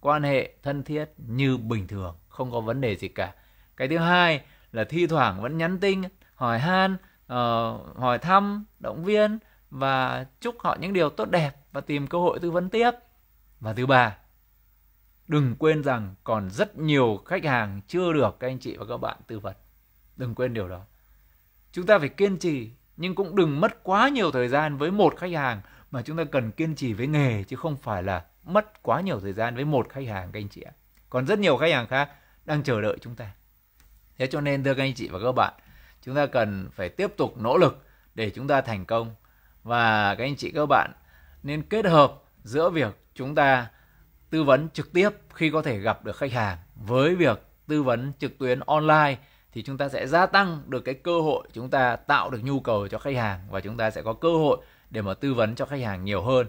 quan hệ thân thiết như bình thường không có vấn đề gì cả cái thứ hai là thi thoảng vẫn nhắn tin hỏi han uh, hỏi thăm động viên và chúc họ những điều tốt đẹp và tìm cơ hội tư vấn tiếp và thứ ba đừng quên rằng còn rất nhiều khách hàng chưa được các anh chị và các bạn tư vấn đừng quên điều đó chúng ta phải kiên trì nhưng cũng đừng mất quá nhiều thời gian với một khách hàng mà chúng ta cần kiên trì với nghề chứ không phải là mất quá nhiều thời gian với một khách hàng các anh chị ạ. Còn rất nhiều khách hàng khác đang chờ đợi chúng ta. Thế cho nên thưa các anh chị và các bạn, chúng ta cần phải tiếp tục nỗ lực để chúng ta thành công và các anh chị các bạn nên kết hợp giữa việc chúng ta tư vấn trực tiếp khi có thể gặp được khách hàng với việc tư vấn trực tuyến online thì chúng ta sẽ gia tăng được cái cơ hội chúng ta tạo được nhu cầu cho khách hàng và chúng ta sẽ có cơ hội để mà tư vấn cho khách hàng nhiều hơn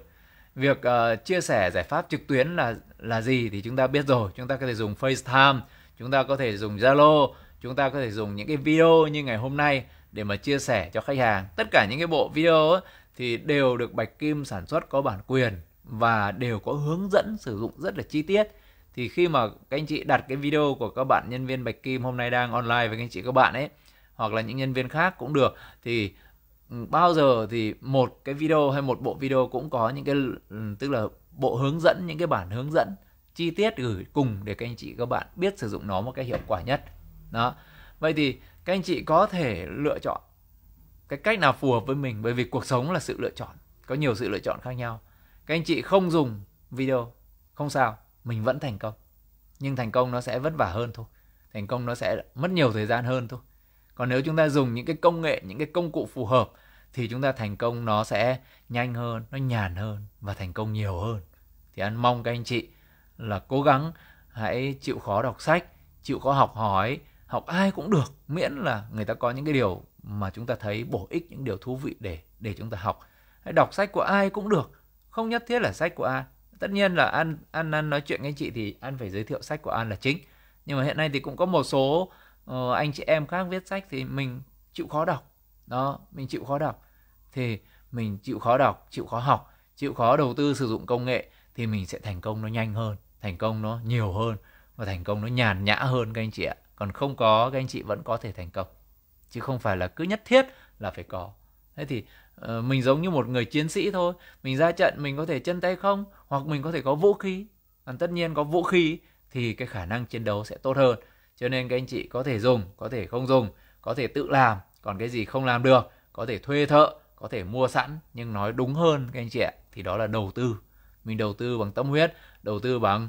việc uh, chia sẻ giải pháp trực tuyến là là gì thì chúng ta biết rồi chúng ta có thể dùng FaceTime chúng ta có thể dùng Zalo chúng ta có thể dùng những cái video như ngày hôm nay để mà chia sẻ cho khách hàng tất cả những cái bộ video ấy, thì đều được Bạch Kim sản xuất có bản quyền và đều có hướng dẫn sử dụng rất là chi tiết thì khi mà các anh chị đặt cái video của các bạn nhân viên Bạch Kim hôm nay đang online với các anh chị các bạn ấy hoặc là những nhân viên khác cũng được thì ừ, bao giờ thì một cái video hay một bộ video cũng có những cái ừ, tức là bộ hướng dẫn những cái bản hướng dẫn chi tiết gửi cùng để các anh chị các bạn biết sử dụng nó một cách hiệu quả nhất đó vậy thì các anh chị có thể lựa chọn cái cách nào phù hợp với mình bởi vì cuộc sống là sự lựa chọn có nhiều sự lựa chọn khác nhau các anh chị không dùng video không sao mình vẫn thành công nhưng thành công nó sẽ vất vả hơn thôi thành công nó sẽ mất nhiều thời gian hơn thôi còn nếu chúng ta dùng những cái công nghệ những cái công cụ phù hợp thì chúng ta thành công nó sẽ nhanh hơn nó nhàn hơn và thành công nhiều hơn thì anh mong các anh chị là cố gắng hãy chịu khó đọc sách chịu khó học hỏi học ai cũng được miễn là người ta có những cái điều mà chúng ta thấy bổ ích những điều thú vị để để chúng ta học hãy đọc sách của ai cũng được không nhất thiết là sách của ai tất nhiên là an an an nói chuyện với anh chị thì an phải giới thiệu sách của an là chính nhưng mà hiện nay thì cũng có một số uh, anh chị em khác viết sách thì mình chịu khó đọc đó mình chịu khó đọc thì mình chịu khó đọc chịu khó học chịu khó đầu tư sử dụng công nghệ thì mình sẽ thành công nó nhanh hơn thành công nó nhiều hơn và thành công nó nhàn nhã hơn các anh chị ạ còn không có các anh chị vẫn có thể thành công chứ không phải là cứ nhất thiết là phải có thế thì Ờ, mình giống như một người chiến sĩ thôi mình ra trận mình có thể chân tay không hoặc mình có thể có vũ khí còn tất nhiên có vũ khí thì cái khả năng chiến đấu sẽ tốt hơn cho nên các anh chị có thể dùng có thể không dùng có thể tự làm còn cái gì không làm được có thể thuê thợ có thể mua sẵn nhưng nói đúng hơn các anh chị ạ thì đó là đầu tư mình đầu tư bằng tâm huyết đầu tư bằng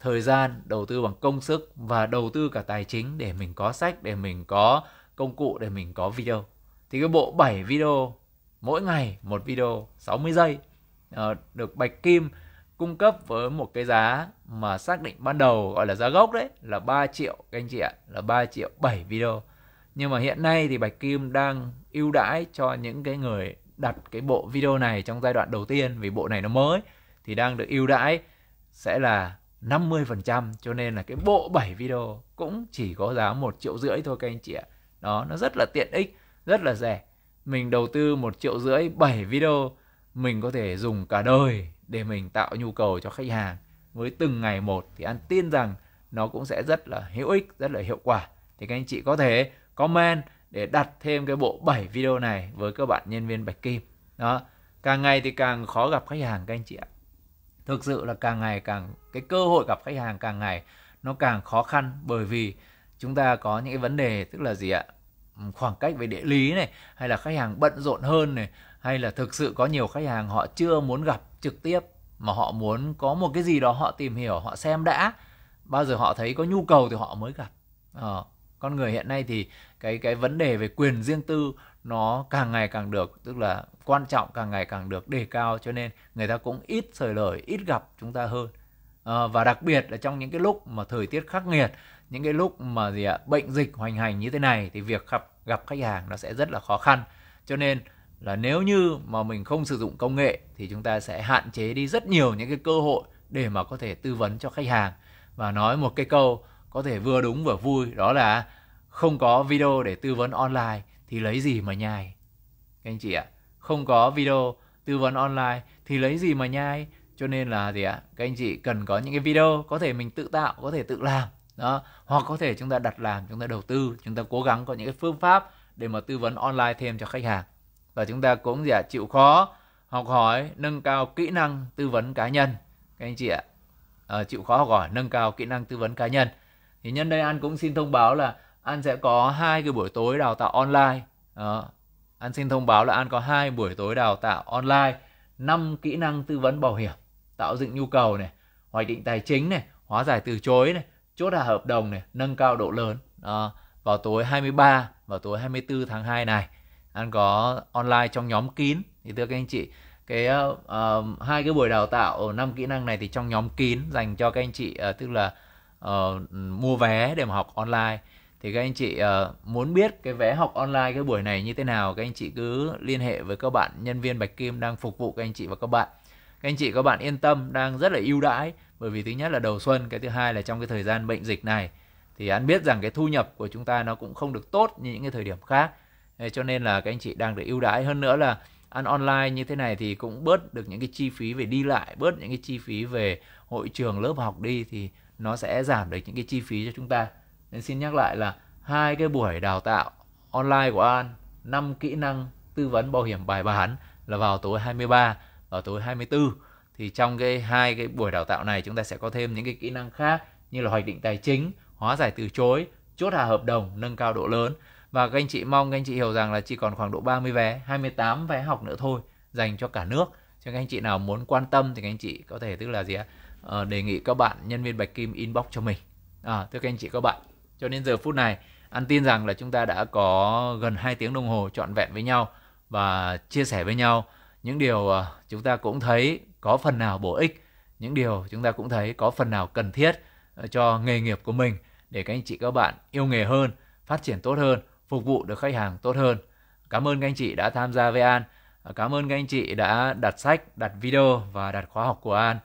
thời gian đầu tư bằng công sức và đầu tư cả tài chính để mình có sách để mình có công cụ để mình có video thì cái bộ 7 video mỗi ngày một video 60 giây ờ, được Bạch Kim cung cấp với một cái giá mà xác định ban đầu gọi là giá gốc đấy là 3 triệu các anh chị ạ, là 3 triệu 7 video. Nhưng mà hiện nay thì Bạch Kim đang ưu đãi cho những cái người đặt cái bộ video này trong giai đoạn đầu tiên vì bộ này nó mới thì đang được ưu đãi sẽ là 50% cho nên là cái bộ 7 video cũng chỉ có giá một triệu rưỡi thôi các anh chị ạ. Đó, nó rất là tiện ích, rất là rẻ mình đầu tư một triệu rưỡi 7 video mình có thể dùng cả đời để mình tạo nhu cầu cho khách hàng với từng ngày một thì anh tin rằng nó cũng sẽ rất là hữu ích rất là hiệu quả thì các anh chị có thể comment để đặt thêm cái bộ 7 video này với các bạn nhân viên bạch kim đó càng ngày thì càng khó gặp khách hàng các anh chị ạ thực sự là càng ngày càng cái cơ hội gặp khách hàng càng ngày nó càng khó khăn bởi vì chúng ta có những cái vấn đề tức là gì ạ khoảng cách về địa lý này hay là khách hàng bận rộn hơn này hay là thực sự có nhiều khách hàng họ chưa muốn gặp trực tiếp mà họ muốn có một cái gì đó họ tìm hiểu họ xem đã bao giờ họ thấy có nhu cầu thì họ mới gặp à, con người hiện nay thì cái cái vấn đề về quyền riêng tư nó càng ngày càng được tức là quan trọng càng ngày càng được đề cao cho nên người ta cũng ít sởi lời ít gặp chúng ta hơn à, và đặc biệt là trong những cái lúc mà thời tiết khắc nghiệt những cái lúc mà gì ạ bệnh dịch hoành hành như thế này thì việc gặp gặp khách hàng nó sẽ rất là khó khăn cho nên là nếu như mà mình không sử dụng công nghệ thì chúng ta sẽ hạn chế đi rất nhiều những cái cơ hội để mà có thể tư vấn cho khách hàng và nói một cái câu có thể vừa đúng vừa vui đó là không có video để tư vấn online thì lấy gì mà nhai các anh chị ạ không có video tư vấn online thì lấy gì mà nhai cho nên là gì ạ các anh chị cần có những cái video có thể mình tự tạo có thể tự làm đó hoặc có thể chúng ta đặt làm chúng ta đầu tư chúng ta cố gắng có những cái phương pháp để mà tư vấn online thêm cho khách hàng và chúng ta cũng giả dạ, chịu khó học hỏi nâng cao kỹ năng tư vấn cá nhân các anh chị ạ à, chịu khó học hỏi nâng cao kỹ năng tư vấn cá nhân thì nhân đây an cũng xin thông báo là an sẽ có hai cái buổi tối đào tạo online à, an xin thông báo là an có hai buổi tối đào tạo online năm kỹ năng tư vấn bảo hiểm tạo dựng nhu cầu này hoạch định tài chính này hóa giải từ chối này chốt hạ hợp đồng này, nâng cao độ lớn. À, vào tối 23 vào tối 24 tháng 2 này anh có online trong nhóm kín thì thưa các anh chị cái uh, hai cái buổi đào tạo năm kỹ năng này thì trong nhóm kín dành cho các anh chị uh, tức là uh, mua vé để mà học online thì các anh chị uh, muốn biết cái vé học online cái buổi này như thế nào các anh chị cứ liên hệ với các bạn nhân viên Bạch Kim đang phục vụ các anh chị và các bạn các anh chị các bạn yên tâm đang rất là ưu đãi bởi vì thứ nhất là đầu xuân cái thứ hai là trong cái thời gian bệnh dịch này thì anh biết rằng cái thu nhập của chúng ta nó cũng không được tốt như những cái thời điểm khác cho nên là các anh chị đang được ưu đãi hơn nữa là ăn online như thế này thì cũng bớt được những cái chi phí về đi lại bớt những cái chi phí về hội trường lớp học đi thì nó sẽ giảm được những cái chi phí cho chúng ta nên xin nhắc lại là hai cái buổi đào tạo online của An năm kỹ năng tư vấn bảo hiểm bài bản là vào tối 23 và tối 24 thì trong cái hai cái buổi đào tạo này chúng ta sẽ có thêm những cái kỹ năng khác như là hoạch định tài chính, hóa giải từ chối, chốt hạ hợp đồng, nâng cao độ lớn. Và các anh chị mong các anh chị hiểu rằng là chỉ còn khoảng độ 30 vé, 28 vé học nữa thôi dành cho cả nước. Cho các anh chị nào muốn quan tâm thì các anh chị có thể tức là gì ạ? À, đề nghị các bạn nhân viên Bạch Kim inbox cho mình. À, thưa các anh chị các bạn, cho đến giờ phút này An tin rằng là chúng ta đã có gần 2 tiếng đồng hồ trọn vẹn với nhau và chia sẻ với nhau những điều ờ, chúng ta cũng thấy có phần nào bổ ích những điều chúng ta cũng thấy có phần nào cần thiết ờ, cho nghề nghiệp của mình để các anh chị các bạn yêu nghề hơn phát triển tốt hơn phục vụ được khách hàng tốt hơn cảm ơn các anh chị đã tham gia với an ờ, cảm ơn các anh chị đã đặt sách đặt video và đặt khóa học của an